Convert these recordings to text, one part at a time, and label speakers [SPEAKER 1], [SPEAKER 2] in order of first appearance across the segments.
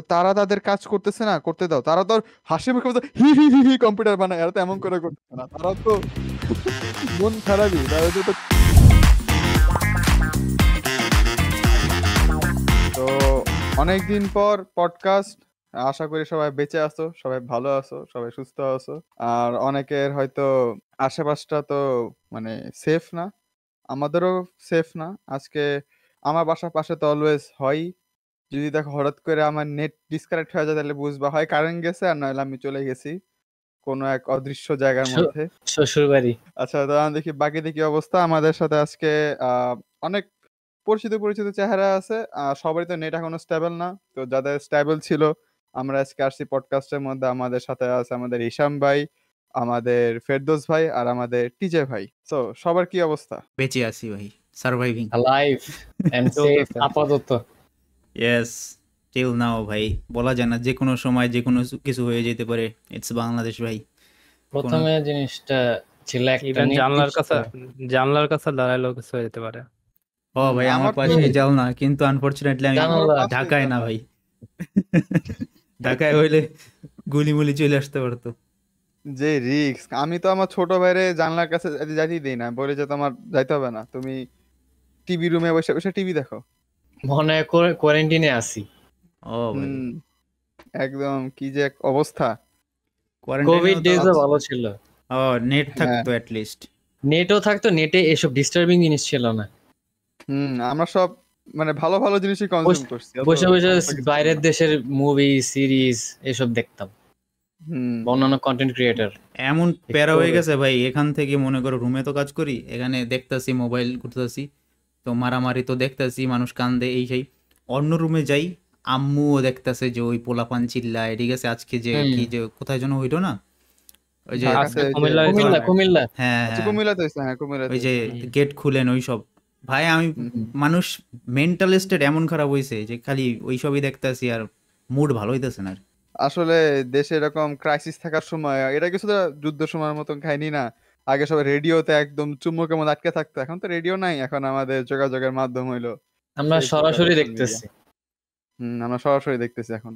[SPEAKER 1] তো তারা তাদের কাজ করতেছে না করতে দাও তারা তো হাসি মুখে হি হি হি হি কম্পিউটার বানায় আর তো এমন করে করতেছে না তারা তো মন খারাপই তারা তো তো অনেকদিন পর পডকাস্ট আশা করি সবাই বেঁচে আছো সবাই ভালো আছো সবাই সুস্থ আছো আর অনেকের হয়তো আশেপাশটা তো মানে সেফ না আমাদেরও সেফ না আজকে আমার বাসার পাশে তো অলওয়েজ হয় যদি দেখো হঠাৎ করে আমার নেট ডিসকানেক্ট হয়ে যায় তাহলে বুঝবা হয় কারেন্ট গেছে আর নইলে আমি চলে গেছি কোনো এক অদৃশ্য জায়গার মধ্যে শ্বশুর বাড়ি আচ্ছা তো আমি দেখি বাকিদের কি অবস্থা আমাদের সাথে আজকে অনেক পরিচিত পরিচিত চেহারা আছে সবারই তো নেট এখনো স্টেবল না তো যাদের স্টেবল ছিল আমরা আজকে আসছি পডকাস্টের মধ্যে আমাদের সাথে আছে আমাদের ইশাম ভাই আমাদের ফেরদোস ভাই আর আমাদের টিজে ভাই তো সবার কি অবস্থা
[SPEAKER 2] বেঁচে আছি ভাই সার্ভাইভিং লাইফ এন্ড সেফ আপাতত ইয়েস টিল নাও ভাই বলা যায় না যে কোনো সময় যে কোনো কিছু হয়ে যেতে পারে ইটস বাংলাদেশ ভাই প্রথমে
[SPEAKER 3] জিনিসটা ছিল একটা জানলার কাছে জানলার কাছে দাঁড়ালো কিছু হয়ে যেতে পারে
[SPEAKER 2] ও ভাই আমার পাশে যাও না কিন্তু আনফরচুনেটলি আমি ঢাকায় না ভাই ঢাকায় হইলে গুলি মুলি চলে আসতে পারতো
[SPEAKER 1] যে রিক্স আমি তো আমার ছোট ভাইরে জানলার কাছে যাইতেই দেই না বলে যে তোমার যাইতে হবে না তুমি টিভি রুমে বসে বসে টিভি দেখো
[SPEAKER 4] মনে করে কোয়ারেন্টিনে আছি ও
[SPEAKER 1] একদম কি যে অবস্থা কোভিড ডেজও ভালো ছিল
[SPEAKER 4] ও নেট হ্যাঁ। থাকতো অ্যাট লিস্ট নেটও থাকতো নেটে এসব ডিস্টার্বিং জিনিস ছিল না
[SPEAKER 1] হুম আমরা সব মানে ভালো ভালো জিনিসই কনজিউম করছি বসে বসে
[SPEAKER 4] বাইরের দেশের
[SPEAKER 2] মুভি সিরিজ এসব দেখতাম অন্যান্য কন্টেন্ট ক্রিয়েটর এমন প্যারা হয়ে গেছে ভাই এখান থেকে মনে করো রুমে তো কাজ করি এখানে দেখতাছি মোবাইল করতেছি তো মারামারি তো দেখতেছি মানুষ কান্দে এই সেই অন্য রুমে যাই আম্মুও দেখতেছে যে ওই পোলাপান চিল্লায় ঠিক আছে আজকে যে কি যে কোথায় যেন হইলো না ওই যে হ্যাঁ, হ্যাঁ।, হ্যাঁ ওই যে গেট খুলেন ওই সব ভাই আমি মানুষ মেন্টাল স্টেট এমন খারাপ হইছে যে খালি ওই সবই দেখতেছি আর মুড ভালো হইতেছে না
[SPEAKER 1] আসলে দেশে এরকম ক্রাইসিস থাকার সময় এটা কিছু যুদ্ধ সময়ের মতন খাইনি না আগে সবাই রেডিওতে একদম চুম্বকের মধ্যে আটকে থাকতো এখন তো রেডিও নাই এখন আমাদের যোগাযোগের মাধ্যম হইলো আমরা সরাসরি দেখতেছি হম আমরা সরাসরি দেখতেছি এখন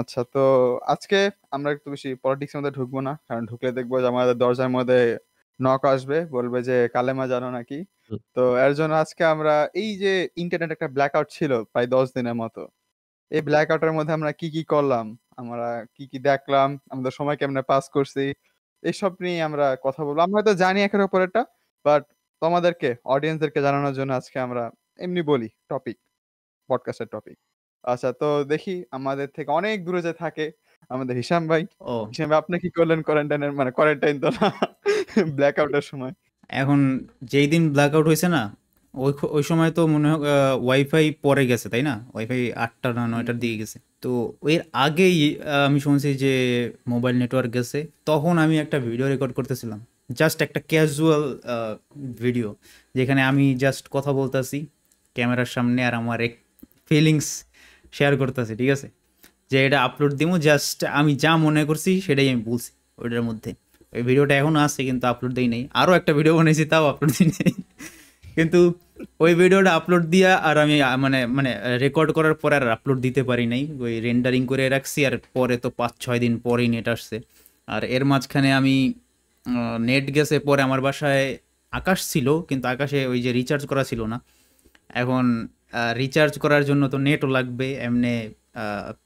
[SPEAKER 1] আচ্ছা তো আজকে আমরা একটু বেশি পলিটিক্স মধ্যে ঢুকবো না কারণ ঢুকলে দেখবো যে আমাদের দরজার মধ্যে নক আসবে বলবে যে কালেমা জানো নাকি তো এর জন্য আজকে আমরা এই যে ইন্টারনেট একটা ব্ল্যাকআউট ছিল প্রায় দশ দিনের মতো এই ব্ল্যাক আউটের মধ্যে আমরা কি কি করলাম আমরা কি কি দেখলাম আমাদের সময় কেমনে পাস করছি এসব নিয়ে আমরা কথা বলবো আমরা তো জানি একের ওপর একটা বাট তোমাদেরকে অডিয়েন্সদেরকে জানানোর জন্য আজকে আমরা এমনি বলি টপিক পডকাস্টের টপিক আচ্ছা তো দেখি আমাদের থেকে অনেক দূরে যে থাকে আমাদের হিসাম ভাই হিসাম আপনি কি করলেন কোয়ারেন্টাইনের মানে
[SPEAKER 2] কোয়ারেন্টাইন তো না ব্ল্যাক আউটের সময় এখন যেই দিন ব্ল্যাক আউট হয়েছে না ওই ওই সময় তো মনে হয় ওয়াইফাই পরে গেছে তাই না ওয়াইফাই আটটা না নয়টার দিকে গেছে তো এর আগেই আমি শুনছি যে মোবাইল নেটওয়ার্ক গেছে তখন আমি একটা ভিডিও রেকর্ড করতেছিলাম জাস্ট একটা ক্যাজুয়াল ভিডিও যেখানে আমি জাস্ট কথা বলতেছি ক্যামেরার সামনে আর আমার এক ফিলিংস শেয়ার করতেছি ঠিক আছে যে এটা আপলোড দিব জাস্ট আমি যা মনে করছি সেটাই আমি বলছি ওইটার মধ্যে ওই ভিডিওটা এখন আসছে কিন্তু আপলোড দিই নেই আরও একটা ভিডিও বানিয়েছি তাও আপলোড দিই নেই কিন্তু ওই ভিডিওটা আপলোড দিয়া আর আমি মানে মানে রেকর্ড করার পর আর আপলোড দিতে পারি নাই ওই রেন্ডারিং করে রাখছি আর পরে তো পাঁচ ছয় দিন পরেই নেট আসছে আর এর মাঝখানে আমি নেট গেছে পরে আমার বাসায় আকাশ ছিল কিন্তু আকাশে ওই যে রিচার্জ করা ছিল না এখন রিচার্জ করার জন্য তো নেটও লাগবে এমনি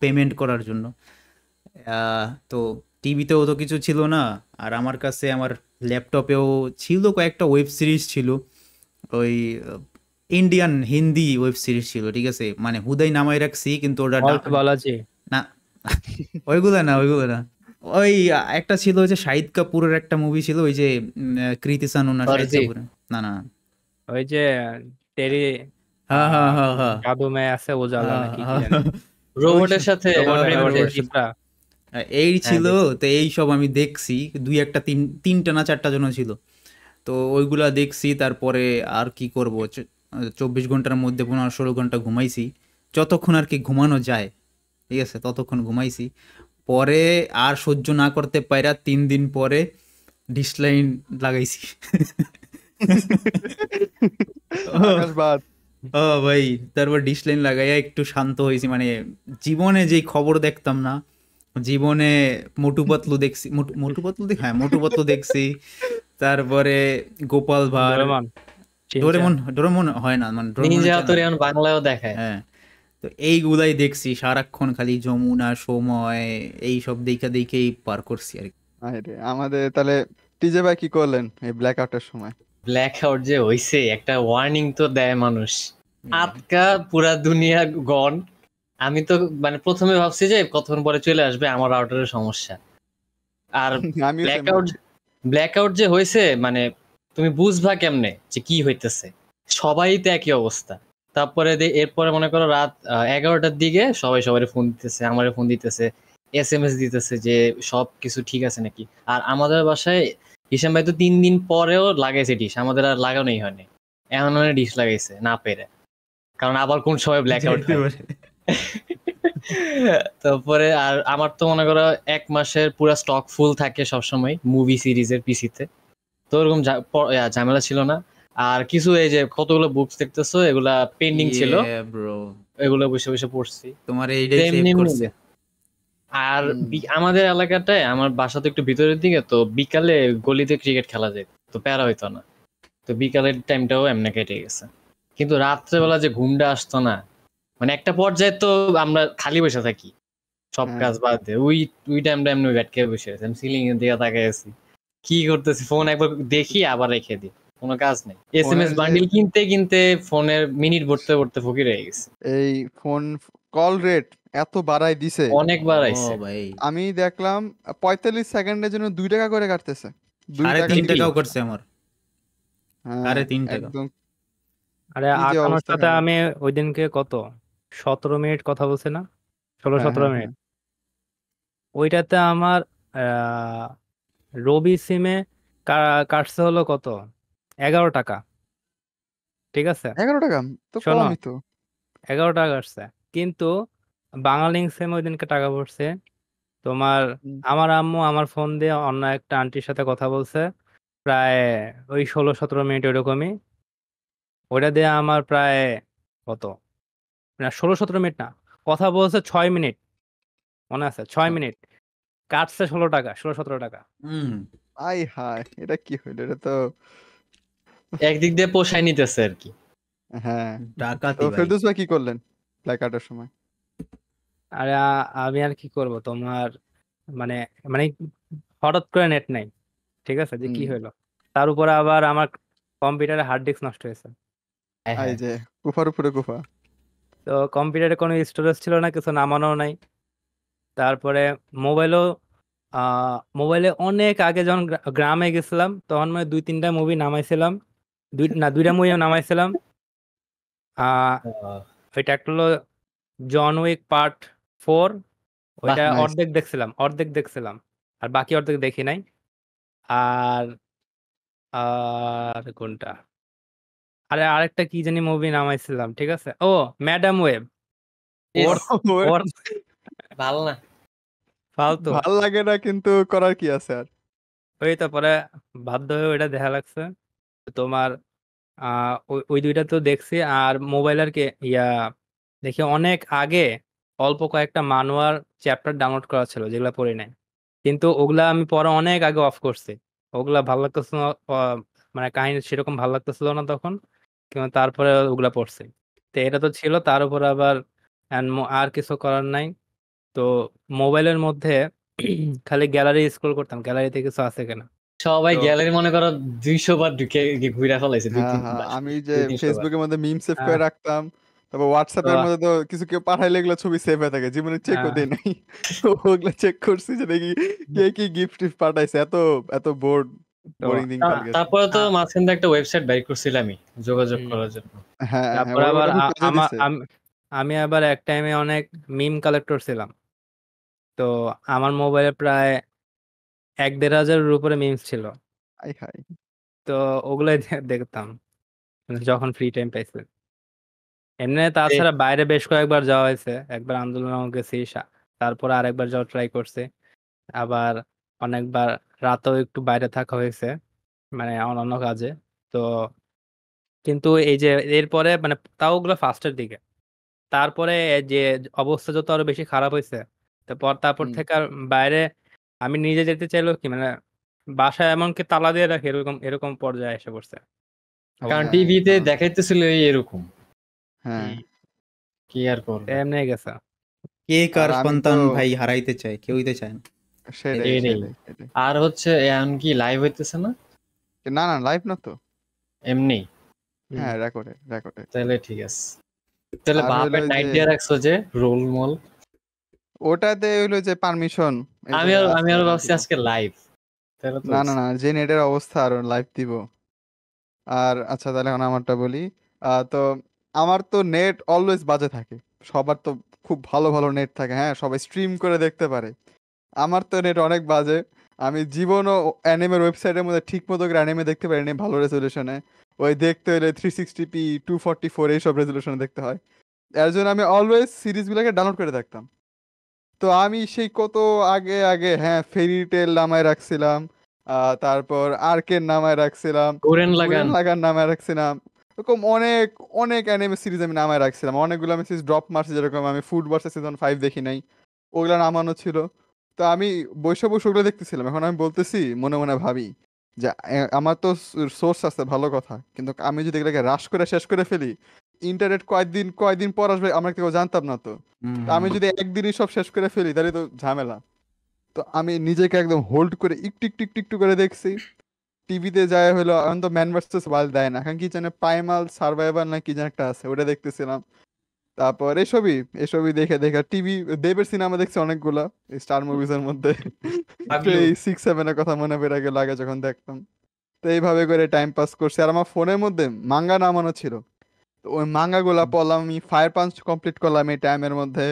[SPEAKER 2] পেমেন্ট করার জন্য তো টিভিতেও তো কিছু ছিল না আর আমার কাছে আমার ল্যাপটপেও ছিল কয়েকটা ওয়েব সিরিজ ছিল ওই ইন্ডিয়ান হিন্দি ওয়েব সিরিজ ছিল ঠিক আছে মানে হুদাই নামাই রাখছি কিন্তু ওটা বালাজি না ওইগুলো না ওইগুলো না ওই একটা ছিল ওই যে শাহিদ কাপুরের একটা মুভি ছিল ওই যে কৃতি সানু না শাহিদ কাপুর না না ওই যে
[SPEAKER 3] টেরি হ্যাঁ হ্যাঁ হ্যাঁ হ্যাঁ জাদু মে আছে ও জ্বালা নাকি রোবটের
[SPEAKER 2] সাথে এই ছিল হ্যাঁ, তো এই সব আমি দেখছি দুই একটা তিন তিনটা না চারটা জন ছিল তো ওইগুলা দেখছি তারপরে আর কি করব চব্বিশ ঘন্টার মধ্যে পনেরো ষোলো ঘন্টা ঘুমাইছি যতক্ষণ আর কি ঘুমানো যায় ঠিক আছে ততক্ষণ ঘুমাইছি পরে আর সহ্য না করতে পাইরা তিন দিন পরে ডিসলাইন লাগাইছি ভাই তারপর ডিসলাইন লাগাইয়া একটু শান্ত হয়েছি মানে জীবনে যেই খবর দেখতাম না জীবনে মোটু পাতলু দেখছি মোটু পাতলু দেখ হ্যাঁ মোটু পাতলু দেখছি তারপরে গোপাল ভার ডোরেমন হয় না মানে নিনজা হাতুড়িমন দেখায় হ্যাঁ তো এইগুলাই দেখছি সারাক্ষণ খালি যমুনা সময় এই সব দেখা দেখেই পার করছি আর আমাদের
[SPEAKER 1] তাহলে টিজে ভাই কি করলেন এই ব্ল্যাক আউটের সময়
[SPEAKER 2] ব্ল্যাক আউট যে হইছে একটা ওয়ার্নিং
[SPEAKER 4] তো দেয় মানুষ আটকা পুরা দুনিয়া গন আমি তো মানে প্রথমে ভাবছি যে কতক্ষণ পরে চলে আসবে আমার আউটারের সমস্যা আর ব্ল্যাক আউট ব্ল্যাকআউট যে হয়েছে মানে তুমি বুঝবা কেমনে যে কি হইতেছে সবাই তো একই অবস্থা তারপরে এরপরে মনে করো রাত এগারোটার দিকে সবাই সবার ফোন দিতেছে আমার ফোন দিতেছে এস এম এস দিতেছে যে সব কিছু ঠিক আছে নাকি আর আমাদের বাসায় হিসাম ভাই তো তিন দিন পরেও লাগাইছে ডিশ আমাদের আর লাগানোই হয়নি এমন ডিশ মানে লাগাইছে না পেরে কারণ আবার কোন সময় ব্ল্যাক আউট তারপরে আর আমার তো মনে করো এক মাসের পুরো স্টক ফুল থাকে সবসময় মুভি সিরিজের পিসিতে তো ওরকম ঝামেলা ছিল না আর কিছু এই যে কতগুলো বুকস দেখতেছো এগুলা পেন্ডিং ছিল এগুলো বসে বসে পড়ছি তোমার এই আর আমাদের এলাকাটায় আমার বাসা তো একটু ভিতরের দিকে তো বিকালে গলিতে ক্রিকেট খেলা যেত তো প্যারা হইতো না তো বিকালের টাইমটাও এমনি কেটে গেছে কিন্তু রাত্রেবেলা যে ঘুমটা আসতো না মানে একটা পর্যায়ে তো আমরা খালি বসে থাকি সব হ্যাঁ। কাজ বাদ দিয়ে ওই ওই টাইমটা এমনি ব্যাটকে বসে আছি আমি সিলিং এর দিকে তাকিয়ে আছি কি করতেছি ফোন একবার দেখি আবার রেখে দিই কোনো কাজ নেই এসএমএস বান্ডিল কিনতে কিনতে ফোনের মিনিট ভরতে ভরতে ফকির হয়ে গেছে
[SPEAKER 1] এই ফোন কল রেট এত
[SPEAKER 2] বাড়াই দিছে অনেক বাড়াইছে ভাই
[SPEAKER 1] আমি দেখলাম 45 সেকেন্ডের জন্য 2 টাকা করে
[SPEAKER 2] কাটতেছে
[SPEAKER 3] আরে 3 টাকাও
[SPEAKER 2] করছে আমার হ্যাঁ, আরে 3 টাকা একদম
[SPEAKER 3] আরে আমার সাথে আমি ওই দিনকে কত সতেরো মিনিট কথা বলছে না? ষোলো হ্যাঁ, হ্যাঁ, মিনিট। হ্যাঁ। ওইটাতে আমার আহ রবি সিমে কাটছে হলো কত? এগারো টাকা ঠিক আছে? টাকা তো শোনো, কমই তো। ৳১১ কাটছে। কিন্তু সিম সিমে দিনকে টাকা পড়ছে তোমার আমার আম্মু আমার ফোন দিয়ে অন্য একটা আন্টির সাথে কথা বলছে। প্রায় ওই ষোলো সতেরো মিনিট ওইরকমই। ওইটা দিয়ে আমার প্রায় কত? না ষোলো সতেরো মিনিট না কথা বলছে ছয় মিনিট মনে আছে ছয় আচ্ছা। মিনিট কাটছে ষোলো টাকা ষোলো সতেরো টাকা
[SPEAKER 1] আই হায় এটা কি হইলো এটা তো একদিক দিয়ে পোষায় নিতেছে আর কি হ্যাঁ ডাকাতি কি করলেন প্ল্যাকার্ডের সময়
[SPEAKER 3] আরে আমি আর কি করব তোমার মানে মানে হঠাৎ করে নেট নাই ঠিক আছে যে কি হলো তার উপরে আবার আমার কম্পিউটারে হার্ড ডিস্ক নষ্ট হয়েছে এই
[SPEAKER 1] যে কুফার উপরে কুফা
[SPEAKER 3] তো কম্পিউটারে কোনো স্টোরেজ ছিল না কিছু নামানো নাই তারপরে মোবাইলও মোবাইলে অনেক আগে যখন গ্রামে গেছিলাম তখন মানে দুই তিনটা মুভি নামাইছিলাম দুই না দুইটা মুভি নামাইছিলাম ওইটা একটা হলো জন উইক পার্ট ফোর ওইটা অর্ধেক দেখছিলাম অর্ধেক দেখছিলাম আর বাকি অর্ধেক দেখি নাই আর আর কোনটা আরে আরেকটা কি জানি মুভি নামাইছিলাম ঠিক আছে ও ম্যাডাম ওয়েব ভাল না ফালতু ভাল
[SPEAKER 1] লাগে না কিন্তু করার কি আছে আর
[SPEAKER 3] ওই তারপরে বাধ্য হয়ে ওইটা দেখা লাগছে তোমার ওই দুইটা তো দেখছি আর মোবাইল আর কি ইয়া দেখি অনেক আগে অল্প কয়েকটা মানুয়ার চ্যাপ্টার ডাউনলোড করা ছিল যেগুলা পড়ে নাই কিন্তু ওগুলা আমি পরে অনেক আগে অফ করছি ওগুলা ভালো লাগতেছিল মানে কাহিনী সেরকম ভালো লাগতেছিল না তখন কিন্তু তারপরে ওগুলা পড়ছে। তো এটা তো ছিল তার উপর আবার আর কিছু করার নাই। তো মোবাইলের মধ্যে খালি গ্যালারি স্ক্রল করতাম। গ্যালারিতে কিছু আছে কিনা।
[SPEAKER 4] সবাই তো গ্যালারি মনে করো দুইশো বার ঢুকে ঘুরে ফেলাইছে দুই হ্যাঁ, হ্যাঁ। বার
[SPEAKER 1] আমি যে দুই তিনশো বার। ফেসবুকের মধ্যে মিম সেভ করে হ্যাঁ। রাখতাম। তারপর হোয়াটসঅ্যাপ এর মধ্যে তো কিছু কেউ পাঠাইলে এগুলো ছবি সেভ হয়ে থাকে। জীবনে চেকও হ্যাঁ। নাই। তো চেক করছি যে দেখি কে কি গিফট-টিফট পাঠাইছে। এত এত
[SPEAKER 3] বোর্ড
[SPEAKER 4] তারপরে তো হ্যাঁ। মাঝখান থেকে একটা ওয়েবসাইট বের করছিলামই যোগাযোগ করার জন্য
[SPEAKER 3] হ্যাঁ, হ্যাঁ, তারপর আবার আমি আবার এক টাইমে অনেক মিম কালেক্টর ছিলাম তো আমার মোবাইলে প্রায় এক দেড় হাজারের উপরে মিমস ছিল তো ওগুলাই দেখতাম মানে যখন ফ্রি টাইম পাইছে এমনি তাছাড়া বাইরে বেশ কয়েকবার যাওয়া হয়েছে একবার আন্দোলন গেছি তারপর আরেকবার যাওয়া ট্রাই করছি আবার অনেকবার রাতেও একটু বাইরে থাকা হয়েছে। মানে অন্যান্য কাজে। তো কিন্তু এই যে এরপরে মানে তাও ওগুলো ফার্স্টের দিকে। তারপরে যে অবস্থা যত আরো বেশি খারাপ হয়েছে তারপর, তারপর থেকে আর বাইরে আমি নিজে যেতে চাইলেও কি মানে বাসায় এমনকি তালা দিয়ে রাখি এরকম, এরকম পর্যায়ে এসে পড়ছে। কারণ টিভিতে হ্যাঁ। দেখাইতেছিল
[SPEAKER 2] এরকম। হ্যাঁ। কি আর করবেন? এমনি গেছে। কে কার সন্তান ভাই হারাইতে চায়? কেউই তো চায় না। আর হচ্ছে এমন
[SPEAKER 4] কি লাইভ হইতেছে না না না লাইভ না তো এমনি হ্যাঁ রেকর্ডে রেকর্ডে তাহলে ঠিক আছে তাহলে বাপে টাইট রাখছো যে রোল মল
[SPEAKER 1] ওটাতে হলো যে পারমিশন আমি আমি আর ভাবছি
[SPEAKER 4] আজকে লাইভ না না না
[SPEAKER 1] যে নেটের অবস্থা আর লাইভ দিব আর আচ্ছা তাহলে এখন আমারটা বলি তো আমার তো নেট অলওয়েজ বাজে থাকে সবার তো খুব ভালো ভালো নেট থাকে হ্যাঁ সবাই স্ট্রিম করে দেখতে পারে আমার তো নেট অনেক বাজে আমি জীবনও অ্যানিমের ওয়েবসাইটের মধ্যে ঠিক মতো করে অ্যানিমে দেখতে পারিনি ভালো রেজলিউশনে ওই দেখতে হলে three sixty p two forty four এইসব রেজলিউশনে দেখতে হয় এর জন্য আমি অলওয়েজ সিরিজগুলোকে ডাউনলোড করে থাকতাম তো আমি সেই কত আগে আগে হ্যাঁ ফেরি টেল নামায় রাখছিলাম তারপর আর্কের নামায় রাখছিলাম লাগান নামায় রাখছিলাম এরকম অনেক অনেক অ্যানিমে সিরিজ আমি নামায় রাখছিলাম অনেকগুলো আমি সিরিজ ড্রপ মারছি যেরকম আমি ফুড বার্সে সিজন ফাইভ দেখি নাই ওগুলো নামানো ছিল তো আমি বৈষম্য সেগুলো দেখতেছিলাম এখন আমি বলতেছি মনে মনে ভাবি যে আমার তো সোর্স আছে ভালো কথা কিন্তু আমি যদি এগুলোকে হ্রাস করে শেষ করে ফেলি ইন্টারনেট কয়েকদিন কয়েকদিন পর আসবে আমরা কেউ জানতাম না তো আমি যদি একদিনই সব শেষ করে ফেলি তাহলে তো ঝামেলা তো আমি নিজেকে একদম হোল্ড করে একটু একটু একটু একটু করে দেখছি টিভিতে যায় হলো এখন তো ম্যান ভার্সেস ওয়াল দেয় না এখন কি জানে পাইমাল সার্ভাইভার না কি যেন একটা আছে ওটা দেখতেছিলাম তারপর এসবই এসবই দেখে দেখে টিভি দেবের সিনেমা দেখছি অনেকগুলা স্টার মুভিজ এর মধ্যে সিক্স সেভেন এর কথা মনে পড়ে গেল আগে যখন দেখতাম তো এইভাবে করে টাইম পাস করছি আর আমার ফোনের মধ্যে মাঙ্গা নামানো ছিল তো ওই মাঙ্গা গুলা পড়লাম আমি ফায়ার পাঞ্চ কমপ্লিট করলাম এই টাইমের মধ্যে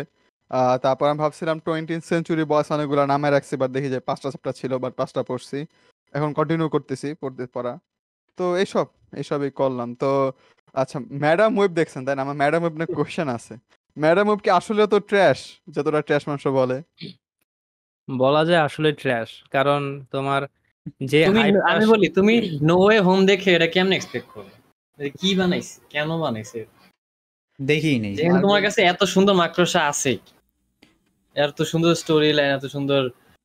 [SPEAKER 1] তারপর আমি ভাবছিলাম টোয়েন্টিন সেঞ্চুরি বয়স অনেকগুলো নামে রাখছি বাট দেখি যে পাঁচটা চ্যাপ্টার ছিল বাট পাঁচটা পড়ছি এখন কন্টিনিউ করতেছি পড়তে পড়া তো এইসব এইসবই করলাম তো আচ্ছা ম্যাডাম ওয়েব দেখছেন তাই না আমার ম্যাডাম ওয়েব নিয়ে কোয়েশ্চেন আছে ম্যাডাম ওয়েব কি আসলে তো ট্র্যাশ যতটা ট্র্যাশ মানুষ বলে
[SPEAKER 3] বলা যায় আসলে ট্র্যাশ কারণ তোমার যে আমি বলি তুমি নো ওয়ে হোম দেখে এটা কেমন এক্সপেক্ট করবে কি বানাইছে কেন
[SPEAKER 4] বানাইছে দেখি নেই তোমার কাছে এত সুন্দর মাকড়সা আছে এত সুন্দর স্টোরি লাইন এত সুন্দর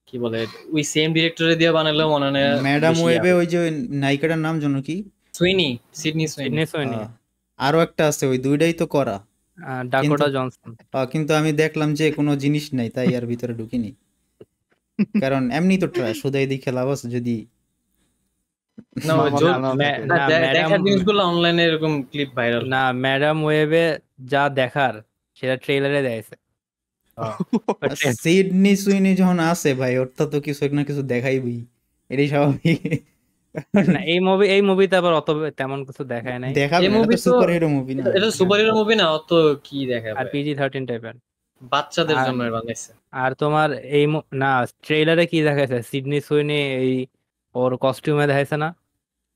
[SPEAKER 4] কি বলে ওই সেম ডিরেক্টরে দিয়ে বানালেও মনে হয় ম্যাডাম ওয়েবে
[SPEAKER 2] ওই যে নায়িকাটার নাম জন্য কি সুইনি সিডনি সুইনি সিডনি সুইনি আরো একটা আছে ওই দুইটাই তো করা
[SPEAKER 3] ডাকোটা জনসন
[SPEAKER 2] কিন্তু আমি দেখলাম যে কোনো জিনিস নাই তাই আর ভিতরে ঢুকিনি কারণ এমনি তো ট্রাশ ওদাই দেখে খেলা আছে যদি
[SPEAKER 3] অনলাইনে এরকম ক্লিপ ভাইরাল না ম্যাডাম ওয়েবে যা দেখার সেটা ট্রেলারে দেয়ছে
[SPEAKER 2] সিডনি সুইনি যখন আসে ভাই অর্থাৎ কিছু না কিছু দেখাইবই এটাই স্বাভাবিক
[SPEAKER 3] না এই মুভি এই মুভিতে আবার অত তেমন কিছু দেখায় নাই এই মুভি সুপারহিরো মুভি না এটা সুপারহিরো মুভি না অত কি দেখায় আর পিজি 13 টাইপের বাচ্চাদের জন্য বানাইছে আর তোমার এই না ট্রেলারে কি দেখাইছে সিডনি সুইনি এই ওর কস্টিউমে দেখাইছে না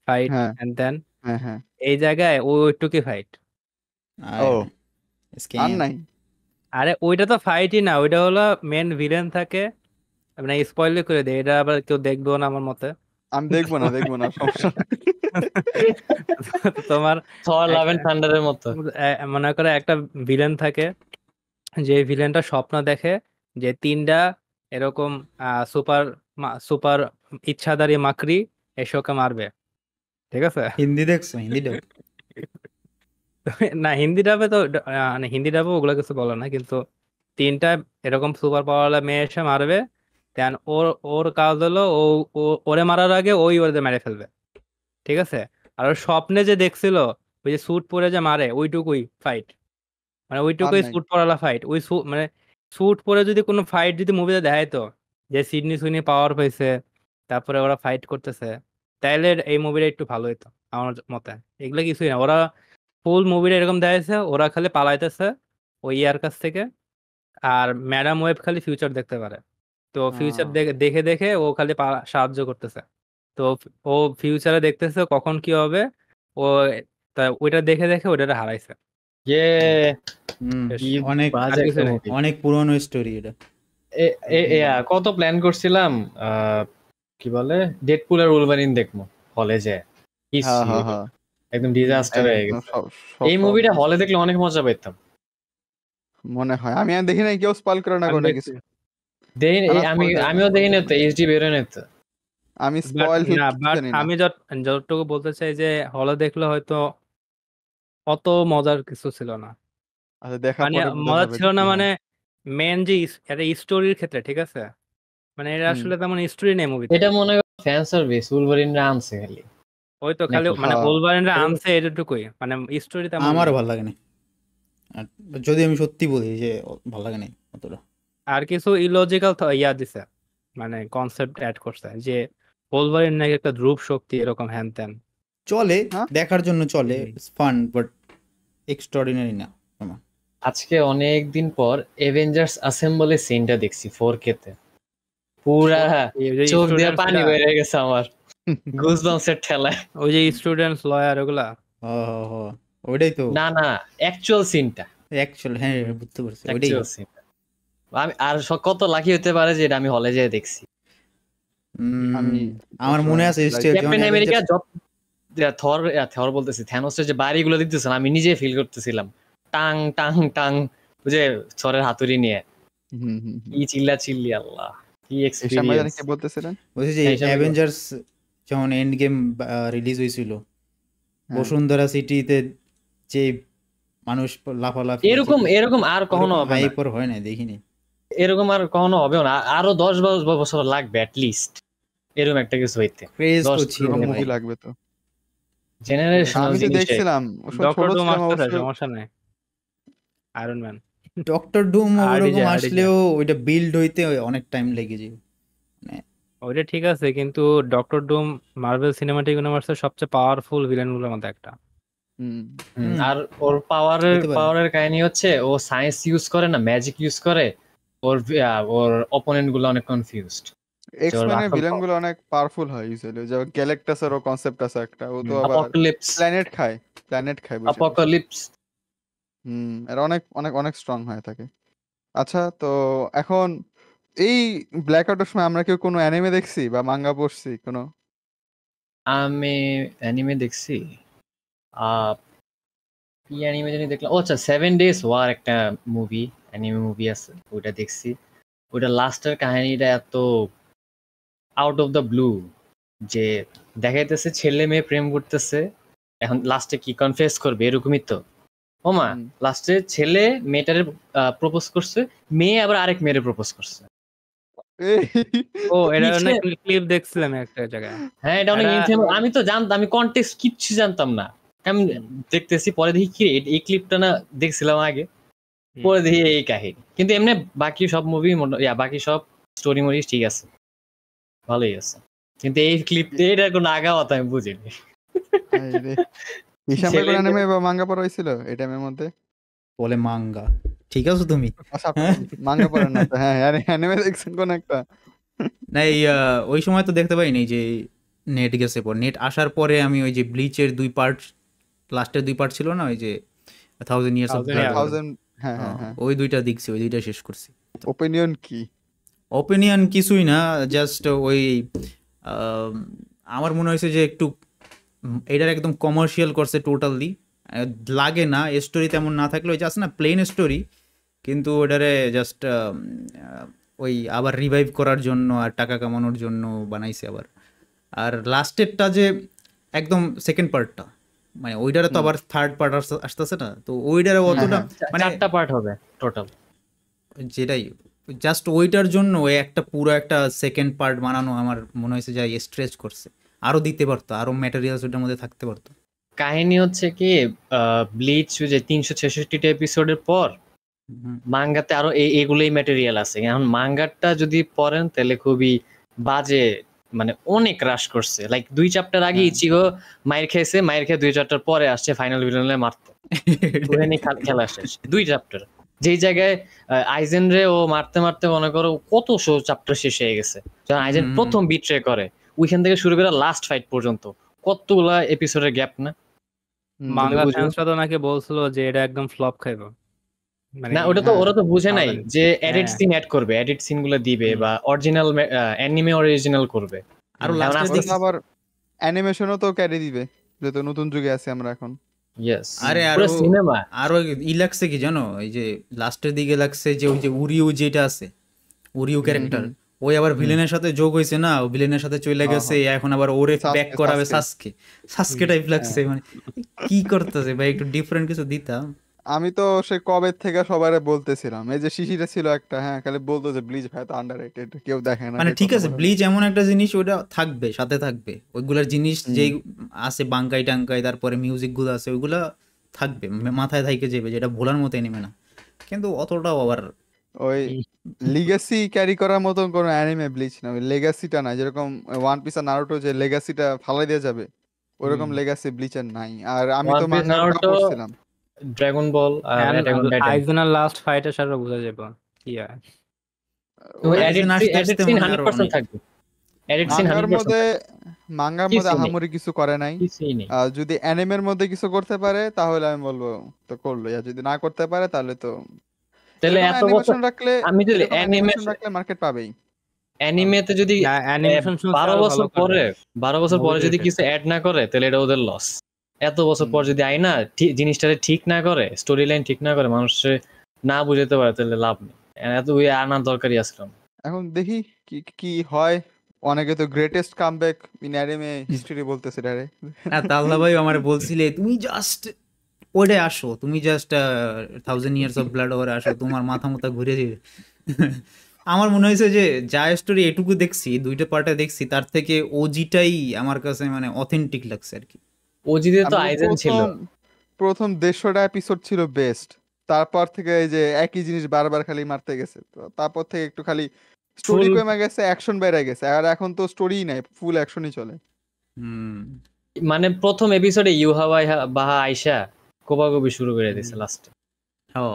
[SPEAKER 3] ফাইট এন্ড দেন এই জায়গায় ও একটু কি ফাইট ও আর নাই আরে ওইটা তো ফাইটই না ওইটা হলো মেন ভিলেন থাকে মানে স্পয়লার করে দেয় এটা আবার কেউ দেখবেও না আমার মতে
[SPEAKER 1] আমি দেখবো না দেখবো না
[SPEAKER 3] তোমার থান্ডারের মতো মনে করে একটা ভিলেন থাকে যে ভিলেনটা স্বপ্ন দেখে যে তিনটা এরকম সুপার সুপার ইচ্ছাধারী মাকড়ি এসোকে মারবে
[SPEAKER 2] ঠিক আছে হিন্দি দেখছো হিন্দি
[SPEAKER 3] না হিন্দি ডাবে তো মানে হিন্দি ডাবে ওগুলো কিছু বলে না কিন্তু তিনটা এরকম সুপার পাওয়ার মেয়ে এসে মারবে দেন ওর ওর কাজ হলো ও ওরে মারার আগে ওই ওদের মেরে ফেলবে ঠিক আছে আর ওর স্বপ্নে যে দেখছিল ওই যে স্যুট পরে যে মারে ওইটুকুই ফাইট মানে ওইটুকুই স্যুট পরালা ফাইট ওই মানে স্যুট পরে যদি কোনো ফাইট যদি মুভিতে দেখাইতো যে সিডনি সুইনি পাওয়ার পেয়েছে তারপরে ওরা ফাইট করতেছে তাইলে এই মুভিটা একটু ভালো হইতো আমার মতে এগুলো কিছুই না ওরা ফুল মুভিটা এরকম দেখাইছে ওরা খালি পালাইতেছে ওই ইয়ার কাছ থেকে আর ম্যাডাম ওয়েব খালি ফিউচার দেখতে পারে তো ফিউচার দেখে দেখে দেখে ও খালি সাহায্য করতেছে। তো ও ফিউচারে দেখতেছে কখন কি হবে। ও ওইটা দেখে, দেখে ওইটা হারাইছে। ইয়ে,
[SPEAKER 2] অনেক অনেক পুরনো স্টোরি এটা
[SPEAKER 4] কত প্ল্যান করছিলাম আহ, কি বলে ডেডপুল আর উলভারিন দেখবো হলে যে হ্যাঁ, হ্যাঁ, হ্যাঁ। একদম ডিজাস্টার হয়ে গেছে এই মুভিটা হলে দেখলে অনেক মজা পেতাম
[SPEAKER 1] মনে হয় আমি আর দেখি নাই কেউ স্পল করে না কোনো
[SPEAKER 4] কিছু
[SPEAKER 3] আমিও দেখিনি তো এইচডি বের তো আমি স্পয়েল না বাট যতটুকু বলতে চাই যে হলে দেখলে হয়তো অত মজার কিছু ছিল না আচ্ছা দেখা মানে মজা ছিল না মানে মেন যে এটা স্টোরির ক্ষেত্রে ঠিক আছে মানে এটা আসলে তেমন স্টোরি নেই মুভি এটা
[SPEAKER 4] মনে হয় ফ্যান সার্ভিস
[SPEAKER 2] উলভারিনরা আনছে খালি
[SPEAKER 3] ওই তো খালি মানে উলভারিনরা হ্যাঁ। আনছে এটুকুই মানে স্টোরি তেমন আমারও ভালো
[SPEAKER 2] লাগে যদি আমি সত্যি বলি যে ভালো লাগে না অতটা
[SPEAKER 3] আর কিছু ইলজিক্যাল ইয়া দিছে মানে কনসেপ্ট অ্যাড করছে যে ভোলভারিন নাকি
[SPEAKER 2] একটা ধ্রুব শক্তি এরকম হ্যান ত্যান চলে হ্যাঁ? দেখার জন্য চলে ফান বাট
[SPEAKER 4] এক্সট্রাঅর্ডিনারি না আজকে অনেক দিন পর এভেঞ্জার্স অ্যাসেম্বলি সিনটা দেখছি 4K তে
[SPEAKER 3] পুরা চোখ দিয়ে পানি বের হয়ে গেছে আমার গুজবাম্পসের ঠেলা ওই যে স্টুডেন্টস লয়ার ওগুলা ও ওইটাই তো
[SPEAKER 4] না না অ্যাকচুয়াল সিনটা অ্যাকচুয়াল হ্যাঁ বুঝতে পারছি ওইটাই আমি আর কত লাকি হতে পারে যে এটা আমি হলে যেয়ে দেখছি আমার মনে আছে ক্যাপ্টেন আমেরিকা থর থর বলতেছি থ্যানোসের যে বাড়িগুলো দিতেছেন আমি নিজে ফিল করতেছিলাম টাং টাং টাং বুঝে থরের হাতুড়ি নিয়ে কি চিল্লা চিল্লি আল্লাহ কি অ্যাভেঞ্জার্স
[SPEAKER 2] যখন এন্ড গেম রিলিজ হয়েছিল হ্যাঁ। বসুন্ধরা সিটিতে যে মানুষ লাফালাফি এরকম এরকম আর কখনো হাইপার হয় না দেখিনি
[SPEAKER 4] এরকম আর কখনো হবে না আরো দশ বারো বছর লাগবে অ্যাটলিস্ট এরকম একটা কিছু হইতে
[SPEAKER 3] লাগবে তো
[SPEAKER 2] বিল্ড হইতে অনেক টাইম লেগে যায়
[SPEAKER 3] মানে ওইটা ঠিক আছে কিন্তু ডক্টর ডুম সিনেমাটিক সবচেয়ে পাওয়ারফুল ভিলেনগুলোর মধ্যে একটা
[SPEAKER 2] আর
[SPEAKER 4] ওর পাওয়ারের পাওয়ারের কাহিনী হচ্ছে ও সায়েন্স ইউজ করে না ম্যাজিক ইউজ করে ওর ওর অপোনেন্ট গুলো অনেক কনফিউজড
[SPEAKER 1] এক্সমেনের ভিলেন গুলো অনেক পাওয়ারফুল হয় ইউজুয়ালি যেমন গ্যালাক্টাসের এর কনসেপ্ট আছে একটা ও তো আবার প্ল্যানেট খায় প্ল্যানেট খায় অ্যাপোকালিপস হুম এর অনেক অনেক অনেক স্ট্রং হয় থাকে আচ্ছা তো এখন এই ব্ল্যাক আউটের সময় আমরা কেউ কোনো অ্যানিমে দেখছি বা মাঙ্গা পড়ছি কোনো
[SPEAKER 4] আমি অ্যানিমে দেখছি কি অ্যানিমে জানি দেখলাম ও আচ্ছা সেভেন ডেজ ওয়ার একটা মুভি অ্যানিমে মুভি আছে ওইটা দেখছি ওইটা লাস্টের কাহিনীটা এত আউট অফ দ্য ব্লু যে দেখাইতেছে ছেলে মেয়ে প্রেম করতেছে এখন লাস্টে কি কনফেস করবে এরকমই তো ওমা লাস্টে ছেলে মেয়েটারে প্রপোজ করছে মেয়ে আবার আরেক মেয়েরে প্রপোজ করছে ও এটা অনেক ক্লিপ দেখছিলাম একটা জায়গায় হ্যাঁ এটা অনেক আমি তো জানতাম আমি কনটেক্সট কিচ্ছু জানতাম না আমি দেখতেছি পরে দেখি কি এই ক্লিপটা না দেখছিলাম আগে পরে দেখি এই কাহিনী কিন্তু এমনি বাকি সব মুভি বাকি সব স্টোরি মুভি ঠিক আছে ভালোই আছে কিন্তু এই ক্লিপ তে এটা কোনো আগা কথা আমি বুঝিনি
[SPEAKER 1] মাঙ্গা পড়া হইছিল
[SPEAKER 2] এই টাইমের মধ্যে বলে মাঙ্গা ঠিক আছে তুমি মাঙ্গা আচ্ছা, হ্যাঁ? পড়া না হ্যাঁ, হ্যাঁ আরে অ্যানিমে দেখছেন কোন একটা না ওই সময় তো দেখতে পাইনি যে নেট গেছে পর নেট আসার পরে আমি ওই যে ব্লিচের দুই পার্ট লাস্টের দুই পার্ট ছিল না ওই যে থাউজেন্ড ইয়ার্স অফ থাউজেন্ড হ্যাঁ, হ্যাঁ হ্যাঁ ওই দুইটা দেখছি ওই দুইটা শেষ করছি ওপিনিয়ন কি ওপিনিয়ন কিছুই না জাস্ট ওই আমার মনে হয়েছে যে একটু এটার একদম কমার্শিয়াল করছে টোটালি লাগে না স্টোরি তেমন না থাকলে ওই জাস্ট না প্লেন স্টোরি কিন্তু ওটারে জাস্ট ওই আবার রিভাইভ করার জন্য আর টাকা কামানোর জন্য বানাইছে আবার আর লাস্টেরটা যে একদম সেকেন্ড পার্টটা মানে ওইটারে তো আবার থার্ড পার্ট আসতেছে না তো ওইটারে অতটা হ্যাঁ, হ্যাঁ। মানে চারটা পার্ট হবে টোটাল যেটাই জাস্ট ওইটার জন্য ওই একটা পুরো একটা সেকেন্ড পার্ট বানানো আমার মনে হয়েছে যা স্ট্রেচ ইয়ে করছে আরো দিতে পারতো আরো ম্যাটেরিয়ালস ওটার মধ্যে থাকতে পারতো কাহিনী হচ্ছে কি ব্লিচ
[SPEAKER 4] যে তিনশো ছেষট্টিটা এপিসোডের পর মাঙ্গাতে আরো এগুলোই ম্যাটেরিয়াল আছে এখন মাঙ্গারটা যদি পড়েন তাহলে খুবই বাজে মানে অনেক রাশ করছে লাইক দুই চ্যাপ্টার আগে ইচিগো মায়ের খেয়েছে মায়ের খেয়ে দুই চ্যাপ্টার পরে আসছে ফাইনাল ভিলেনে মারতে খেলা শেষ দুই চ্যাপ্টার যেই জায়গায় আইজেন রে ও মারতে মারতে মনে করো কত শো চ্যাপ্টার শেষ হয়ে গেছে যখন আইজেন প্রথম বিট্রে করে ওইখান থেকে শুরু করে
[SPEAKER 3] লাস্ট ফাইট পর্যন্ত কতগুলা এপিসোডের গ্যাপ না মাঙ্গা ফ্যান্সরা তো নাকি বলছিল যে এটা একদম ফ্লপ খাইবো মানে না ওটা তো ওরা তো বুঝে নাই যে এডিট সিন অ্যাড
[SPEAKER 2] করবে
[SPEAKER 4] এডিট সিন গুলো দিবে বা অরিজিনাল অ্যানিমে অরিজিনাল করবে আর লাস্টের দিকে
[SPEAKER 1] আবার অ্যানিমেশনও তো ক্যারি দিবে যেহেতু নতুন যুগে আছে আমরা এখন
[SPEAKER 2] ইয়েস আরে আর সিনেমা আর ই লাগছে কি জানো এই যে লাস্টের দিকে লাগছে যে ওই যে উরিউ যেটা আছে উরিউ ক্যারেক্টার ওই আবার ভিলেনের সাথে যোগ হয়েছে না ও ভিলেনের সাথে চলে হ্যাঁ, গেছে হ্যাঁ। এখন আবার ওরে ব্যাক করাবে সাসকে সাসকে টাইপ লাগছে হ্যাঁ। মানে কি করতেছে ভাই একটু ডিফারেন্ট কিছু দিতাম
[SPEAKER 1] আমি তো সে কবে থেকে সবার বলতেছিলাম এই যে শিশিটা ছিল একটা হ্যাঁ খালি বলতো যে ব্লিচ ভাই তো আন্ডাররেটেড কেউ দেখে না মানে ঠিক আছে ব্লিচ
[SPEAKER 2] এমন একটা জিনিস ওটা থাকবে সাথে থাকবে ওইগুলার জিনিস যেই আছে বাঙ্কাই টাঙ্কাই তারপরে মিউজিক গুলো আছে ওইগুলো থাকবে মাথায় থাইকে যাবে যেটা ভোলার মতো এনিমে না কিন্তু অতটাও আবার ওই
[SPEAKER 1] লিগাসি ক্যারি করার মতন কোনো অ্যানিমে ব্লিচ না ওই লেগাসিটা না যেরকম ওয়ান পিস আর নারুটো যে লেগাসিটা ফালাই দেওয়া যাবে ওরকম লেগাসি আর নাই আর আমি তো মাঙ্গা পড়ছিলাম
[SPEAKER 3] ড্রাগন বল আইজনার লাস্ট ফাইট এর সাথে বোঝা যাবে ইয়া
[SPEAKER 1] তো এডিট সিন 100% থাকবে এডিট সিন 100% মাঙ্গার মধ্যে আহামরি কিছু করে নাই যদি অ্যানিমের মধ্যে কিছু করতে পারে তাহলে আমি বলবো তো করলো আর যদি না করতে পারে তাহলে তো
[SPEAKER 4] তাহলে এত বছর
[SPEAKER 1] রাখলে আমি যদি অ্যানিমেশন রাখলে মার্কেট পাবেই অ্যানিমেতে যদি 12 বছর পরে 12
[SPEAKER 4] বছর পরে যদি কিছু অ্যাড না করে তাহলে এটা ওদের লস এত বছর পর যদি আয়না জিনিসটা ঠিক না করে স্টোরি লাইন ঠিক না করে মানুষ না বুঝাতে পারে তাহলে লাভ নেই এত ওই আনার দরকারই
[SPEAKER 2] আসলো
[SPEAKER 1] এখন দেখি কি কি হয় অনেকে তো greatest comeback in anime
[SPEAKER 2] history বলতেছে রে না তাল্লা ভাই আমারে বলছিলে তুমি জাস্ট ওডে আসো তুমি just thousand years of blood over আসো তোমার মাথা মাথা ঘুরে দিবে আমার মনে হয়েছে যে যা স্টোরি এটুকু দেখছি দুইটা পার্টে দেখছি তার থেকে ওজিটাই আমার কাছে মানে অথেন্টিক লাগছে আর কি ওজিতে তো আইজেন ছিল
[SPEAKER 1] প্রথম 150টা এপিসোড ছিল বেস্ট তারপর থেকে এই যে একই জিনিস বারবার খালি মারতে গেছে তো তারপর থেকে একটু খালি স্টোরি কমে গেছে অ্যাকশন বেড়ে গেছে আর এখন তো স্টোরি নাই ফুল অ্যাকশনই চলে হুম
[SPEAKER 4] মানে প্রথম এপিসোডে ইউহাওয়া বাহা আয়শা কোবাগোবি শুরু করে দিয়েছে লাস্ট
[SPEAKER 2] ও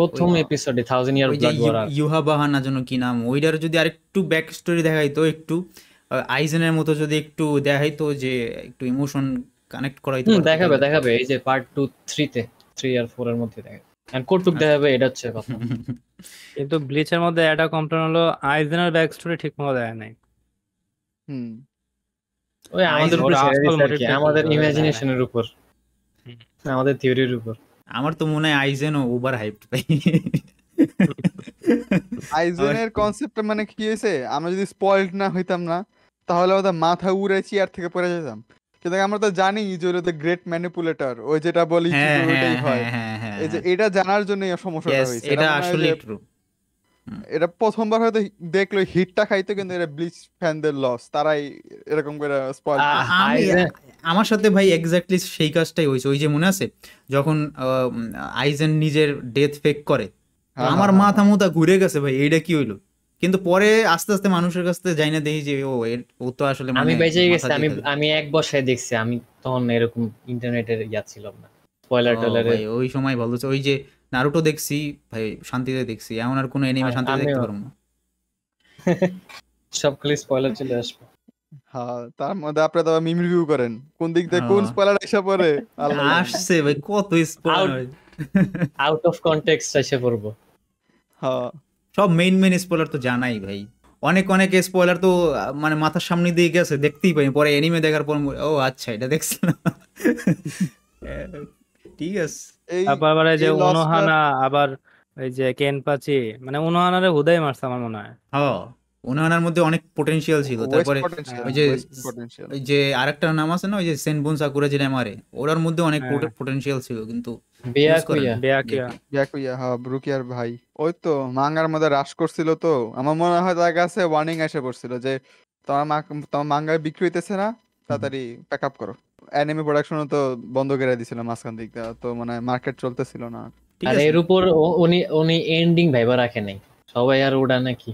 [SPEAKER 2] প্রথম
[SPEAKER 4] এপিসোডে থাউজেন্ড
[SPEAKER 2] ইয়ার ব্লাড ইউহা না জন্য কি নাম ওইটার যদি আরেকটু ব্যাক স্টোরি দেখাইতো একটু আইজেনের মতো যদি একটু দেয়া হইতো যে একটু ইমোশন কানেক্ট করাই তো দেখাবে দেখাবে এই যে পার্ট টু থ্রি তে থ্রি আর ফোর এর মধ্যে দেখাবে এন্ড কটুক আচ্ছা। দেখাবে এটা হচ্ছে কথা কিন্তু ব্লিচের
[SPEAKER 3] মধ্যে এটা কমপ্লেন হলো আইজেনের ব্যাক স্টোরি মতো দেয় নাই
[SPEAKER 2] হুম ওই আমাদের উপর আমাদের ইমাজিনেশনের উপর আমাদের থিওরির উপর আমার তো মনে হয় আইজেনও ওভার হাইপড ভাই
[SPEAKER 1] আইজেনের কনসেপ্ট মানে কি হয়েছে আমরা যদি স্পয়েলড না হইতাম না তাহলে ওদের মাথা উড়ে চেয়ার থেকে পড়ে যেতাম কিন্তু আমরা তো জানি যে ওরা গ্রেট ম্যানিপুলেটর ওই যেটা বলি হ্যাঁ, ওইটাই হ্যাঁ, হয় হ্যাঁ, এই যে এটা জানার জন্য সমস্যাটা হয়েছে এটা আসলে ট্রু এটা প্রথমবার হয়তো দেখলো হিটটা খাইতো কিন্তু এটা ব্লিচ ফ্যানদের লস তারাই এরকম করে স্পয়েল
[SPEAKER 2] আমার সাথে ভাই এক্স্যাক্টলি সেই কাজটাই হয়েছে ওই যে মনে আছে যখন আইজেন নিজের ডেথ ফেক করে আমার মাথা মোথা ঘুরে গেছে ভাই এইটা কি হইলো কিন্তু পরে আস্তে আস্তে মানুষের কাছ থেকে যাই না দেখি যে ও এর ও তো আসলে আমি মানে বেঁচে গেছি আমি আমি এক বসায় দেখছি আমি তখন এরকম ইন্টারনেটের ইয়া ছিল না স্পয়লার টলারে ওই সময় ভালো ওই যে নারুটো দেখছি ভাই শান্তিতে দেখছি এমন আর কোনো এনিমে শান্তিতে দেখতে পারবো
[SPEAKER 1] না সব খালি স্পয়লার চলে আসবে হ্যাঁ তার মধ্যে আপনি তো মিম রিভিউ করেন কোন দিক থেকে হ্যাঁ। কোন স্পয়লার এসে পড়ে আসছে ভাই কত
[SPEAKER 2] স্পয়লার আউট অফ কনটেক্সট এসে পড়বো হ্যাঁ সব মেইন মেইন স্পয়লার তো জানাই ভাই অনেক অনেক স্পয়লার তো মানে মাথার সামনে দিয়ে গেছে দেখতেই পাই পরে এনিমে দেখার পর ও আচ্ছা এটা দেখছিলাম ঠিক আছে আবার যে অনহানা আবার ওই যে কেনপাচি মানে অনহানারে হুদাই মারছে আমার মনে হয় হ্যাঁ ওনার মধ্যে অনেক পটেনশিয়াল ছিল তারপরে ওই যে ওই যে আরেকটা নাম আছে না ওই যে সেন্ট বোন সাকুরা যে নেমারে ওনার মধ্যে অনেক পটেনশিয়াল হ্যাঁ। ছিল কিন্তু
[SPEAKER 1] ব্রুকিয়ার হ্যাঁ, ভাই ওই তো মাঙ্গার মধ্যে করছিল তো আমার মনে হয় তার কাছে ওয়ার্নিং এসে পড়ছিল যে তোমার তোমার মাঙ্গা বিক্রি হইতেছে না তাড়াতাড়ি প্যাক আপ করো অ্যানিমে প্রোডাকশনও তো বন্ধ করে দিছিল মাঝখান দিকটা তো মানে মার্কেট চলতেছিল না আর এর উপর
[SPEAKER 4] উনি উনি এন্ডিং ভাইবা রাখে নাই সবাই আর ওটা নাকি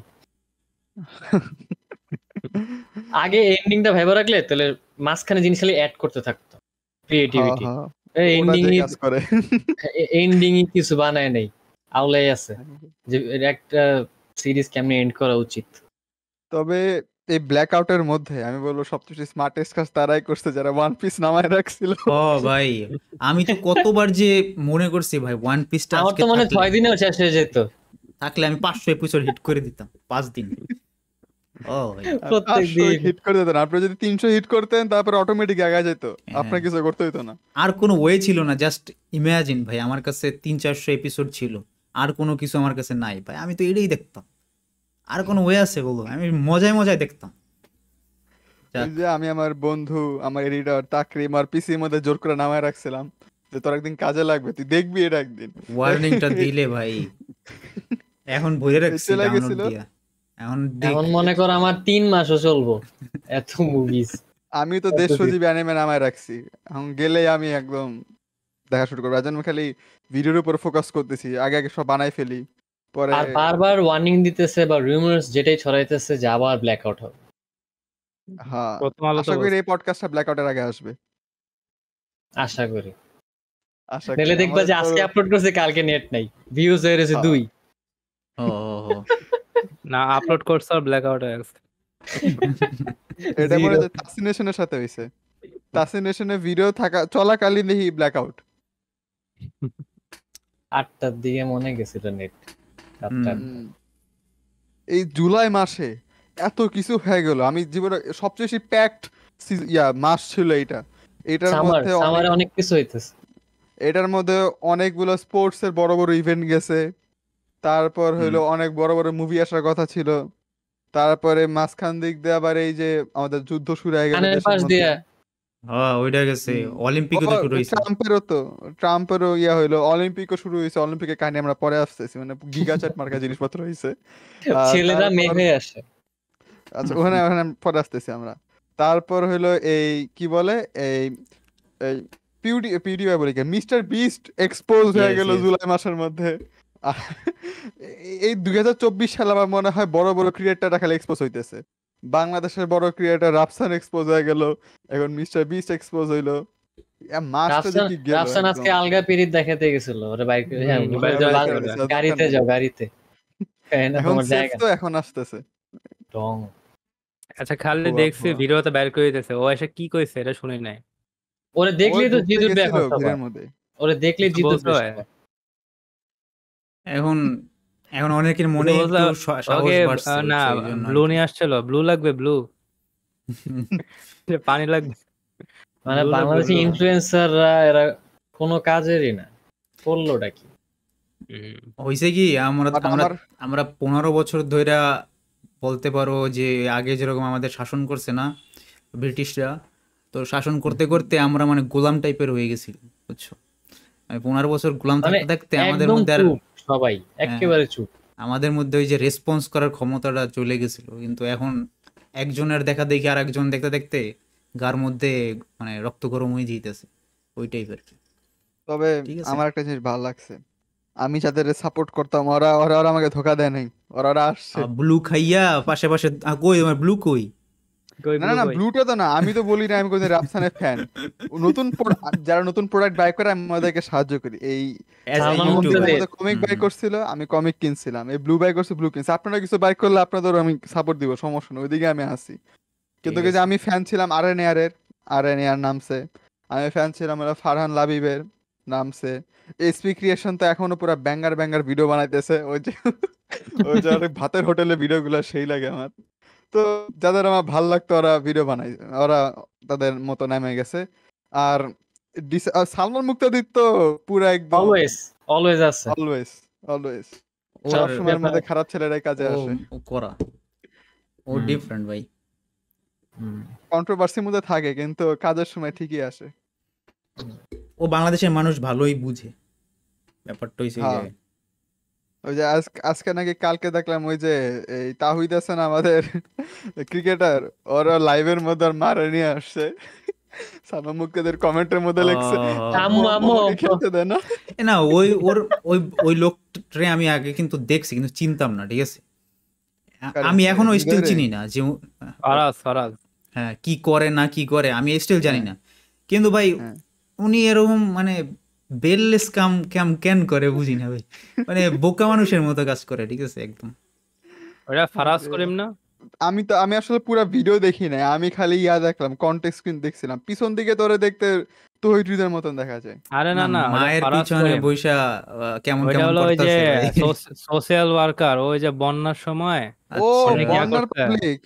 [SPEAKER 4] আগে এন্ডিংটা ভেবে রাখলে তাহলে মাঝখানে জিনিস খালি অ্যাড করতে থাকতো ক্রিয়েটিভিটি এন্ডিং এন্ডিং কিছু বানায় নাই আউলাই আছে হ্যাঁ, হ্যাঁ। যে একটা সিরিজ কেমনে এন্ড করা উচিত
[SPEAKER 1] তবে এই ব্ল্যাক আউটের মধ্যে আমি বলবো সবচেয়ে
[SPEAKER 2] স্মার্টেস্ট কাজ তারাই করছে যারা ওয়ান পিস নামায় রাখছিল ও ভাই আমি তো কতবার যে মনে করছি ভাই ওয়ান পিসটা আমার তো মনে 6 দিনেও শেষ হয়ে যেত থাকলে আমি পাঁচশো এপিসোড হিট করে দিতাম পাঁচ দিন ও হিট
[SPEAKER 1] করে দিতেন আপনি যদি তিনশো হিট করতেন তারপরে অটোমেটিক আগা যেত আপনার কিছু করতে হতো না
[SPEAKER 2] আর কোনো ওয়ে ছিল না জাস্ট ইমাজিন ভাই আমার কাছে তিন চারশো এপিসোড ছিল আর কোনো কিছু আমার কাছে নাই ভাই আমি তো এটাই দেখতাম আর কোনো ওয়ে আছে বলো আমি মজায় মজায় দেখতাম যে আমি
[SPEAKER 1] আমার বন্ধু আমার এডিটর তাকরিম আর পিসির মধ্যে জোর করে নামায় রাখছিলাম যে তোর একদিন কাজে লাগবে তুই দেখবি এটা একদিন
[SPEAKER 2] ওয়ার্নিংটা দিলে ভাই এখন ভরে রাখছি
[SPEAKER 1] ডাউনলোড দিয়া
[SPEAKER 4] এখন এখন মনে কর আমার 3 মাসও চলবো এত মুভিজ
[SPEAKER 1] আমি তো দেশ অ্যানিমে নামায় রাখছি এখন গেলে আমি একদম দেখা শুরু করবো আজন খালি ভিডিওর উপর ফোকাস করতেছি আগে আগে সব বানাই ফেলি পরে আর বারবার ওয়ার্নিং
[SPEAKER 4] দিতেছে বা রিউমার্স যেটাই ছড়াইতেছে যে আবার ব্ল্যাকআউট হবে হ্যাঁ আশা করি
[SPEAKER 1] এই পডকাস্টটা ব্ল্যাক আউটের আগে আসবে আশা করি আশা করি দেখবা যে আজকে
[SPEAKER 3] আপলোড করছে কালকে নেট নাই ভিউজ হয়ে রয়েছে হ্যাঁ। দুই না আপলোড করছ ব্ল্যাক আউট হয়ে গেছে এটা
[SPEAKER 1] মনে হয় সাথে হইছে ভিডিও থাকা চলাকালীন দেখি ব্ল্যাক আউট আটটার দিকে মনে নেট এই জুলাই মাসে এত কিছু হয়ে গেল আমি জীবনে সবচেয়ে বেশি প্যাকড ইয়া মাস ছিল এটা এটার মধ্যে অনেক কিছু হইতেছে এটার মধ্যে অনেকগুলো স্পোর্টস এর বড় বড় ইভেন্ট গেছে তারপর হইলো অনেক বড় বড় মুভি আসার কথা ছিল তারপরে মাঝখান দিক দিয়ে আবার এই যে আমাদের যুদ্ধ শুরু হয়ে গেল হ্যাঁ শুরু পরে আসতেছি মানে গিগা জিনিসপত্র আচ্ছা ওখানে ওখানে পরে আসতেছি আমরা তারপর হইলো এই কি বলে এই বলে মিস্টার বিস্ট এক্সপোজ হয়ে গেল জুলাই মাসের মধ্যে এই দুই হাজার চব্বিশ সালে আমার মনে হয় বড় বড় ক্রিয়েটার খালি এক্সপোজ হইতেছে বাংলাদেশের বড় ক্রিয়েটার রাফসান এক্সপোজ হয়ে গেল এখন মিস্টার বিস্ট এক্সপোজ হইলো দেখলে
[SPEAKER 4] হ্যাঁ,
[SPEAKER 1] এখন আসতেছে
[SPEAKER 3] আচ্ছা খালি দেখছি ও এসে কি কইছে এটা শুনি নাই দেখলেই তো জিদ উঠবে এখন ওরে দেখলেই জিদ
[SPEAKER 2] এখন এখন অনেকের মনে না ব্লু
[SPEAKER 3] নিয়ে আসছিল ব্লু লাগবে ব্লু
[SPEAKER 2] পানি লাগবে মানে বাংলাদেশি ইনফ্লুয়েন্সাররা এরা কোনো কাজেরই না করলোটা কি হইছে কি আমরা আমরা আমরা পনেরো বছর ধরে বলতে পারো যে আগে যেরকম আমাদের শাসন করছে না ব্রিটিশরা তো শাসন করতে করতে আমরা মানে গোলাম টাইপের হয়ে গেছি বুঝছো পনেরো বছর গোলাম মানে থাকতে থাকতে আমাদের মধ্যে আর সবাই হ্যাঁ। একেবারে চুপ আমাদের মধ্যে ওই যে রেসপন্স করার ক্ষমতাটা চলে গেছিল কিন্তু এখন একজনের দেখা দেখি আর একজন দেখতে দেখতে গার মধ্যে মানে রক্ত গরম হয়ে যেতেছে ওই টাইপের
[SPEAKER 1] তবে আমার একটা জিনিস ভালো লাগছে আমি যাদের সাপোর্ট করতাম ওরা ওরা ওরা আমাকে ধোকা দেয় নাই
[SPEAKER 2] ওরা ওরা আসছে ব্লু খাইয়া পাশে পাশে কই আমার ব্লু কই না না
[SPEAKER 1] ব্লুটা না আমি তো বলি না আমি কোন রাফসানের ফ্যান নতুন যারা নতুন প্রোডাক্ট বাই করে আমি ওদেরকে সাহায্য করি এই কমিক বাই করছিল আমি কমিক কিনছিলাম এই ব্লু বাই করছে ব্লু কিনছে আপনারা কিছু বাই করলে আপনাদের আমি সাপোর্ট দিব সমস্যা নেই ওইদিকে আমি আসি কিন্তু যে আমি ফ্যান ছিলাম আর এন এর আর এন এয়ার নামছে আমি ফ্যান ছিলাম হলো ফারহান লাবিবের নামছে এসপি ক্রিয়েশন তো এখনো পুরো ব্যাঙ্গার ব্যাঙ্গার ভিডিও বানাইতেছে ওই যে ওই যে ভাতের হোটেলে ভিডিওগুলো সেই লাগে আমার তো যাদের আমার ভাল লাগতো ওরা ভিডিও বানাই ওরা তাদের মতো নামে গেছে আর সালমান মুক্তাদিত্য পুরো একদম অলওয়েজ অলওয়েজ আছে অলওয়েজ অলওয়েজ সব সময়ের মধ্যে খারাপ ছেলেরাই কাজে আসে
[SPEAKER 2] করা ও ডিফারেন্ট ভাই
[SPEAKER 1] কন্ট্রোভার্সির মধ্যে থাকে কিন্তু কাজের সময় ঠিকই আসে
[SPEAKER 2] ও বাংলাদেশের মানুষ ভালোই বুঝে ব্যাপারটা হইছে হ্যাঁ।
[SPEAKER 1] ওই যে আজকে নাকি কালকে দেখলাম ওই যে এই তাহিদ হাসান আমাদের ক্রিকেটার ওরা লাইভের মধ্যে মারা নিয়ে আসছে সামাম কমেন্টের মধ্যে লিখছে আম্মু আম্মু খেলতে দেয় না
[SPEAKER 2] না ওই ওর ওই ওই ট্রে আমি আগে কিন্তু দেখছি কিন্তু চিনতাম না ঠিক আছে আমি এখনো স্টিল চিনি না যে ফারাজ ফারাজ হ্যাঁ কি করে না কি করে আমি স্টিল জানি হ্যাঁ। না কিন্তু ভাই হ্যাঁ। উনি এরকম মানে বেললেস কাম কাম কেন করে বুঝি না ভাই মানে বোকা মানুষের মতো কাজ করে ঠিক আছে একদম
[SPEAKER 3] ওরা ফারাজ করিম না
[SPEAKER 1] আমি তো আমি আসলে পুরো ভিডিও দেখি না আমি খালি ইয়া দেখলাম কনটেক্সট স্ক্রিন দেখছিলাম পিছন দিকে তোরে দেখতে তোহিদুদের মতন দেখা যায়
[SPEAKER 3] আরে না না মায়ের পিছনে বইসা কেমন কেমন করতেছে সোশ্যাল ওয়ার্কার ওই যে বন্যার সময় আচ্ছা। ও বন্যার পাবলিক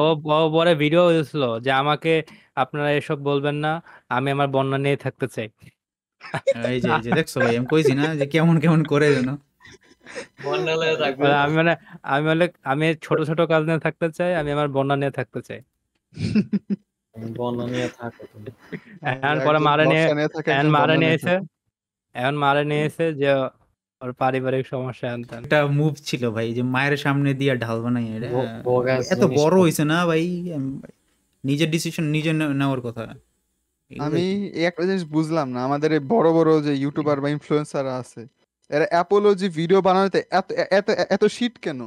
[SPEAKER 3] ও বড় ভিডিও হয়েছিল যে আমাকে আপনারা এসব বলবেন না আমি আমার বন্যা নিয়ে থাকতে চাই এই যে এই যে
[SPEAKER 2] দেখছো ভাই আমি কইছি না যে কেমন কেমন করে যেন
[SPEAKER 3] আমি মানে আমি বলে আমি ছোট ছোট কাজ নিয়ে থাকতে চাই আমি আমার বন্যা নিয়ে থাকতে চাই বন্যা নিয়ে থাকো এখন পরে মারা নিয়ে এখন মারা নিয়েছে
[SPEAKER 2] এখন মারা নিয়েছে যে ওর পারিবারিক সমস্যা আনতাম একটা মুভ ছিল ভাই যে মায়ের সামনে দিয়ে ঢাল বানাই এত বড় হয়েছে না ভাই নিজের ডিসিশন নিজে নেওয়ার কথা আমি
[SPEAKER 1] একটা জিনিস বুঝলাম না আমাদের এই বড় বড় যে ইউটিউবার বা ইনফ্লুয়েন্সার আছে এরা অ্যাপোলজি ভিডিও বানানোতে এত এত এত শিট কেন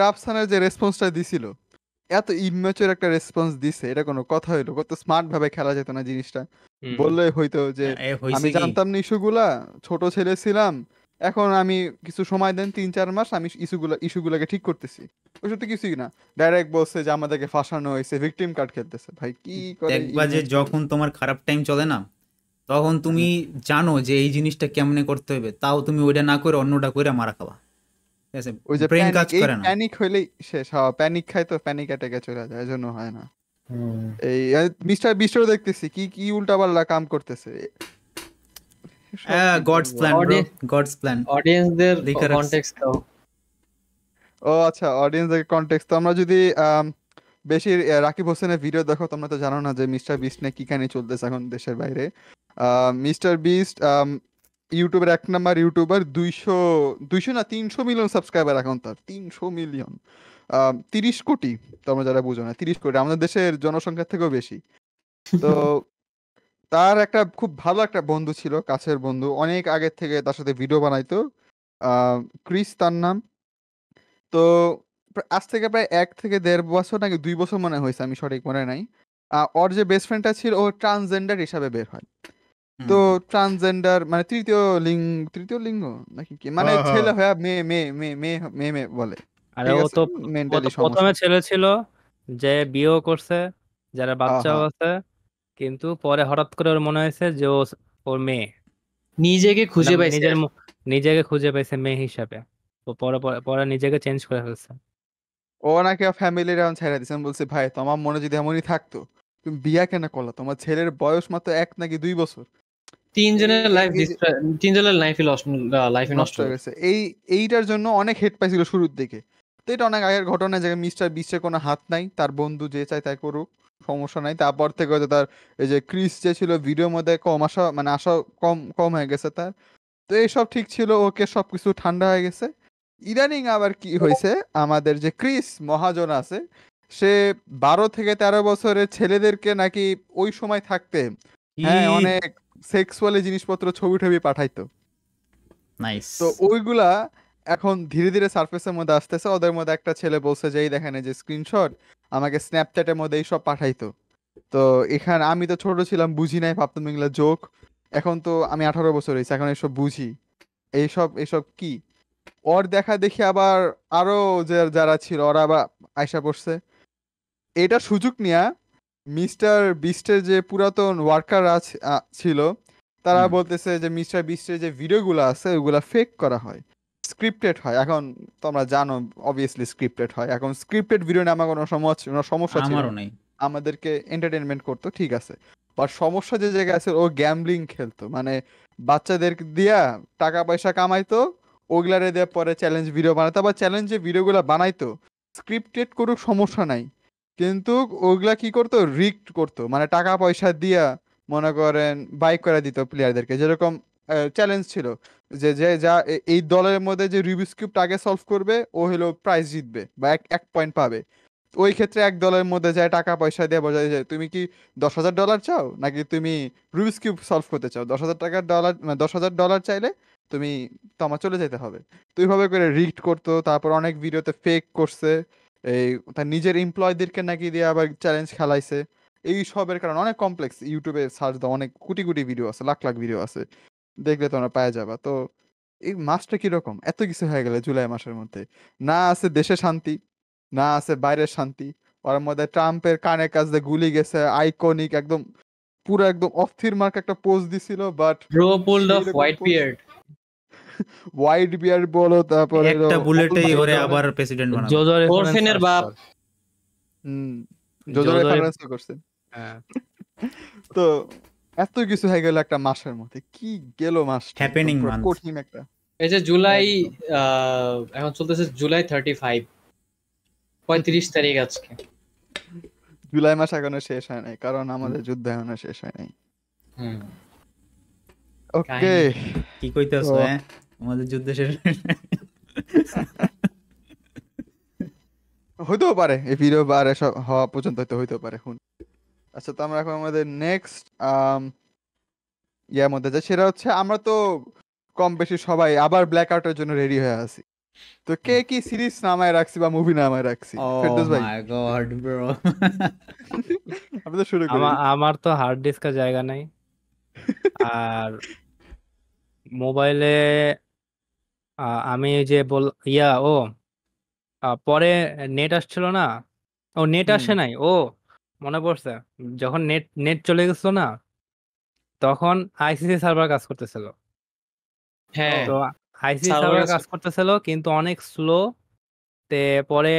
[SPEAKER 1] রাফসানের যে রেসপন্সটা দিছিল এত ইমেচুর একটা রেসপন্স দিছে এটা কোনো কথা হইলো কত স্মার্ট ভাবে খেলা যেত না জিনিসটা বললে হইতো যে আমি জানতাম না ইস্যুগুলা ছোট ছেলে ছিলাম এখন আমি কিছু সময় দেন তিন চার মাস আমি ইস্যুগুলো ইস্যুগুলোকে ঠিক করতেছি ওসব তো কিছুই না ডাইরেক্ট বলছে যে আমাদেরকে ফাঁসানো হয়েছে ভিকটিম কার্ড খেলতেছে
[SPEAKER 2] ভাই কি করে দেখবা যে যখন তোমার খারাপ টাইম চলে না তখন তুমি জানো যে এই জিনিসটা কেমনে করতে হবে তাও তুমি ওইটা না করে অন্যটা করে মারা খাওয়া ঠিক আছে ওই যে ব্রেন কাজ করে না
[SPEAKER 1] প্যানিক হইলেই শেষ হওয়া প্যানিক খায় তো প্যানিক অ্যাটাকে চলে যায় এজন্য হয় না এই মিস্টার বিস্টার দেখতেছি কি কি পাল্লা কাম করতেছে
[SPEAKER 4] গডস প্ল্যান গডস প্ল্যান অডিয়েন্সদের কনটেক্সট দাও
[SPEAKER 1] ও আচ্ছা অডিয়েন্সদের কনটেক্সট তো আমরা যদি বেশি রাকিব হোসেনের ভিডিও দেখো তোমরা তো জানো না যে মিস্টার বিস্ট নিয়ে কি কানে চলতেছে এখন দেশের বাইরে মিস্টার বিস্ট ইউটিউবের এক নাম্বার ইউটিউবার দুইশো দুইশো না তিনশো মিলিয়ন সাবস্ক্রাইবার এখন তার তিনশো মিলিয়ন তিরিশ কোটি তোমরা যারা বুঝো না তিরিশ কোটি আমাদের দেশের জনসংখ্যার থেকেও বেশি তো তার একটা খুব ভালো একটা বন্ধু ছিল কাছের বন্ধু অনেক আগের থেকে তার সাথে ভিডিও বানাইতো ক্রিস তার নাম তো আজ থেকে প্রায় এক থেকে দেড় বছর নাকি দুই বছর মনে হয়েছে আমি সঠিক মনে নাই ওর যে বেস্ট ফ্রেন্ডটা ছিল ও ট্রান্সজেন্ডার হিসাবে বের হয় তো ট্রান্সজেন্ডার মানে
[SPEAKER 3] তৃতীয় লিঙ্গ তৃতীয় লিঙ্গ নাকি কি মানে
[SPEAKER 1] হ্যাঁ, হ্যাঁ। ছেলে হয়ে মেয়ে মেয়ে মেয়ে মেয়ে মেয়ে মেয়ে বলে
[SPEAKER 3] আরে ও তো প্রথমে ছেলে ছিল যে বিয়েও করছে যারা হ্যাঁ, বাচ্চাও আছে কিন্তু পরে হঠাৎ করে ওর মনে হয়েছে যে ওর মেয়ে নিজেকে মানে খুঁজে পাইছে নিজের মু- নিজেকে খুঁজে পাইছে মেয়ে হিসাবে ও পরে পরে- নিজেকে চেঞ্জ করে ফেলছে
[SPEAKER 1] ও নাকি ফ্যামিলি রাউন্ড ছাড়া দিয়েছে বলছে ভাই তোমার মনে যদি এমনই থাকতো তুমি বিয়া কেন করলো তোমার ছেলের বয়স মাত্র এক নাকি দুই বছর
[SPEAKER 4] তিনজনের লাইফ এই যে- তিনজনের লাইফই লাইফ নষ্ট হয়ে গেছে
[SPEAKER 1] এই এইটার জন্য অনেক হেড পাইছিল শুরুর দিকে তো এটা অনেক আগের ঘটনা যে মিস্টার বিস্টের কোনো হাত নাই তার বন্ধু যে চায় তাই করুক সমস্যা নাই তারপর থেকে হয়তো তার এই যে ক্রিস যে ছিল ভিডিওর মধ্যে কম আসা মানে আসা কম কম হয়ে গেছে তার তো এইসব ঠিক ছিল ওকে সবকিছু ঠান্ডা হয়ে গেছে ইদানিং আবার কি হয়েছে আমাদের যে ক্রিস মহাজন আছে সে বারো থেকে তেরো বছরের ছেলেদেরকে নাকি ওই সময় থাকতে হ্যাঁ অনেক সেক্সুয়ালি জিনিসপত্র ছবি টবি পাঠাইতো তো ওইগুলা এখন ধীরে ধীরে সার্ফেসের মধ্যে আসতেছে ওদের মধ্যে একটা ছেলে বলছে যে এই দেখেন যে স্ক্রিনশট আমাকে স্ন্যাপচ্যাটের মধ্যে এইসব পাঠাইতো তো এখানে আমি তো ছোট ছিলাম বুঝি নাই ভাবতাম এগুলো জোক এখন তো আমি আঠারো বছর হয়েছি এখন এসব বুঝি এইসব এসব কি ওর দেখা দেখি আবার আরো যারা ছিল ওরা আবার আয়সা পড়ছে এটা সুযোগ নেয়া মিস্টার বিস্টের যে পুরাতন ওয়ার্কার ছিল তারা বলতেছে যে মিস্টার বিস্টের যে ভিডিওগুলো আছে ওগুলা ফেক করা হয় স্ক্রিপ্টেড হয় এখন তোমরা জানো অবভিয়াসলি স্ক্রিপ্টেড হয় এখন স্ক্রিপ্টেড ভিডিও নিয়ে আমার কোনো সমস্যা সমস্যা ছিল আমাদেরকে এন্টারটেনমেন্ট করতো ঠিক আছে বাট সমস্যা যে জায়গায় আছে ও গ্যামলিং খেলতো মানে বাচ্চাদের দিয়া টাকা পয়সা কামাইতো ওগুলারে দেওয়ার পরে চ্যালেঞ্জ ভিডিও বানাতো আবার চ্যালেঞ্জে ভিডিওগুলো বানাইতো স্ক্রিপ্টেড কোনো সমস্যা নাই কিন্তু ওগুলা কি করতো রিক্ট করতো মানে টাকা পয়সা দিয়া মনে করেন বাইক করে দিত প্লেয়ারদেরকে যেরকম চ্যালেঞ্জ ছিল যে যে যা এই দলের মধ্যে যে রিবিস কিউব আগে সলভ করবে ও হলো প্রাইজ জিতবে বা এক এক পয়েন্ট পাবে ওই ক্ষেত্রে এক দলের মধ্যে যায় টাকা পয়সা দিয়ে বোঝা যায় তুমি কি দশ হাজার ডলার চাও নাকি তুমি রুবিস কিউব সলভ করতে চাও দশ হাজার টাকার ডলার মানে দশ হাজার ডলার চাইলে তুমি তোমার চলে যেতে হবে তো এইভাবে করে রিক্ট করতো তারপর অনেক ভিডিওতে ফেক করছে এই তার নিজের এমপ্লয়দেরকে নাকি দিয়ে আবার চ্যালেঞ্জ খেলাইছে এই সবের কারণে অনেক কমপ্লেক্স ইউটিউবে সার্চ দাও অনেক কোটি কোটি ভিডিও আছে লাখ লাখ ভিডিও আছে দেখলে তোমরা পায়ে যাবা তো এই মাসটা কিরকম এত কিছু হয়ে গেলে জুলাই মাসের মধ্যে না আছে দেশে শান্তি না আছে বাইরের শান্তি ওর মধ্যে ট্রাম্পের কানে কাজে গুলি গেছে আইকনিক একদম পুরো একদম অস্থির মার্ক একটা পোজ দিছিল but of Whitebeard Whitebeard বলো তারপরে একটা বুলেটেই ওরে আবার প্রেসিডেন্ট বানাবো জোজোর বাপ হুম জোজোর রেফারেন্স করছেন হ্যাঁ তো এত কিছু হয়ে গেল একটা মাসের মধ্যে কি গেল মাস হ্যাপেনিং মান্থ কঠিন একটা
[SPEAKER 4] এই যে জুলাই এখন চলতেছে জুলাই 35 35 তারিখ আজকে
[SPEAKER 1] জুলাই মাস এখনো শেষ হয় নাই কারণ আমাদের যুদ্ধ এখনো শেষ হয় নাই
[SPEAKER 2] ওকে কি কইতাছো হ্যাঁ আমাদের যুদ্ধ শেষ
[SPEAKER 1] হইতেও পারে এই ভিডিও বারে সব হওয়া পর্যন্ত হইতে হইতেও পারে আচ্ছা তো আমরা এখন আমাদের নেক্সট um, ইয়ার মধ্যে যাই সেটা হচ্ছে আমরা তো কম বেশি সবাই আবার ব্ল্যাক আউটের জন্য রেডি হয়ে আছি তো কে কি সিরিজ নামায় রাখছি বা মুভি নামায় রাখছি oh ফেরদৌস ভাই মাই
[SPEAKER 2] গড ব্রো
[SPEAKER 3] আমি তো শুরু করি আমার তো হার্ড ডিস্কের জায়গা নাই আর মোবাইলে আমি যে বল ইয়া ও পরে নেট আসছিল না ও নেট আসে নাই ও মনে পড়ছে যখন নেট নেট চলে গেছিল না তখন আইসিসি সার্ভার কাজ করতেছিল হ্যাঁ তো আইসিসি সার্ভার কাজ করতেছিল কিন্তু অনেক স্লো তে পরে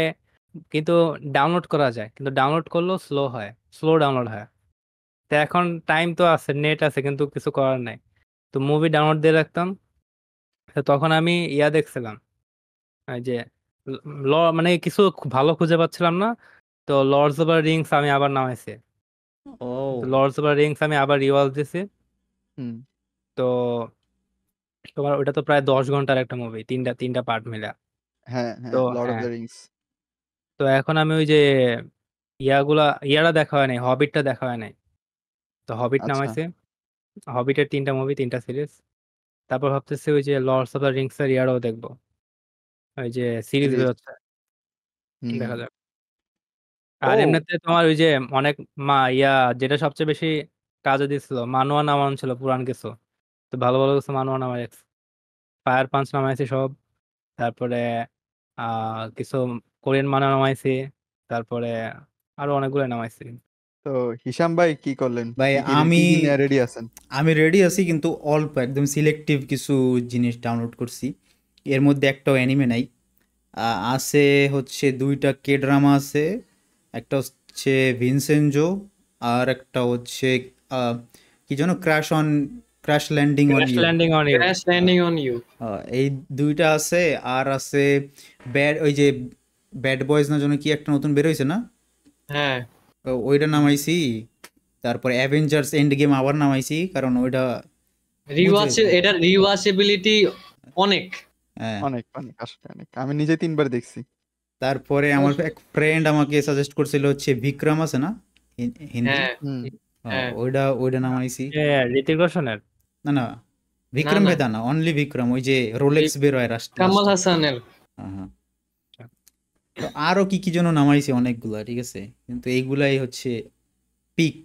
[SPEAKER 3] কিন্তু ডাউনলোড করা যায় কিন্তু ডাউনলোড করলেও স্লো হয় স্লো ডাউনলোড হয় তো এখন টাইম তো আছে নেট আছে কিন্তু কিছু করার নাই তো মুভি ডাউনলোড দিয়ে রাখতাম তখন আমি ইয়া দেখছিলাম যে ল মানে কিছু ভালো খুঁজে পাচ্ছিলাম না তো লর্ডস অফ রিংস আমি আবার নামাইছে ও লর্ডস অফ রিংস আমি আবার রিওয়াজ দিছি তো তোমার ওটা তো প্রায় দশ ঘন্টার একটা মুভি তিনটা তিনটা পার্ট মিলা
[SPEAKER 1] হ্যাঁ, হ্যাঁ তো লর্ড অফ দ্য রিংস
[SPEAKER 3] তো এখন আমি ওই যে ইয়াগুলা ইয়ারা দেখা হয় নাই হবিটটা দেখা হয় নাই তো হবিট নামাইছে হবিটের তিনটা মুভি তিনটা সিরিজ তারপর ভাবতেছি ওই যে লর্ডস অফ দ্য রিংস এর ইয়ারাও দেখবো ওই যে সিরিজ বেরোচ্ছে দেখা যাক আর ও! এমনিতে তোমার ওই যে অনেক মা ইয়া যেটা সবচেয়ে বেশি কাজে দিছিল, মানুয়া নামানো ছিল পুরান কিছু। তো ভালো, ভালো কিছু মানুয়া নামাই ফায়ার পাঞ্চ নামাইছে সব। তারপরে
[SPEAKER 2] কিছু কোরিয়ান মানওয়া নামাইছে
[SPEAKER 3] তারপরে আরো অনেকগুলো নামাইছে তো হিসাম ভাই কি করলেন? ভাই কি, আমি কি, নিয়ে রেডি আছেন?
[SPEAKER 2] আমি রেডি আছি কিন্তু অল্প একদম সিলেক্টিভ কিছু জিনিস ডাউনলোড করছি। এর মধ্যে একটাও অ্যানিমে নাই। আছে হচ্ছে দুইটা কে-ড্রামা আছে। একটা হচ্ছে ভিনসেনজো আর একটা হচ্ছে কি যেন crash on crash landing on you crash landing on you এই দুইটা আছে আর আছে ব্যাড ওই যে ব্যাড বয়েজ না জন্য কি একটা নতুন বের হইছে না হ্যাঁ ওইটা নামাইছি তারপরে অ্যাভেঞ্জার্স এন্ড গেম আবার নামাইছি কারণ ওইটা রিওয়াচ এটা
[SPEAKER 4] রিওয়াচেবিলিটি অনেক
[SPEAKER 2] হ্যাঁ। অনেক অনেক আসলে অনেক আমি নিজে তিনবার দেখছি তারপরে আমার এক ফ্রেন্ড আমাকে সাজেস্ট করছিল হচ্ছে বিক্রম আছে না হিন্দি হ্যাঁ, হ্যাঁ। ওইটা ওইটা নাম আইছি ঋতিক রোশনের না না বিক্রম বেদা না অনলি বিক্রম ওই যে রোলেক্স বেরোয় রাষ্ট্র কামাল হাসানের তো আরো কি কি যেন নামাইছে অনেকগুলা ঠিক আছে কিন্তু এইগুলাই হচ্ছে পিক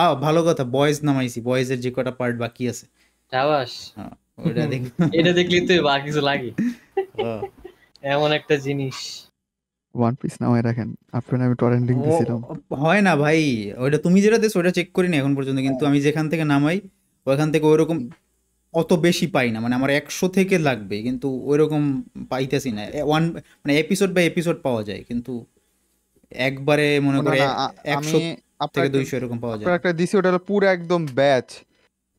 [SPEAKER 2] আ ভালো কথা বয়েজ নামাইছি বয়েজের যে কটা পার্ট বাকি আছে
[SPEAKER 4] সাবাস হ্যাঁ, ওইটা দেখ এটা দেখলি তো বাকি কিছু লাগে এমন একটা
[SPEAKER 1] জিনিস ওয়ান পিস নামায় রাখেন আপনি আমি টরেন্ট লিংক দিছিলাম
[SPEAKER 2] হয় না ভাই ওইটা তুমি যেটা দেছো ওটা চেক করিনি এখন পর্যন্ত কিন্তু আমি যেখান থেকে নামাই ওইখান থেকে ওইরকম অত বেশি পাই না মানে আমার একশো থেকে লাগবে কিন্তু ওইরকম পাইতেছি না ওয়ান মানে এপিসোড বাই এপিসোড পাওয়া যায় কিন্তু একবারে মনে করে একশো থেকে দুইশো এরকম পাওয়া যায়
[SPEAKER 1] একটা দিছি ওটা পুরো একদম ব্যাচ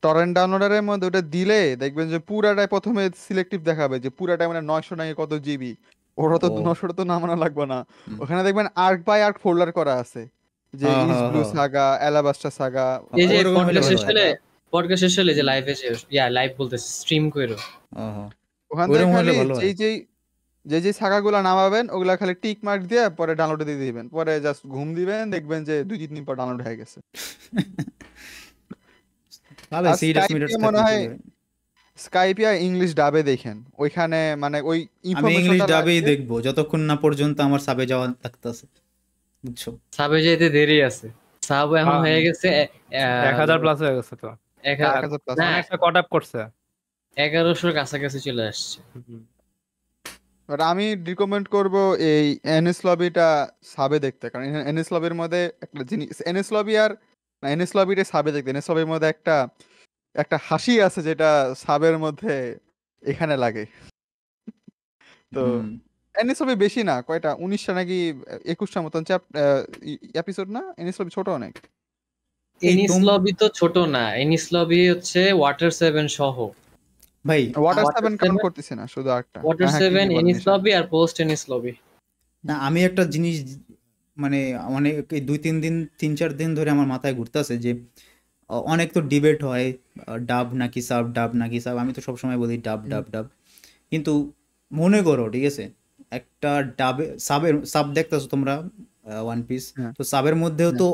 [SPEAKER 1] টরেন্ট ডাউনলোডারের মধ্যে ওটা দিলে দেখবেন যে পুরাটাই প্রথমে সিলেক্টিভ দেখাবে যে পুরাটাই মানে নয়শো নাকি কত জিবি ওরা তো নয়শো তো নামানো লাগবে না ওখানে দেখবেন আর্ক বাই আর্ক ফোল্ডার করা আছে যে East Blue saga Alabasta saga এই যে পডকাস্ট শেষ হলে
[SPEAKER 4] পডকাস্ট শেষ হলে যে লাইভে ইয়া লাইভ বলতে স্ট্রিম কইরো ওখানে খালি যেই
[SPEAKER 1] যেই যে যে সাগাগুলো নামাবেন ওগুলা খালি টিক মার্ক দিয়ে পরে ডাউনলোড দিয়ে দিবেন পরে জাস্ট ঘুম দিবেন দেখবেন যে দুই তিন দিন পর ডাউনলোড হয়ে গেছে
[SPEAKER 2] সিরিয়াস মিটার মনে হয়
[SPEAKER 1] স্কাইপিয়া ইংলিশ ডাবে দেখেন ওইখানে মানে ওই আমি ইংলিশ ডাবেই দেখবো
[SPEAKER 2] যতক্ষণ না পর্যন্ত আমার সাবে যাওয়া থাকতেছে বুঝছো সাবে যেতে দেরি আছে সাব এখন হ্যাঁ। হয়ে গেছে 1000 প্লাস হয়ে গেছে তো
[SPEAKER 4] 1000 প্লাস কট আপ করছে 1100 কাছাকাছি চলে আসছে
[SPEAKER 1] বাট আমি রিকমেন্ড করব এই এনএস লবিটা সাবে দেখতে কারণ এনএস লবির মধ্যে একটা জিনিস এনএস লবি আর এনএস লবিটা সাবে দেখতে এনএস লবির মধ্যে একটা একটা হাসি আছে যেটা সাবের মধ্যে এখানে লাগে তো এনএস লবি বেশি না কয়টা উনিশটা নাকি একুশটা মতন এপিসোড না এনএস লবি ছোট অনেক এনিস
[SPEAKER 4] লবি তো ছোট না এনিস লবি হচ্ছে ওয়াটার সেভেন সহ
[SPEAKER 2] ভাই ওয়াটার সেভেন কাউন্ট
[SPEAKER 1] করতেছে না শুধু
[SPEAKER 2] একটা ওয়াটার সেভেন এনিস
[SPEAKER 4] লবি আর পোস্ট এনিস
[SPEAKER 2] লবি না আমি একটা জিনিস মানে অনেক দুই তিন দিন তিন চার দিন ধরে আমার মাথায় ঘুরতেছে যে অনেক তো ডিবেট হয় ডাব নাকি সাব ডাব নাকি সাব আমি তো সবসময় বলি ডাব ডাব ডাব কিন্তু মনে করো ঠিক আছে একটা ডাবে সাবের সাব দেখতেছো তোমরা ওয়ান হ্যাঁ। পিস তো সাবের মধ্যেও তো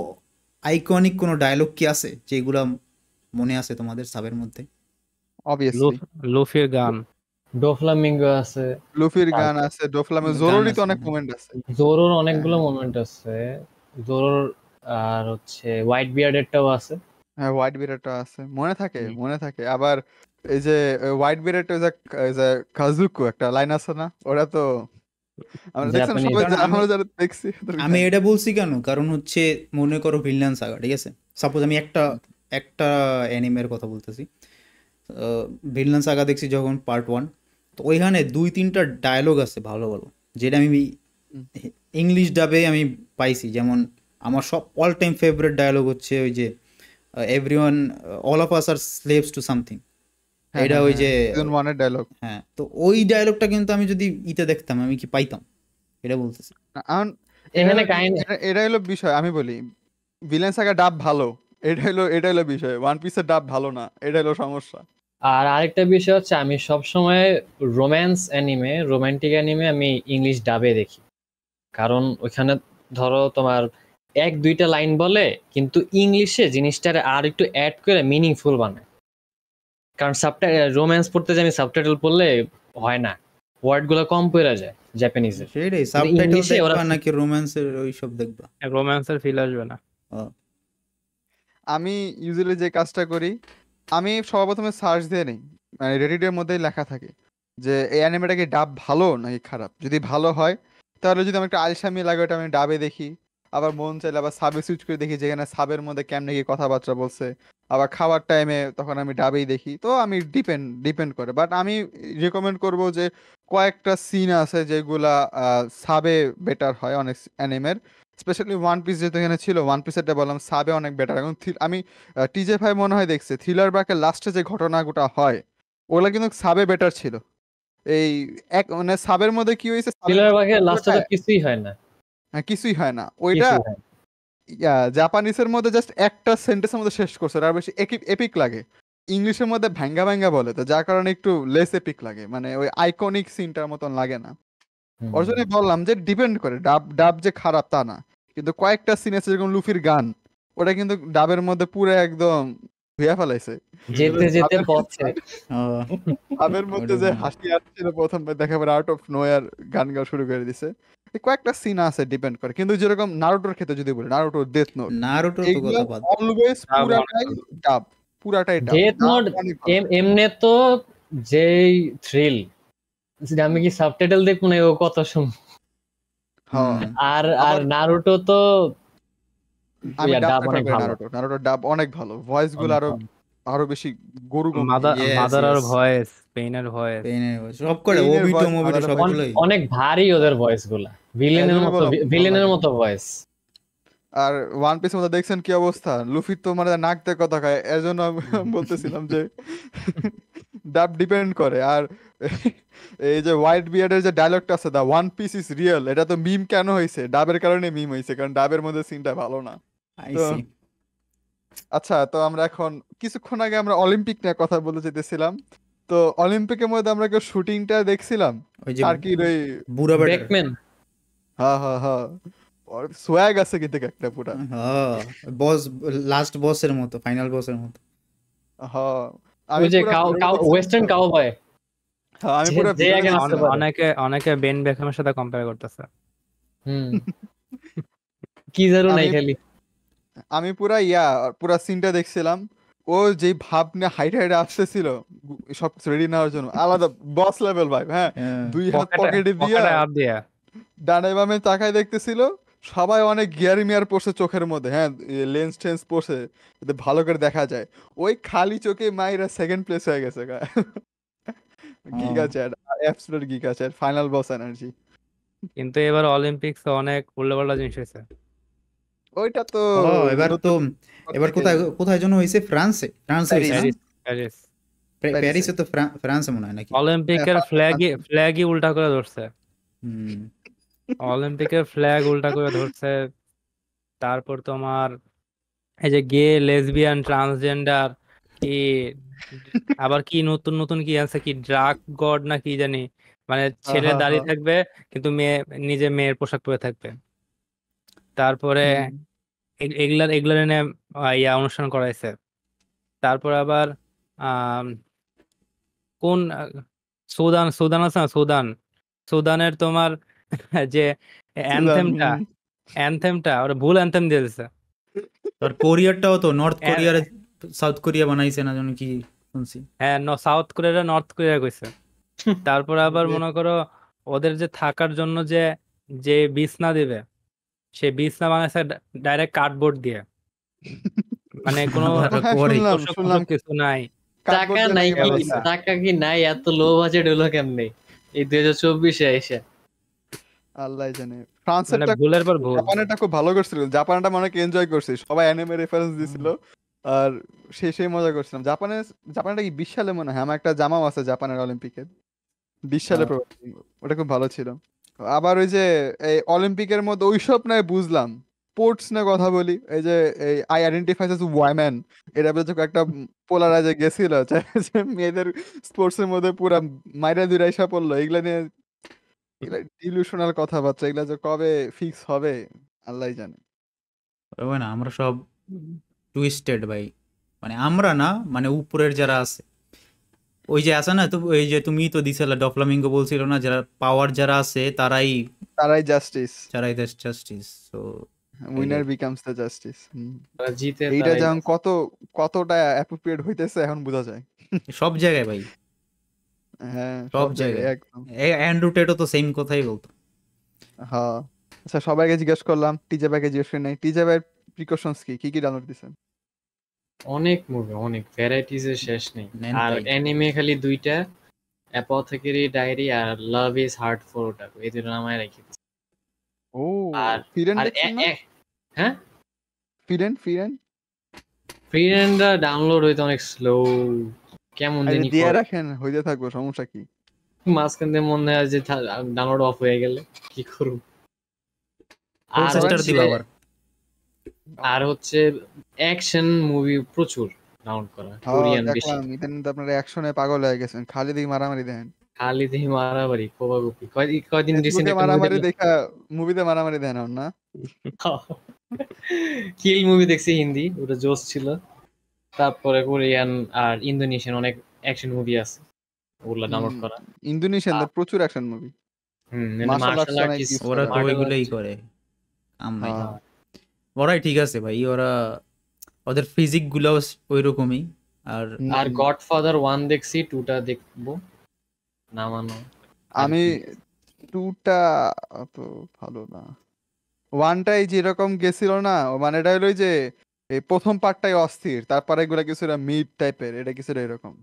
[SPEAKER 2] আইকনিক হ্যাঁ। কোনো ডায়লগ কি আছে যেগুলা মনে আছে তোমাদের সাবের মধ্যে
[SPEAKER 4] অবভিয়াসলি লোফের গান ডোফলামিঙ্গো আছে লুফির গান আছে
[SPEAKER 2] ডোফলামে জোরোরই
[SPEAKER 4] তো
[SPEAKER 1] অনেক মোমেন্ট আছে
[SPEAKER 4] জোরোর অনেকগুলো মোমেন্ট আছে জোরোর আর হচ্ছে
[SPEAKER 1] হোয়াইট বিয়ার্ডেরটাও আছে হ্যাঁ হোয়াইট বিয়ার্ডটা আছে মনে থাকে মনে থাকে আবার এই যে হোয়াইট বিয়ার্ডটা যে যে কাজুকু একটা লাইন আছে না ওরা তো
[SPEAKER 2] আমি এটা বলছি কেন কারণ হচ্ছে মনে করো ভিলেন সাগা ঠিক আছে সাপোজ আমি একটা একটা অ্যানিমের কথা বলতেছি ভিলেন সাগা দেখছি যখন পার্ট ওয়ান তো ওইখানে দুই তিনটা ডায়লগ আছে ভালো ভালো যেটা আমি ইংলিশ ডাবে আমি পাইছি যেমন আমার সব অল টাইম ফেভারিট ডায়লগ হচ্ছে ওই যে everyone all of us are slaves to something
[SPEAKER 3] এটা হ্যাঁ, ওই হ্যাঁ,
[SPEAKER 2] যে ডায়লগ হ্যাঁ তো ওই ডায়লগটা কিন্তু আমি যদি ইতে দেখতাম আমি কি পাইতাম এটা বলতেছি এখানে এটা হলো বিষয় আমি বলি ভিলেন
[SPEAKER 1] সাগা ডাব ভালো এটা হলো এটা হলো বিষয় ওয়ান পিসের ডাব ভালো না এটা হলো সমস্যা
[SPEAKER 4] আর আরেকটা বিষয় হচ্ছে আমি সবসময় রোম্যান্স অ্যানিমে রোম্যান্টিক অ্যানিমে আমি ইংলিশ ডাবে দেখি কারণ ওইখানে ধরো তোমার এক দুইটা লাইন বলে কিন্তু ইংলিশে জিনিসটার আর একটু অ্যাড করে মিনিংফুল বানায় কারণ সাবটাই রোম্যান্স পড়তে যাই আমি সাবটাইটেল পড়লে হয় না ওয়ার্ডগুলো কম পড়ে যায় জাপানিজে
[SPEAKER 2] সেটাই নাকি রোম্যান্সের ওই সব দেখবা রোম্যান্সের ফিল আসবে না
[SPEAKER 1] আমি ইউজুয়ালি যে কাজটা করি আমি সর্বপ্রথমে সার্চ দিয়ে নেই মানে এর মধ্যেই লেখা থাকে যে এই অ্যানিমেটা কি ডাব ভালো নাকি খারাপ যদি ভালো হয় তাহলে যদি আমি একটা আলসামি লাগে ওটা আমি ডাবে দেখি আবার মন চাইলে আবার সাবে সুইচ করে দেখি যেখানে সাবের মধ্যে কেমন কি কথাবার্তা বলছে আবার খাওয়ার টাইমে তখন আমি ডাবেই দেখি তো আমি ডিপেন্ড ডিপেন্ড করে বাট আমি রেকমেন্ড করব যে কয়েকটা সিন আছে যেগুলা সাবে বেটার হয় অনেক অ্যানিমের স্পেশালি ওয়ান পিস যেহেতু এখানে ছিল ওয়ান পিসেরটা বললাম সাবে অনেক বেটার এবং আমি টিজে ভাই মনে হয় দেখছে থ্রিলার ব্রাকের লাস্টে যে ঘটনাগুলো হয় ওগুলো কিন্তু সাবে বেটার ছিল এই এক মানে সাবের মধ্যে কি হয়েছে থ্রিলার ব্রাকের লাস্টে তো কিছুই হয় না হ্যাঁ কিছুই হয় না ওইটা জাপানিসের মধ্যে জাস্ট একটা সেন্টেন্সের মধ্যে শেষ করছে আর বেশি একই এপিক লাগে ইংলিশের মধ্যে ভ্যাঙ্গা ভ্যাঙ্গা বলে তো যার কারণে একটু লেস এপিক লাগে মানে ওই আইকনিক সিনটার মতন লাগে না ওর জন্য বললাম যে ডিপেন্ড করে ডাব ডাব যে খারাপ তা না কিন্তু কয়েকটা সিন আছে যেরকম লুফির গান ওটা কিন্তু ডাবের মধ্যে পুরো একদম ধুয়া ফেলাইছে যেতে যেতে পথে ডাবের মধ্যে যে হাসি আসছিল প্রথম দেখা পরে আউট অফ নোয়ার গান গাওয়া শুরু করে দিছে কয়েকটা সিন আছে ডিপেন্ড করে কিন্তু যেরকম নারুটোর ক্ষেত্রে যদি বলি নারুটো ডেথ নোট নারুটোর তো কথা বাদ অলওয়েজ পুরাটাই ডাব পুরাটাই
[SPEAKER 4] ডাব ডেথ মানে নোট এমনে তো যেই থ্রিল যে আমি কি সাবটাইটেল দেখবো না ও কত শুন হ্যাঁ।
[SPEAKER 1] আর আর নারুটো তো
[SPEAKER 4] আমি ডাব অনেক
[SPEAKER 1] ভালো নারুটো ডাব অনেক ভালো ভয়েস গুলো আরো আরো বেশি গরু মাদার আর ভয়েস
[SPEAKER 3] পেইনার ভয়েস ভয়েস সব করে ওবিটো মোবিটো সবগুলোই অনেক ভারী ওদের ভয়েস গুলা ভিলেনের মতো ভিলেনের মতো ভয়েস
[SPEAKER 1] আর ওয়ান পিস মধ্যে দেখছেন কি অবস্থা লুফি তো মানে নাকতে কথা খায় এজন্য বলতেছিলাম যে ডাব ডিপেন্ড করে আর এই যে হোয়াইট বিয়ার্ডের যে ডায়লগটা আছে the One Piece is real এটা তো মিম কেন হয়েছে ডাবের কারণে মিম হয়েছে কারণ ডাবের মধ্যে সিনটা ভালো না আচ্ছা তো আমরা এখন কিছুক্ষণ আগে আমরা অলিম্পিক নিয়ে কথা বলে যেতেছিলাম তো অলিম্পিকের মধ্যে আমরা কেউ শুটিংটা দেখছিলাম আর কি ওই বুড়া ব্যাটম্যান
[SPEAKER 2] হ্যাঁ হ্যাঁ হ্যাঁ সোয়াগ আছে কিন্তু একটা পুরা বস লাস্ট বসের মতো ফাইনাল বসের মতো হ্যাঁ আমি যে ওয়েস্টার্ন
[SPEAKER 3] কাউবয় ব্যর্থ আমি পুরো অনেকে অনেকে বেন বেকহামের সাথে কম্পেয়ার
[SPEAKER 2] করতেছে হুম
[SPEAKER 3] কি
[SPEAKER 1] জানো নাই খালি আমি পুরা ইয়া পুরা সিনটা দেখছিলাম ও যে ভাব নিয়ে হাইট হাইট ছিল সব রেডি নেওয়ার জন্য আলাদা বস লেভেল ভাই হ্যাঁ দুই হাত পকেটে দিয়ে ডানে বামে তাকায় দেখতেছিল সবাই অনেক গিয়ার মিয়ার পড়ছে চোখের মধ্যে হ্যাঁ লেন্স টেন্স পড়ছে যাতে ভালো করে দেখা যায় ওই খালি চোখে মাইরা সেকেন্ড প্লেস হয়ে গেছে gigachad gigachad final boss energy
[SPEAKER 3] কিন্তু এবার অলিম্পিক্স অনেক উল্টোপাল্টা জিনিস হয়েছে
[SPEAKER 2] ওইটা তো এবার তো এবার কোথায় কোথায় হয়েছে ফ্রান্সে ফ্রান্সে প্যারিস প্যারিসে তো ফ্রান্সে মনে হয় নাকি অলিম্পিকের
[SPEAKER 3] ফ্ল্যাগই ফ্ল্যাগই উল্টা করে ধরছে অলিম্পিকের ফ্ল্যাগ উল্টা করে ধরছে তারপর তোমার এই যে গে লেসবিয়ান ট্রান্সজেন্ডার কি আবার কি নতুন নতুন কি আছে কি ড্রাগ গড না কি জানি মানে ছেলে দাঁড়িয়ে থাকবে কিন্তু মেয়ে নিজে মেয়ের পোশাক পরে থাকবে তারপরে এগুলার এগুলার এনে ইয়া অনুষ্ঠান করাইছে তারপর আবার কোন সুদান সুদান আছে না সুদান সুদানের তোমার যে অ্যানথেমটা অ্যানথেমটা ওরা ভুল অ্যানথেম দিয়ে দিছে কোরিয়ারটাও
[SPEAKER 2] তো নর্থ কোরিয়ার
[SPEAKER 3] সাউথ কোরিয়া বানাইছে না জানি কি শুনছি হ্যাঁ সাউথ কোরিয়া নর্থ কোরিয়া কইছে তারপর আবার মনে করো ওদের যে থাকার জন্য যে যে বিছনা দিবে সে বিছনা বানাইছে ডাইরেক্ট কার্ডবোর্ড দিয়ে মানে কোনো হ্যাঁ, কিছু নাই টাকা নাই
[SPEAKER 4] টাকা কি নাই এত লো বাজেট হলো কেমনে এই দুই হাজার চব্বিশে এসে
[SPEAKER 1] আল্লাহ জানে ফ্রান্সেরটা মানে ভুলের পর ভুল জাপানেরটা খুব ভালো করছিল জাপানটা অনেক এনজয় করছে সবাই অ্যানিমে রেফারেন্স দিছিল আর সেই সেই মজা করছিলাম জাপানে জাপানটা কি বিশ সালে মনে হয় আমার একটা জামাও আছে জাপানের অলিম্পিকের বিশ সালে ওটা খুব ভালো ছিল আবার ওই যে এই অলিম্পিকের মধ্যে ওইসব নয় বুঝলাম স্পোর্টস নিয়ে কথা বলি এই যে এই আই আইডেন্টিফাই অ্যাজ ওয়ামেন এটা বলতে একটা পোলারাইজে গেছিল যে মেয়েদের স্পোর্টস এর মধ্যে পুরো মাইরা দুইরা এসে পড়লো এগুলা নিয়ে এগুলা ডিলিউশনাল কথাবার্তা এগুলা যে কবে ফিক্স হবে আল্লাহই জানে
[SPEAKER 2] না আমরা সব টুইস্টেড ভাই মানে আমরা না মানে উপরের যারা আছে ওই যে আছে না ওই যে তুমি তো দিছিলা ডফলামিঙ্গো বলছিল না যারা পাওয়ার যারা আছে তারাই
[SPEAKER 1] তারাই জাস্টিস তারাই justice so winner becomes the justice
[SPEAKER 2] জিতে এইটা যখন
[SPEAKER 1] কত কতটা অ্যাপ্রোপ্রিয়েট হইতেছে এখন বোঝা যায়
[SPEAKER 2] সব জায়গায় ভাই হ্যাঁ সব জায়গায় একদম অ্যান্ড্রু টেটও তো সেম কথাই বলতো
[SPEAKER 1] হ্যাঁ আচ্ছা সবাইকে জিজ্ঞেস করলাম টিজে ভাইকে জিজ্ঞেস করি নাই টিজে ব্যাগ প্রিকশনস কি কি কি ডাউনলোড দিছেন
[SPEAKER 4] অনেক মুভি অনেক ভ্যারাইটিজ এর শেষ নেই আর অ্যানিমে খালি দুইটা অ্যাপোথেকারি ডায়েরি আর লাভ ইজ হার্ট ফর ওটা এই দুটো নামায় রেখে ও আর আর হ্যাঁ
[SPEAKER 1] ফিরেন ফিরেন
[SPEAKER 4] ফিরেনটা ডাউনলোড হইতো অনেক স্লো কেমন জানি দিয়ে
[SPEAKER 1] রাখেন হইতে থাকবো সমস্যা কি
[SPEAKER 4] মাঝখান দিয়ে মনে হয় যে ডাউনলোড অফ হয়ে গেলে কি করব
[SPEAKER 1] আর দিব আবার
[SPEAKER 4] আর oh. হচ্ছে অ্যাকশন মুভি প্রচুর ডাউনলোড করা কোরিয়ান oh, বেশি
[SPEAKER 1] ইদানিং তো আপনারা অ্যাকশনে পাগল হয়ে গেছেন খালি দেখি মারামারি দেন
[SPEAKER 4] খালি দেখি মারামারি কোবাগুপি কয়দিন রিসেন্ট মারামারি দেখা
[SPEAKER 1] মুভিতে মারামারি দেন না
[SPEAKER 4] কিল মুভি দেখছি হিন্দি ওটা জোস ছিল তারপরে কোরিয়ান আর ইন্দোনেশিয়ান অনেক অ্যাকশন মুভি আছে
[SPEAKER 2] ওগুলা ডাউনলোড করা
[SPEAKER 1] ইন্দোনেশিয়ান তো প্রচুর অ্যাকশন মুভি হুম মার্শাল মানে আর্ট
[SPEAKER 2] ওরা তো ওইগুলাই করে আমরা ওরাই ঠিক আছে ভাই ওরা ওদের ফিজিক গুলাও ওই রকমই আর আর
[SPEAKER 4] গডফাদার ওয়ান দেখছি টুটা
[SPEAKER 1] দেখবো নামানো আমি টুটা অত ভালো না 1টাই যেরকম গেছিল না মানে এটা হলো যে এই প্রথম পার্টটাই অস্থির তারপরে এগুলা কিছুটা মিড টাইপের এটা কিছুটা এরকম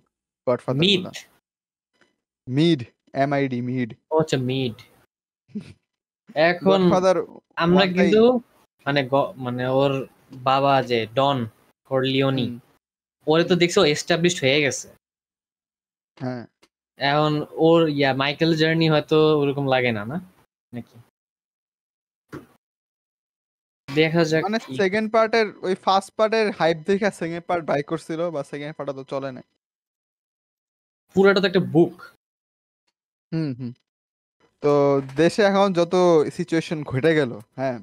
[SPEAKER 1] Godfather mid mid M I D mid ও আচ্ছা মিড এখন আমরা কিন্তু
[SPEAKER 4] মানে মানে ওর বাবা যে ডন করলিওনি ওরে তো দেখছো এস্টাবলিশড হয়ে গেছে হ্যাঁ এখন ওর ইয়া মাইকেল জার্নি হয়তো ওরকম লাগে না না
[SPEAKER 1] নাকি দেখা যাক মানে সেকেন্ড পার্টের ওই ফার্স্ট পার্টের হাইপ দেখে সেকেন্ড পার্ট বাই করছিল বা সেকেন্ড পার্ট তো চলে না পুরোটা তো একটা বুক হুম হুম তো দেশে এখন যত সিচুয়েশন ঘটে গেল হ্যাঁ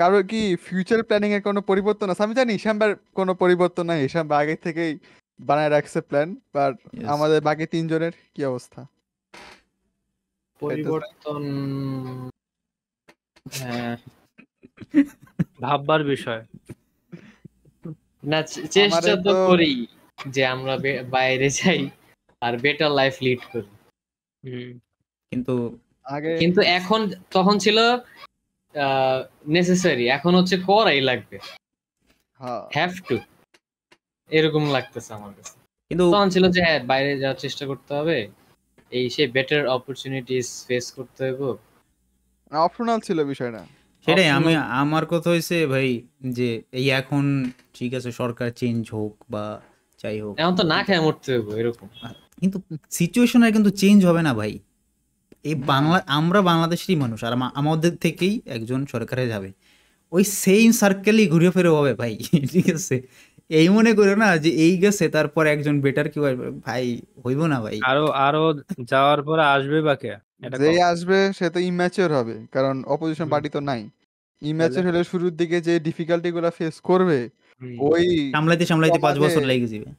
[SPEAKER 1] কারোর কি ফিউচার প্ল্যানিং এর কোনো পরিবর্তন আছে আমি জানি ইশাম্বার কোনো পরিবর্তন নাই ইশাম্বা আগে থেকেই বানায় রাখছে প্ল্যান বাট আমাদের
[SPEAKER 3] বাকি তিনজনের কি অবস্থা পরিবর্তন হ্যাঁ। ভাববার বিষয়
[SPEAKER 4] না চেষ্টা তো করি যে আমরা বাইরে যাই আর বেটার লাইফ লিড করি কিন্তু আগে কিন্তু এখন তখন ছিল নেসেসারি এখন হচ্ছে করাই লাগবে হ্যাভ টু এরকম লাগতেছে আমার কাছে কিন্তু তখন ছিল যে হ্যাঁ বাইরে যাওয়ার চেষ্টা করতে হবে এই সে বেটার অপরচুনিটিস ফেস করতে হবে
[SPEAKER 1] না অপশনাল ছিল বিষয়টা
[SPEAKER 2] সেটাই আমি আমার কথা হইছে ভাই যে এই এখন ঠিক আছে সরকার চেঞ্জ হোক বা যাই হোক এখন তো না খেয়ে মরতে হবে এরকম কিন্তু সিচুয়েশন আর কিন্তু চেঞ্জ হবে না ভাই এই বাংলা আমরা বাংলাদেশেরই মানুষ আর আমাদের থেকেই একজন সরকারে যাবে ওই সেম সার্কেলই ঘুরে ফেরে হবে ভাই ঠিক আছে এই মনে করে না যে এই গেছে তারপর একজন বেটার কি ভাই হইব না ভাই
[SPEAKER 3] আরো আরো যাওয়ার পর আসবে বা কে যে
[SPEAKER 2] আসবে সে তো ইম্যাচিওর হবে
[SPEAKER 1] কারণ অপোজিশন পার্টি তো নাই ইম্যাচিওর হলে শুরুর দিকে যে ডিফিকাল্টি গুলা ফেস করবে
[SPEAKER 2] ওই সামলাইতে সামলাইতে পাঁচ বছর লেগে যাবে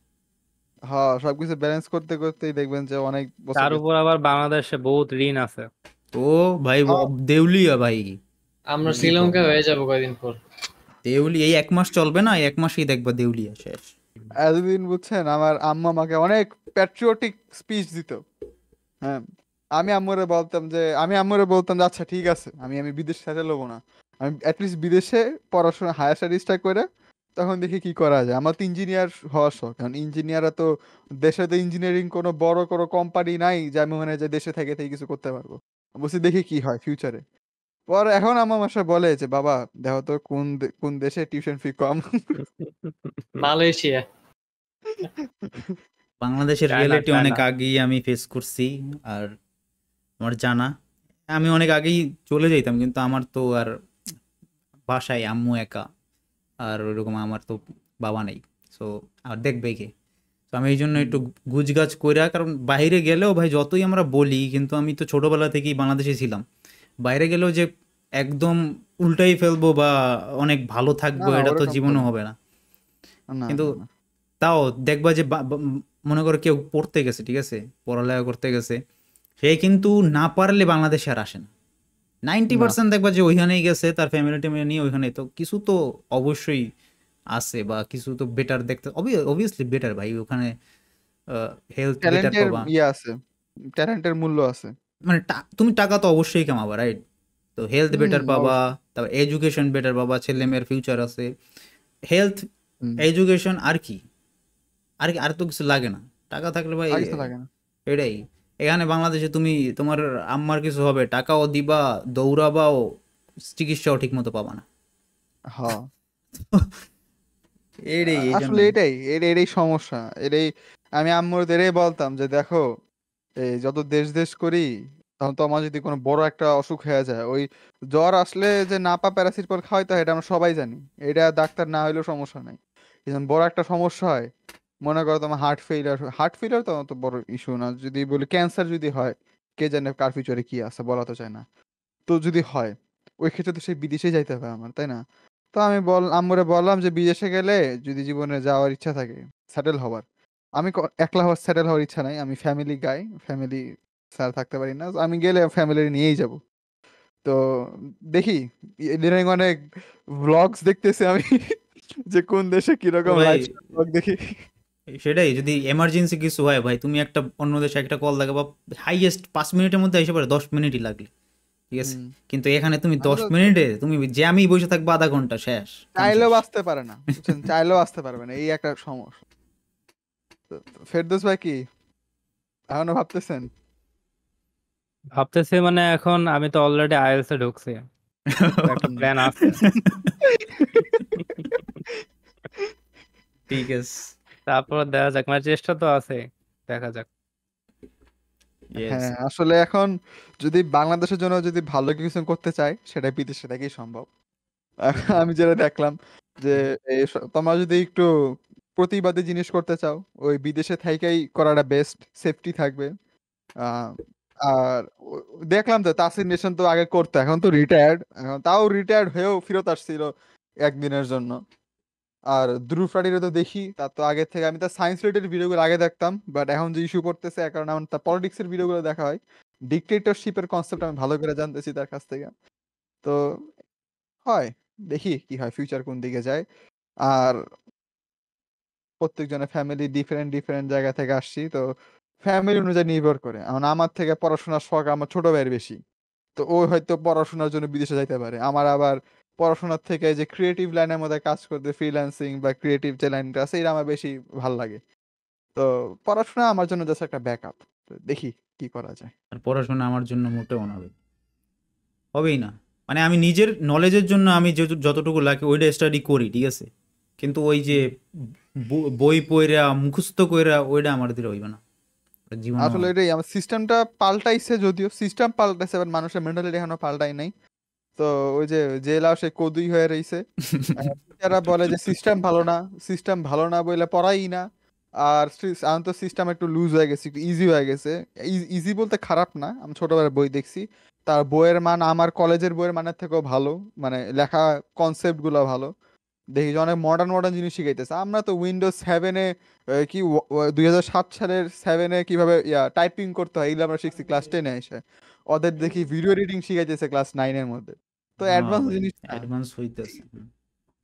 [SPEAKER 1] হ্যাঁ সবকিছু ব্যালেন্স করতে করতেই
[SPEAKER 2] দেখবেন যে অনেক তার
[SPEAKER 3] উপর আবার বাংলাদেশে বহুত ঋণ আছে ও ভাই হ্যাঁ।
[SPEAKER 2] দেউলিয়া ভাই আমরা শ্রীলঙ্কা হয়ে যাব কয়েকদিন পর দেউলি এই এক মাস চলবে না এক দেখবা দেউলিয়া শেষ
[SPEAKER 1] এতদিন বুঝছেন আমার আম্মা আমাকে অনেক প্যাট্রিয়টিক স্পিচ দিত হ্যাঁ আমি আম্মুরে বলতাম যে আমি আম্মুরে বলতাম যে আচ্ছা ঠিক আছে আমি আমি বিদেশ সেটেল হবো না আমি অ্যাটলিস্ট বিদেশে পড়াশোনা হায়ার স্টাডিজটা করে তখন দেখি কি করা যায় আমার তো ইঞ্জিনিয়ার হওয়ার শখ কারণ ইঞ্জিনিয়াররা তো দেশে তো ইঞ্জিনিয়ারিং কোনো বড় কোনো কোম্পানি নাই যে আমি মনে হয় যে দেশে থেকে থেকে কিছু করতে পারবো বলছি দেখি কি হয় ফিউচারে পর এখন আমার মাসা বলে যে বাবা দেখো তো কোন কোন দেশে টিউশন ফি কম
[SPEAKER 4] মালয়েশিয়া
[SPEAKER 2] বাংলাদেশের রিয়েলিটি অনেক আগেই আমি ফেস করছি আর আমার জানা আমি অনেক আগেই চলে যেতাম কিন্তু আমার তো আর বাসায় আম্মু একা আর ওইরকম আমার তো বাবা নেই সো আর দেখবে কে তো আমি এই জন্য একটু গুজগাছ কইরা কারণ বাইরে গেলেও ভাই যতই আমরা বলি কিন্তু আমি তো ছোটোবেলা থেকেই বাংলাদেশে ছিলাম বাইরে গেলেও যে একদম উল্টাই ফেলবো বা অনেক ভালো থাকবো এটা তো জীবনও হবে না কিন্তু তাও দেখবা যে মনে করো কেউ পড়তে গেছে ঠিক আছে পড়ালেখা করতে গেছে সে কিন্তু না পারলে বাংলাদেশে আর আসে না নাইনটি পার্সেন্ট দেখবা যে ওইখানেই গেছে তার ফ্যামিলি ট্যামিলি নিয়ে ওইখানে তো কিছু তো অবশ্যই আছে বা কিছু তো বেটার দেখতে অবভিয়াসলি বেটার ভাই ওখানে হেলথ বেটার পাবা ইয়া আছে ট্যালেন্টের মূল্য আছে মানে তুমি টাকা তো অবশ্যই কামাবা রাইট তো হেলথ বেটার পাবা তারপর এডুকেশন বেটার পাবা ছেলে মেয়ের ফিউচার আছে হেলথ এডুকেশন আর কি আর কি আর তো কিছু লাগে না টাকা থাকলে ভাই এটাই এখানে বাংলাদেশে তুমি তোমার আম্মার কিছু হবে টাকাও দিবা দৌড়াবাও চিকিৎসাও ঠিক মতো পাবা না এই আসলে
[SPEAKER 1] এটাই এর এরই সমস্যা এটাই আমি আম্মুর আম্মুদেরই বলতাম যে দেখো এই যত দেশ দেশ করি তখন তো আমার যদি কোনো বড় একটা অসুখ হয়ে যায় ওই জ্বর আসলে যে নাপা প্যারাসিটামল খাওয়াইতে হয় এটা আমরা সবাই জানি এটা ডাক্তার না হইলেও সমস্যা নাই বড় একটা সমস্যা হয় মনে করো তোমার হার্ট ফেলার হার্ট ফেলার তো অত বড় ইস্যু না যদি বলি ক্যান্সার যদি হয় কে জানে কার ফিউচারে কি আছে বলা তো চায় না তো যদি হয় ওই ক্ষেত্রে তো সে বিদেশে যাইতে হবে আমার তাই না তো আমি বল আম্মুরে বললাম যে বিদেশে গেলে যদি জীবনে যাওয়ার ইচ্ছা থাকে সেটেল হওয়ার আমি একলা হওয়ার সেটেল হওয়ার ইচ্ছা নাই আমি ফ্যামিলি গাই ফ্যামিলি স্যার থাকতে পারি না আমি গেলে ফ্যামিলি নিয়েই যাব তো দেখি ইঞ্জিনিয়ারিং অনেক ব্লগস দেখতেছি আমি যে কোন দেশে কিরকম লাইফ ব্লগ দেখি
[SPEAKER 2] সেটাই যদি এমার্জেন্সি কিছু হয় ভাই তুমি একটা অন্য দেশে একটা কল লাগে বা হাইয়েস্ট পাঁচ মিনিটের মধ্যে এসে পারে দশ মিনিটই লাগলে ঠিক আছে কিন্তু এখানে তুমি দশ মিনিটে তুমি যে আমি বসে থাকবো আধা ঘন্টা শেষ
[SPEAKER 1] চাইলেও আসতে পারে না চাইলেও আসতে পারবে না এই একটা সমস্যা ফেরদোস ভাই কি এখনো ভাবতেছেন
[SPEAKER 3] ভাবতেছি মানে এখন আমি তো অলরেডি আইএলস এ ঢুকছি একটা প্ল্যান আছে ঠিক আছে তারপর দেখা যাক মানে চেষ্টা তো আছে দেখা যাক হ্যাঁ
[SPEAKER 1] আসলে এখন যদি বাংলাদেশের জন্য যদি ভালো কিছু করতে চাই সেটা বিদেশে থেকেই সম্ভব আমি যেটা দেখলাম যে তোমরা যদি একটু প্রতিবাদী জিনিস করতে চাও ওই বিদেশে থাইকাই করাটা বেস্ট সেফটি থাকবে আর দেখলাম তো তাসির নেশন তো আগে করতো এখন তো রিটায়ার্ড তাও রিটায়ার্ড হয়েও ফেরত আসছিল একদিনের জন্য আর ধ্রুব তো দেখি তার তো আগে থেকে আমি তো সায়েন্স রিলেটেড ভিডিওগুলো আগে দেখতাম বাট এখন যে ইস্যু পড়তেছে কারণ আমার তার পলিটিক্সের ভিডিওগুলো দেখা হয় ডিকটেটরশিপের কনসেপ্ট আমি ভালো করে জানতেছি তার কাছ থেকে তো হয় দেখি কি হয় ফিউচার কোন দিকে যায় আর প্রত্যেকজনের ফ্যামিলি ডিফারেন্ট ডিফারেন্ট জায়গা থেকে আসছি তো ফ্যামিলি অনুযায়ী নির্ভর করে এখন আমার থেকে পড়াশোনার শখ আমার ছোট ভাইয়ের বেশি তো ও হয়তো পড়াশোনার জন্য বিদেশে যাইতে পারে আমার আবার পড়াশোনার থেকে যে ক্রিয়েটিভ লাইনের মধ্যে কাজ করতে ফ্রিল্যান্সিং বা ক্রিয়েটিভ যে লাইনটা আছে এটা আমার বেশি ভাল লাগে তো পড়াশোনা আমার জন্য জাস্ট একটা ব্যাকআপ
[SPEAKER 2] দেখি কি করা যায় আর পড়াশোনা আমার জন্য মোটেও না হবেই না মানে আমি নিজের নলেজের জন্য আমি যে যতটুকু লাগে ওইটা স্টাডি করি ঠিক আছে কিন্তু ওই যে বই পয়রা মুখস্থ কইরা ওইটা আমার দিলে হইবে না আসলে
[SPEAKER 1] এটাই আমার সিস্টেমটা পাল্টাইছে যদিও সিস্টেম পাল্টাইছে বাট মানুষের মেন্টালিটি এখনো পাল্টাই নাই তো ওই যে জেলা সে কদুই হয়ে রইছে টিচাররা বলে যে সিস্টেম ভালো না সিস্টেম ভালো না বলে পড়াই না আর আমি তো সিস্টেম একটু লুজ হয়ে গেছে একটু ইজি হয়ে গেছে ইজি e- বলতে খারাপ না আমি ছোটবেলায় বই দেখছি তার বইয়ের মান আমার কলেজের বইয়ের মানের থেকেও ভালো মানে লেখা কনসেপ্ট গুলো ভালো দেখি অনেক মডার্ন মডার্ন জিনিস শিখাইতেছে আমরা তো উইন্ডোজ সেভেনে কি দুই হাজার সাত সালের সেভেনে কিভাবে ইয়া টাইপিং করতে হয় এগুলো আমরা শিখছি ক্লাস টেনে এসে ওদের দেখি ভিডিও এডিটিং শিখাইতেছে ক্লাস নাইনের মধ্যে তো অ্যাডভান্স জিনিস অ্যাডভান্স হইতাছে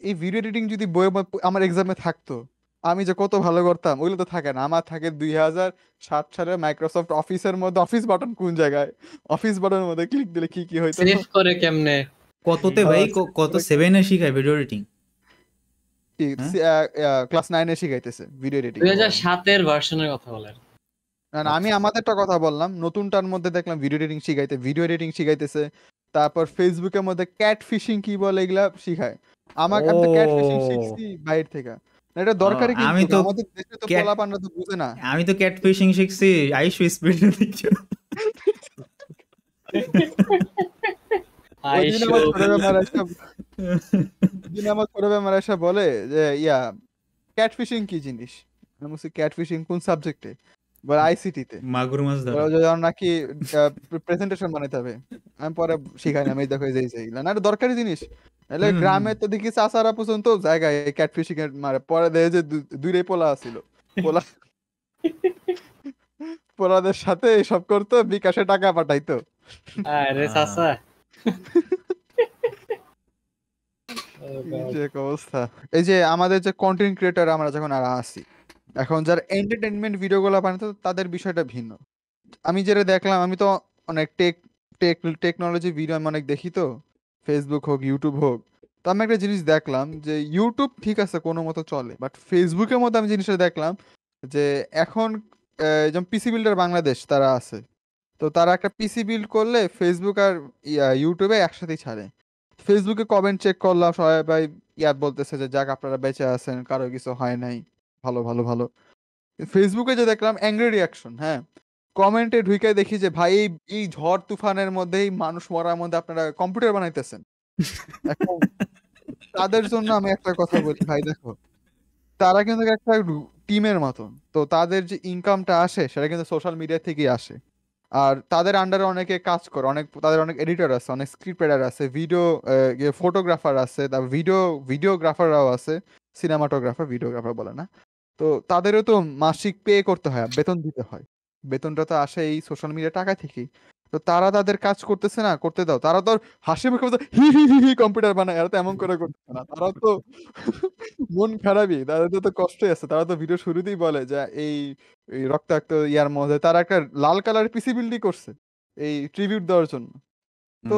[SPEAKER 1] এই ভিডিও এডিটিং যদি বই আমার এক্সামে থাকতো আমি যে কত ভালো করতাম ওগুলো তো থাকে না আমার থাকে দুই হাজার সাত সালে মাইক্রোসফট অফিসের মধ্যে অফিস বাটন কোন জায়গায় অফিস বাটনের মধ্যে ক্লিক দিলে কি কি হইতো সেভ
[SPEAKER 2] করে কেমনে কততে ভাই কত সেভেনে শিখায় ভিডিও এডিটিং
[SPEAKER 1] ক্লাস নাইনে শিখাইতেছে ভিডিও এডিটিং দুই হাজার
[SPEAKER 2] সাতের ভার্সনের কথা বলেন
[SPEAKER 1] আমি আচ্ছা। আমাদেরটা কথা বললাম নতুনটার মধ্যে দেখলাম ভিডিও এডিটিং শিখাইতে ভিডিও এডিটিং শিখাইতেছে তারপর ফেসবুকের মধ্যে ক্যাট ফিশিং কি বলে এগুলা শিখায় আমাকে আমি তো ক্যাট ফিশিং শিখছি বাইরে থেকে
[SPEAKER 2] এটা দরকার কি আমি তো আমাদের
[SPEAKER 1] দেশে তো পোলা পান্ডা তো বুঝে না
[SPEAKER 2] আমি তো ক্যাট ফিশিং শিখছি আইশ স্পিড দেখছো
[SPEAKER 1] বলে যে ইয়া ক্যাট ফিশিং কি জিনিস আমি ক্যাট ফিশিং কোন সাবজেক্টে বলে আইসিটিতে মাগুর মাছ ধরা যখন নাকি প্রেজেন্টেশন বানাইতে হবে আমি পরে শিখাই আমি দেখো না এটা দরকারি জিনিস গ্রামে তো দেখি চাচারা পর্যন্ত জায়গায় এর মারে পরে দেখে যে দুইটাই পোলা পোলা পোলাদের সাথে সব করতো বিকাশে টাকা পাঠাইতো
[SPEAKER 4] আরে চাচা
[SPEAKER 1] অবস্থা এই যে আমাদের যে কন্টেন্ট ক্রিয়েটার আমরা যখন আর আসি এখন যারা এন্টারটেনমেন্ট ভিডিওগুলো বানাতো তাদের বিষয়টা ভিন্ন আমি যেটা দেখলাম আমি তো অনেক টেক টেক টেকনোলজি ভিডিও আমি অনেক দেখি তো ফেসবুক হোক ইউটিউব হোক তো আমি একটা জিনিস দেখলাম যে ইউটিউব ঠিক আছে কোনো মতো চলে বাট ফেসবুকের মতো আমি জিনিসটা দেখলাম যে এখন যেমন পিসি বিল্ডার বাংলাদেশ তারা আছে তো তারা একটা পিসি বিল্ড করলে ফেসবুক আর ইউটিউবে একসাথেই ছাড়ে ফেসবুকে কমেন্ট চেক করলাম সবাই ভাই ইয়াদ বলতেছে যে যাক আপনারা বেঁচে আছেন কারো কিছু হয় নাই ভালো ভালো ভালো ফেসবুকে যে দেখলাম অ্যাংরি রিয়াকশন হ্যাঁ কমেন্টে ঢুকে দেখি যে ভাই এই ঝড় তুফানের মধ্যে এই মানুষ মরার মধ্যে আপনারা কম্পিউটার বানাইতেছেন তাদের জন্য আমি একটা কথা বলি ভাই দেখো তারা কিন্তু একটা টিমের মতন তো তাদের যে ইনকামটা আসে সেটা কিন্তু সোশ্যাল মিডিয়া থেকেই আসে আর তাদের আন্ডারে অনেকে কাজ করে অনেক তাদের অনেক এডিটর আছে অনেক স্ক্রিপ্ট রাইটার আছে ভিডিও ফটোগ্রাফার ইয়ে, আছে তারপর ভিডিও ভিডিওগ্রাফাররাও আছে সিনেমাটোগ্রাফার ভিডিওগ্রাফার বলে না তো তাদেরও তো মাসিক পে করতে হয় বেতন দিতে হয় বেতনটা তো আসে এই সোশ্যাল মিডিয়া টাকা থেকেই তো তারা তাদের কাজ করতেছে না করতে দাও তারা তো হাসি মুখে হি হি হি হি কম্পিউটার বানায় আর তো এমন করে করতেছে না তারা তো মন খারাপই তাদের তো কষ্টই আছে তারা তো ভিডিও শুরুতেই বলে যে এই রক্তাক্ত ইয়ার মধ্যে তারা একটা লাল কালার পিসি বিল্ডি করছে এই ট্রিবিউট দেওয়ার জন্য তো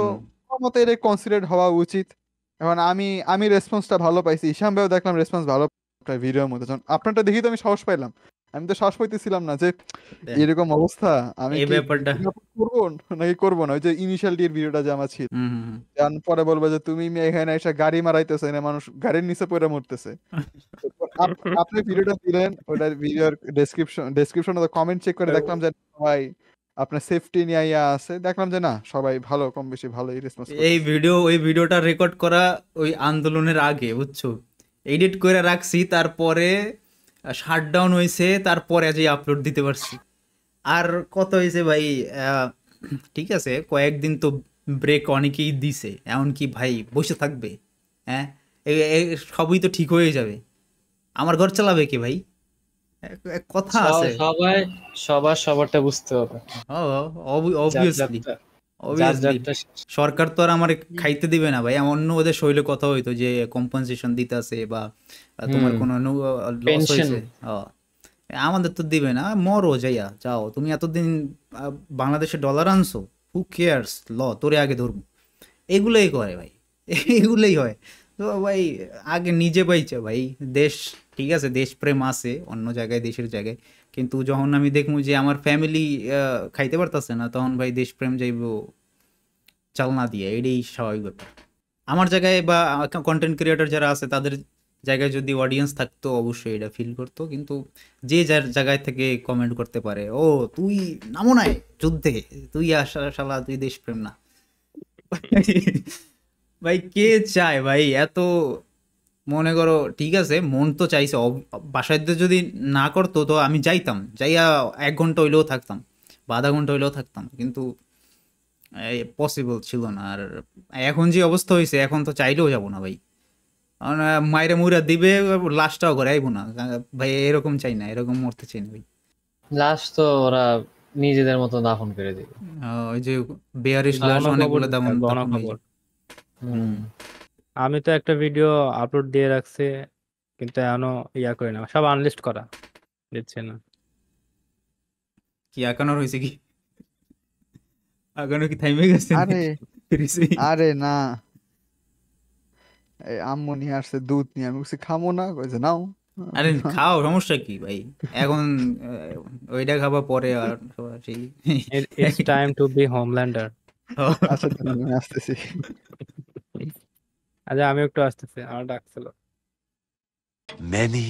[SPEAKER 1] মতে এটা হওয়া উচিত এখন আমি আমি রেসপন্সটা ভালো পাইছি হিসাম ভাইও দেখলাম রেসপন্স ভালো একটা ভিডিওর মধ্যে যখন আপনারটা দেখি তো আমি সাহস পাইলাম আমি তো সাহস পাইতেছিলাম না যে এরকম অবস্থা আমি এই ব্যাপারটা করব নাকি করব না ওই যে ইনিশিয়াল ডি এর ভিডিওটা যে আমার ছিল পরে বলবে যে তুমি এখানে এসে গাড়ি মারাইতেছে না মানুষ গাড়ির নিচে পড়ে মরতেছে আপনি ভিডিওটা দিলেন ওটা ভিডিওর ডেসক্রিপশন ডেসক্রিপশন অথবা কমেন্ট চেক করে দেখলাম যে ভাই আপনার সেফটি নিয়ে আইয়া আছে দেখলাম যে না সবাই ভালো কম বেশি ভালোই রেসপন্স এই
[SPEAKER 2] ভিডিও ওই ভিডিওটা রেকর্ড করা ওই আন্দোলনের আগে বুঝছো এডিট করে রাখছি তারপরে ডাউন হয়েছে তারপরে যে আপলোড দিতে পারছি আর কত হয়েছে ভাই ঠিক আছে কয়েকদিন তো ব্রেক অনেকেই দিছে এমনকি ভাই বসে থাকবে হ্যাঁ সবই তো ঠিক হয়ে যাবে আমার ঘর চালাবে কে ভাই কথা আছে সবাই সবার সবারটা বুঝতে হবে অবভিয়াসলি সরকার তো আর আমার খাইতে দিবে না ভাই অন্য ওদের শৈলে কথা হইতো যে কম্পেনসেশন আছে বা তোমার কোনো লস হয়েছে আমাদের তো দিবে না মরো যাইয়া যাও তুমি এতদিন বাংলাদেশে ডলার আনছো হু কেয়ার্স ল তোরে আগে ধরবো এগুলোই করে ভাই এগুলোই হয় তো ভাই আগে নিজে পাইছে ভাই দেশ ঠিক আছে দেশপ্রেম আছে অন্য জায়গায় দেশের জায়গায় কিন্তু যখন আমি দেখবো যে আমার ফ্যামিলি খাইতে পারতেছে না তখন ভাই দেশপ্রেম যাইব চালনা দিয়ে এটাই স্বাভাবিক ব্যাপার আমার জায়গায় বা কন্টেন্ট ক্রিয়েটার যারা আছে তাদের জায়গায় যদি অডিয়েন্স থাকতো অবশ্যই এটা ফিল করতো কিন্তু যে যার জায়গায় থেকে কমেন্ট করতে পারে ও তুই নামো নাই যুদ্ধে তুই আসা শালা তুই দেশপ্রেম না ভাই কে চায় ভাই এত মনে করো ঠিক আছে মন তো চাইছে বাসায় যদি না করতো তো আমি যাইতাম যাইয়া এক ঘন্টা হইলেও থাকতাম বা আধা ঘন্টা হইলেও থাকতাম কিন্তু পসিবল ছিল না আর এখন যে অবস্থা হয়েছে এখন তো চাইলেও যাব না ভাই কারণ মায়ের মুইরা দিবে লাশটাও করে আইবো না ভাই এরকম চাই না এরকম মরতে চাই না ভাই লাশ তো ওরা
[SPEAKER 3] নিজেদের মতো দাফন করে দিবে ওই যে বেয়ারিশ লাশ অনেকগুলো দাফন হুম আমি তো একটা ভিডিও আপলোড দিয়ে রাখছি কিন্তু এখনো ইয়া করি না সব আনলিস্ট করা দিচ্ছে না কি আঁকানোর
[SPEAKER 2] হয়েছে কি কি থাইমে গেছে আরে
[SPEAKER 1] আরে না আম্মু নিয়ে আসছে দুধ নিয়ে আমি বলছি খামো না কইছে নাও
[SPEAKER 2] আরে খাও সমস্যা কি ভাই এখন ওইটা খাবার পরে আর সেই it's time to be Homelander আচ্ছা আমি আসতেছি
[SPEAKER 3] আচ্ছা আমি একটু আসতেছি আমার ডাকছিল
[SPEAKER 2] মেনি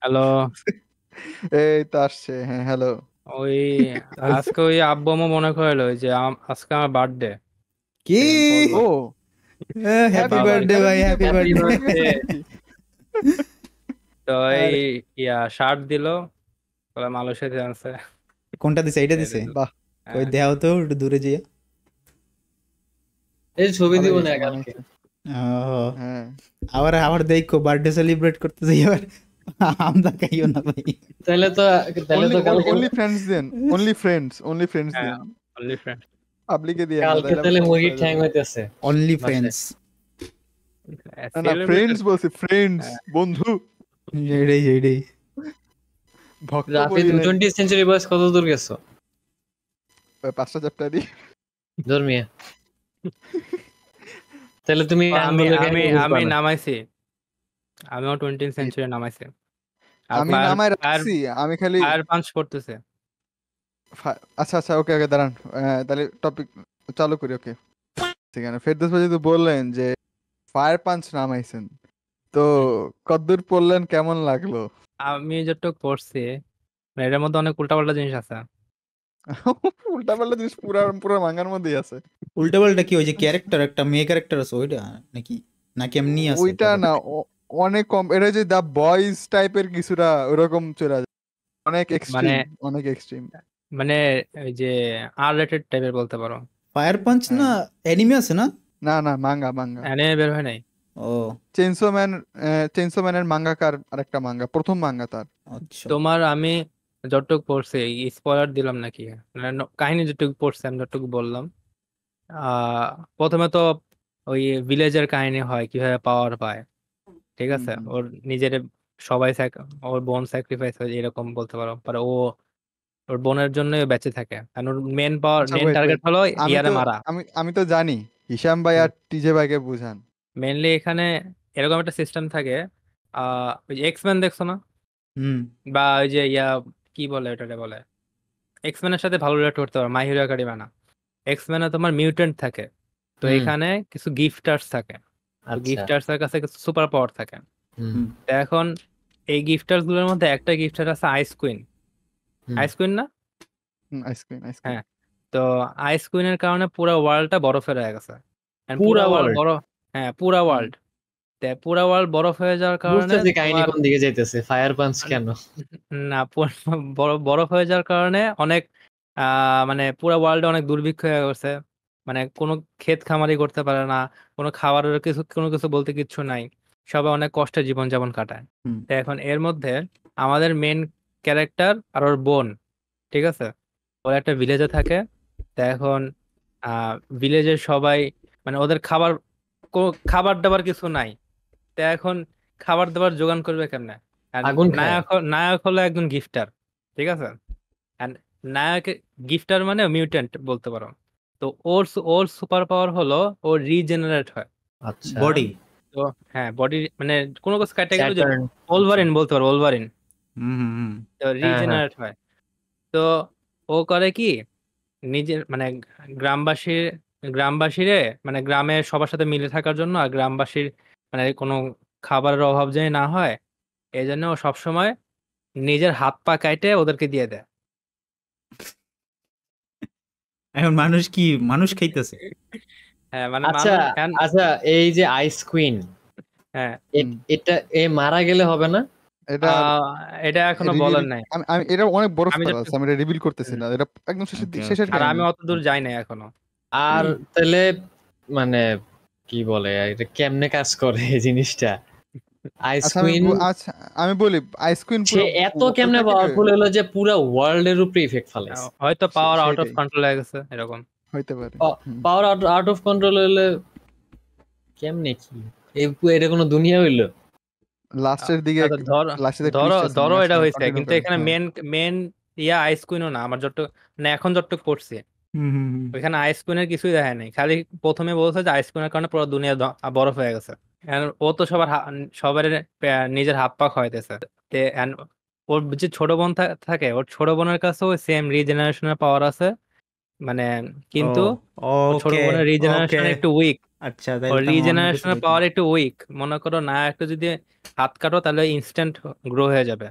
[SPEAKER 2] হ্যালো
[SPEAKER 3] এই তো
[SPEAKER 1] আসছে হ্যাঁ হ্যালো ওই আজকে
[SPEAKER 3] ওই যে আজকে আমার বার্থডে কি ও
[SPEAKER 2] হ্যাপি বার্থডে ভাই হ্যাপি বার্থডে
[SPEAKER 3] তো এই ইয়া শার্ট দিলো বলে মালয়েশিয়াতে আছে
[SPEAKER 2] কোনটা দিছে এইটা দিছে বাহ ওই হ্যাঁ। দেও তো একটু দূরে যেয়ে এই ছবি দিব না কালকে হ্যাঁ। আবার আবার দেখো বার্থডে সেলিব্রেট করতে যাই আবার আমরা কাইও না ভাই
[SPEAKER 1] তাহলে তো তাহলে তো কালকে অনলি ফ্রেন্ডস দেন অনলি ফ্রেন্ডস অনলি ফ্রেন্ডস দেন অনলি ফ্রেন্ডস দিয়ে কালকে তাহলে ঠ্যাং
[SPEAKER 2] অনলি ফ্রেন্ডস
[SPEAKER 1] হ্যাঁ, না ফ্রেন্ডস
[SPEAKER 2] বলছি ফ্রেন্ডস হ্যাঁ। বন্ধু এইটাই এইটাই
[SPEAKER 1] ভক্ত
[SPEAKER 4] 20 সেঞ্চুরি বয়স কত দূর গেছো
[SPEAKER 1] পাঁচটা চ্যাপ্টারই
[SPEAKER 3] ধর্মিয়া তাহলে তুমি আমি আমি আমি নামাইছি আমিও 20 সেঞ্চুরি নামাইছি আমি নামাই রাখছি আমি খালি আর পাঁচ করতেছে
[SPEAKER 1] আচ্ছা আচ্ছা ওকে ওকে দাঁড়ান তাহলে টপিক চালু করি ওকে ঠিক আছে ফেরদৌস ভাই যদি বললেন যে ফায়ার পাঞ্চ নামাইছেন তো কদ্দুর পড়লেন কেমন লাগলো
[SPEAKER 3] আমি যেটুকু পড়ছি
[SPEAKER 2] এর মধ্যে অনেক উল্টাপাল্টা জিনিস আছে
[SPEAKER 3] উল্টাপাল্টা জিনিস পুরা পুরো মাঙ্গার
[SPEAKER 2] মধ্যেই আছে উল্টাপাল্টা কি ওই যে ক্যারেক্টার একটা মেয়ে ক্যারেক্টার আছে ওইটা নাকি নাকি এমনি আছে
[SPEAKER 1] ওইটা না অনেক কম এটা যে দা বয়েজ টাইপের কিছুটা ওরকম চলে যায়
[SPEAKER 3] অনেক এক্সট্রিম মানে অনেক এক্সট্রিম মানে ওই যে আর রেটেড টাইপের বলতে পারো
[SPEAKER 2] ফায়ার পাঞ্চ না অ্যানিমে আছে না না না মাঙ্গা মাঙ্গা অ্যানিমে বের হয় নাই
[SPEAKER 3] ও
[SPEAKER 1] চেনসো ম্যান চেনসো ম্যানের মাঙ্গাকার আরেকটা মাঙ্গা প্রথম মাঙ্গা তার
[SPEAKER 3] আচ্ছা। তোমার আমি যতটুকু পড়ছে স্পয়লার দিলাম নাকি মানে কাহিনী যতটুকু পড়ছে আমি যতটুকু বললাম প্রথমে তো ওই ভিলেজের কাহিনী হয় কিভাবে পাওয়ার পায় ঠিক আছে ওর নিজের সবাই ওর বোন স্যাক্রিফাইস হয় এরকম বলতে পারো পরে ও ওর বোনের জন্য বেঁচে থাকে কারণ ওর মেন পাওয়ার মেন টার্গেট হলো ইয়ারে মারা
[SPEAKER 1] আমি আমি তো জানি হিসাম ভাই আর টিজে ভাইকে বুঝান
[SPEAKER 3] মেনলি এখানে এরকম একটা সিস্টেম থাকে আহ ওই এক্সম্যান দেখছো না হুম বা ওই যে ইয়া কি বলে এটাকে বলে এক্সম্যানের সাথে ভালো রিলেট করতে পারো মাই হিরো একাডেমি না এক্সম্যানে তোমার মিউটেন্ট থাকে তো এখানে কিছু গিফটার্স থাকে আর আচ্ছা। গিফটার্স এর কাছে কিছু সুপার পাওয়ার থাকে এখন এই গিফটার্স গুলোর মধ্যে একটা গিফটার আছে আইস কুইন আইস কুইন না হ্যাঁ তো আইস কুইনের কারণে পুরো ওয়ার্ল্ডটা বরফে হয়ে গেছে পুরো ওয়ার্ল্ড হ্যাঁ পুরো ওয়ার্ল্ড পুরা ওয়ার্ল্ড বরফ হয়ে যাওয়ার কারণে কাহিনী কোন
[SPEAKER 4] দিকে যাইতেছে ফায়ার পাঞ্চ মানে কেন
[SPEAKER 3] না বরফ হয়ে যাওয়ার কারণে অনেক মানে পুরা ওয়ার্ল্ডে অনেক দুর্ভিক্ষ হয়ে গেছে মানে কোনো ক্ষেত খামারি করতে পারে না কোনো খাবারের কিছু কোনো কিছু বলতে কিচ্ছু নাই সবাই অনেক কষ্টে জীবনযাপন কাটায় তো এখন এর মধ্যে আমাদের মেন ক্যারেক্টার আর ওর বোন ঠিক আছে ওরা একটা ভিলেজে থাকে তা এখন ভিলেজের সবাই মানে ওদের খাবার খাবার দাবার কিছু নাই তা এখন খাবার দাবার যোগান করবে কেমনে নায়ক নায়ক হলো একজন গিফটার ঠিক আছে নায়ক গিফটার মানে মিউট্যান্ট বলতে পারো তো ওর ওর সুপার পাওয়ার হলো ও রিজেনারেট হয় আচ্ছা বডি তো হ্যাঁ বডি মানে কোন কিছু কাটে গেল ওলভারিন বলতে পারো ওলভারিন হুম তো রিজেনারেট হ্যাঁ, হ্যাঁ। হয় তো ও করে কি নিজের মানে গ্রামবাসীর গ্রামবাসীরে মানে গ্রামে সবার সাথে মিলে থাকার জন্য আর গ্রামবাসীর মানে কোনো খাবারের অভাব যেন না হয় এই জন্য ও সবসময় নিজের হাত পা কাটে ওদেরকে দিয়ে দেয়
[SPEAKER 2] এখন মানুষ কি মানুষ খেতেছে হ্যাঁ মানে আচ্ছা আচ্ছা এই যে আইস কুইন
[SPEAKER 1] হ্যাঁ
[SPEAKER 4] এটা এ মারা গেলে হবে না এটা এটা এখনো বলার নাই আমি এটা
[SPEAKER 1] অনেক বড় আছে আমি এটা একদম শেষের আর আমি অত দূর যাই নাই এখনো
[SPEAKER 4] আর তাহলে মানে কি বলে এটা কেমনে কাজ করে এই জিনিসটা আইস আচ্ছা,
[SPEAKER 1] আচ্ছা, আমি বলি আইস এত কেমনে পাওয়ারফুল হলো
[SPEAKER 4] যে পুরো ওয়ার্ল্ড এর উপরে ইফেক্ট ফেলে হয়তো পাওয়ার আউট অফ কন্ট্রোল হয়ে গেছে এরকম হইতে পারে পাওয়ার আউট অফ কন্ট্রোল হলে কেমনে কি এটা কোনো দুনিয়া হইলো লাস্টের আচ্ছা, দিকে ধরো ধরো এটা হইছে কিন্তু এখানে মেন
[SPEAKER 3] হ্যাঁ। মেন ইয়া আইস কুইনও না আমার যত মানে এখন যত করছে ওইখানে আইস কিছুই দেখায় নাই। খালি প্রথমে বলছে যে আইস কারণে পুরো দুনিয়া বরফ হয়ে গেছে। ও তো সবার সবার নিজের হাত পা হয়েছে ওর যে ছোট বোন থাকে, ওর ছোট বোনের কাছেও সেম রিজেনারেশন এর পাওয়ার আছে। মানে ও কিন্তু ওর ছোট ওকে, বোনের ওকে। রিজেনারেশন একটু
[SPEAKER 2] উইক। আচ্ছা ওর কিছু রিজেনারেশন
[SPEAKER 3] পাওয়ার একটু উইক। মনে করো না একটু যদি হাত কাটো তাহলে ইনস্ট্যান্ট গ্রো হয়ে যাবে।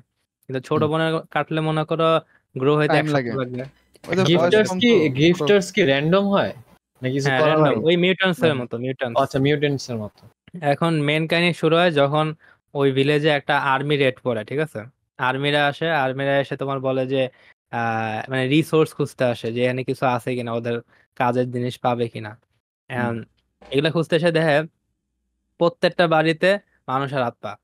[SPEAKER 3] কিন্তু ছোট বোনের কাটলে মনে করো গ্রো হইতে টাইম লাগে। সপ্তাহ লাগবে। গিফটার্স কি গিফটার্স কি র‍্যান্ডম হয় নাকি হ্যাঁ, ওই মিউট্যান্টস এর মতো মিউট্যান্টস আচ্ছা মিউট্যান্টস এর মতো এখন মেন কাহিনী শুরু হয় যখন ওই ভিলেজে একটা আর্মি রেড পড়ে ঠিক আছে আর্মিরা আসে আর্মিরা এসে তোমার বলে যে মানে রিসোর্স খুঁজতে আসে যে এখানে কিছু আছে কিনা ওদের কাজের জিনিস পাবে কিনা এগুলো খুঁজতে এসে দেখে প্রত্যেকটা বাড়িতে মানুষের আত্মা পা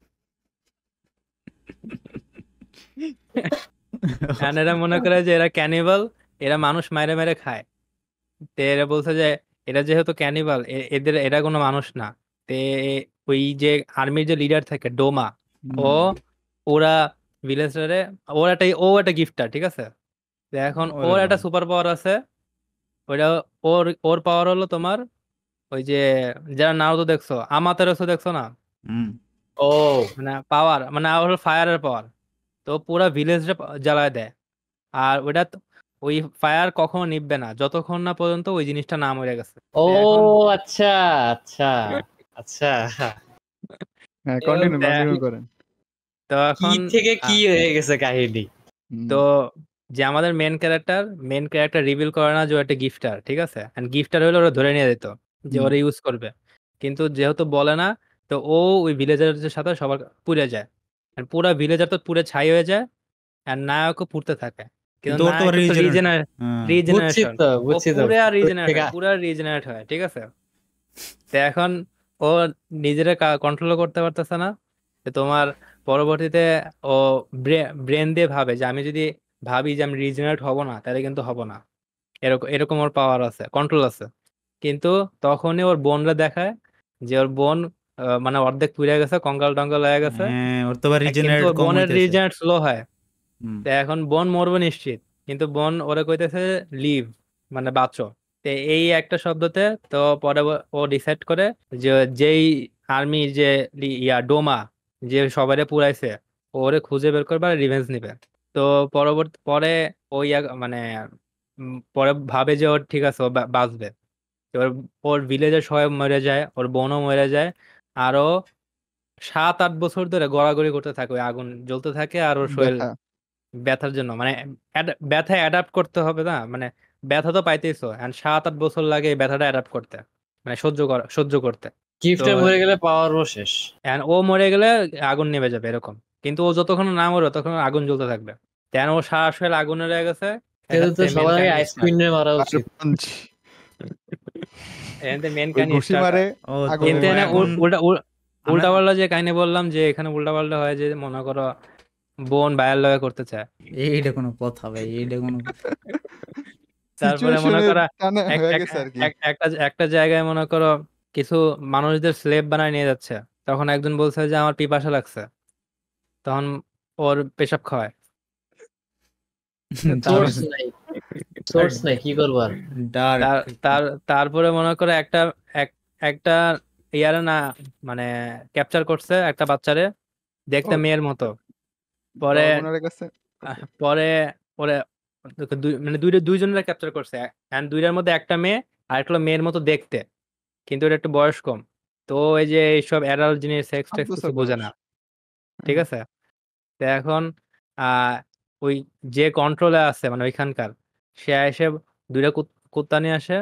[SPEAKER 3] এরা মনে করে যে এরা ক্যানিবাল এরা মানুষ মাইরে মেরে খায় তে এরা বলছে যে এরা যেহেতু ক্যানিবাল এদের এরা কোনো মানুষ না তে ওই যে আর্মির যে লিডার থাকে ডোমা ও ওরা ভিলেজারে ওর একটা ও একটা গিফটার ঠিক আছে এখন ওর একটা সুপার পাওয়ার আছে ওইটা ওর ওর পাওয়ার হলো তোমার ওই যে যারা নাও তো দেখছো আমাতের দেখছো না ও মানে পাওয়ার মানে ফায়ারের পাওয়ার তো পুরা ভিলেজটা জ্বালায় দেয় আর ওটা ওই ফায়ার কখনো নিববে না যতক্ষণ না পর্যন্ত ওই জিনিসটা না মরে গেছে ও আচ্ছা আচ্ছা আচ্ছা হ্যাঁ, এখন থেকে তো যে আমাদের মেন ক্যারেক্টার ক্যারেক্টার রিভিল করে না যে একটা ঠিক আছে হলে ওরা ধরে নিয়ে দিত যে ওরা ইউজ করবে কিন্তু যেহেতু বলে না তো ও ওই ভিলেজার সাথে সবার পুড়ে যায় পুরা ভিলেজার তো পুরে ছাই হয়ে যায় আর নায়কও পুড়তে থাকে হ্যাঁ। এখন ও নিজেরে কন্ট্রোল করতে পারতেছে না তোমার পরবর্তীতে ও ব্রেন দিয়ে ভাবে যে আমি যদি ভাবি যে আমি রিজেনারেট হব না তাহলে কিন্তু হব না এরকম এরকম ওর পাওয়ার আছে কন্ট্রোল আছে কিন্তু তখনই ওর বোনরা দেখায় যে ওর বোন মানে অর্ধেক পুড়ে গেছে কঙ্কাল টঙ্কাল হয়ে গেছে হ্যাঁ,
[SPEAKER 2] ওর তো রিজেনারেট
[SPEAKER 3] স্লো হয় এখন বন মরবে নিশ্চিত কিন্তু বন ওরা কইতেছে লিভ মানে বাঁচো তো এই একটা শব্দতে তো পরে ও ডিসাইড করে যে যেই আর্মি যে ইয়া ডোমা যে সবারে পুরাইছে ওরে খুঁজে বের করবে আর রিভেঞ্জ নিবে তো পরবর্তী পরে ওই মানে পরে ভাবে যে ওর ঠিক আছে ও বাঁচবে এবার ওর ভিলেজে সবাই মরে যায় ওর বনও মরে যায় আরো সাত আট বছর ধরে গড়াগড়ি করতে থাকে ওই আগুন জ্বলতে থাকে আর ওর শরীর ব্যথার জন্য মানে ব্যথা অ্যাডাপ্ট করতে হবে না মানে ব্যথা তো পাইতেইছো এন্ড সাত আট বছর লাগে এই ব্যথাটা অ্যাডাপ্ট করতে মানে সহ্য সহ্য করতে গিফটে মরে গেলে পাওয়ারও শেষ এন্ড ও মরে গেলে আগুন নেমে যাবে এরকম কিন্তু ও যতক্ষণ না মরে তখন আগুন জ্বলতে থাকবে তেন ও সারা শরীর আগুনে রয়ে গেছে উল্টা পাল্টা যে কাহিনী বললাম যে এখানে উল্টা পাল্টা হয় যে মনে করো বোন ভাইয়ের লগে করতে চায় এইটা কোনো কথা ভাই এইটা কোনো তারপরে মনে করো একটা একটা জায়গায় মনে করো কিছু মানুষদের স্লেব বানায় নিয়ে যাচ্ছে তখন একজন বলছে যে আমার পিপাসা লাগছে তখন ওর পেশাব খাওয়ায় তারপরে মনে করে একটা একটা ইয়ারে না মানে ক্যাপচার করছে একটা বাচ্চারে দেখতে মেয়ের মতো পরে পরে পরে মানে দুইটা দুইজনের ক্যাপচার করছে এন্ড দুইটার মধ্যে একটা মেয়ে আর একটা মেয়ের মতো দেখতে কিন্তু এটা একটু বয়স কম তো এই যে এইসব অ্যাডাল জিনিস সেক্স টেক্স কিছু বোঝে না হ্যাঁ। ঠিক আছে তো এখন ওই যে কন্ট্রোলে আছে মানে ওইখানকার সে এসে দুইটা কুত্তা নিয়ে আসে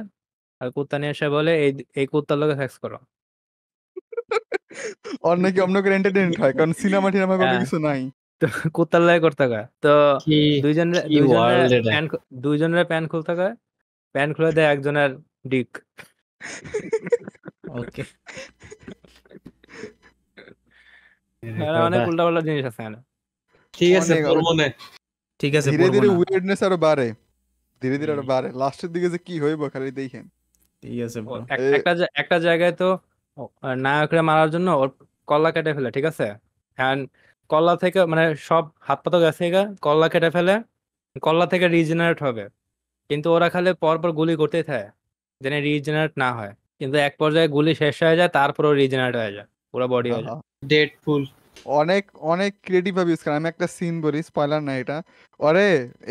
[SPEAKER 3] আর কুত্তা নিয়ে এসে বলে এই এই কুত্তার লোকে সেক্স করো অন্য কি অন্য করে এন্টারটেইনমেন্ট হয় কারণ সিনেমা টিনেমা কোনো কিছু নাই তো কোতাল্লাই করতে কয় তো দুইজনের দুইজনের প্যান্ট দুইজনের প্যান খুলতে কয় প্যান খুলে দেয় একজনের ডিক ওকে অনেক উল্টা পাল্টা জিনিস আছে ঠিক আছে মনে
[SPEAKER 2] ঠিক আছে ধীরে ধীরে
[SPEAKER 3] উইয়ার্ডনেস আরো বাড়ে
[SPEAKER 1] ধীরে ধীরে আরো বাড়ে লাস্টের দিকে যে কি হইব খালি দেখেন
[SPEAKER 3] ঠিক আছে একটা একটা জায়গায় তো নায়করা মারার জন্য ওর কল্লা কেটে ফেলে ঠিক আছে হ্যান্ড কল্লা থেকে মানে সব হাত পাতা গাছ থেকে কেটে ফেলে কল্লা থেকে রিজেনারেট হবে কিন্তু ওরা খালি পরপর গুলি করতে থাকে যেন রিজেনারেট না হয় কিন্তু এক পর্যায়ে গুলি শেষ হয়ে যায় তারপর রিজেনারেট হয়ে যায় পুরো বডি হয়ে যায় ডেড ফুল
[SPEAKER 1] অনেক অনেক ক্রিয়েটিভ ভাবে ইউজ করে আমি একটা সিন বলি স্পয়লার না এটা ওরে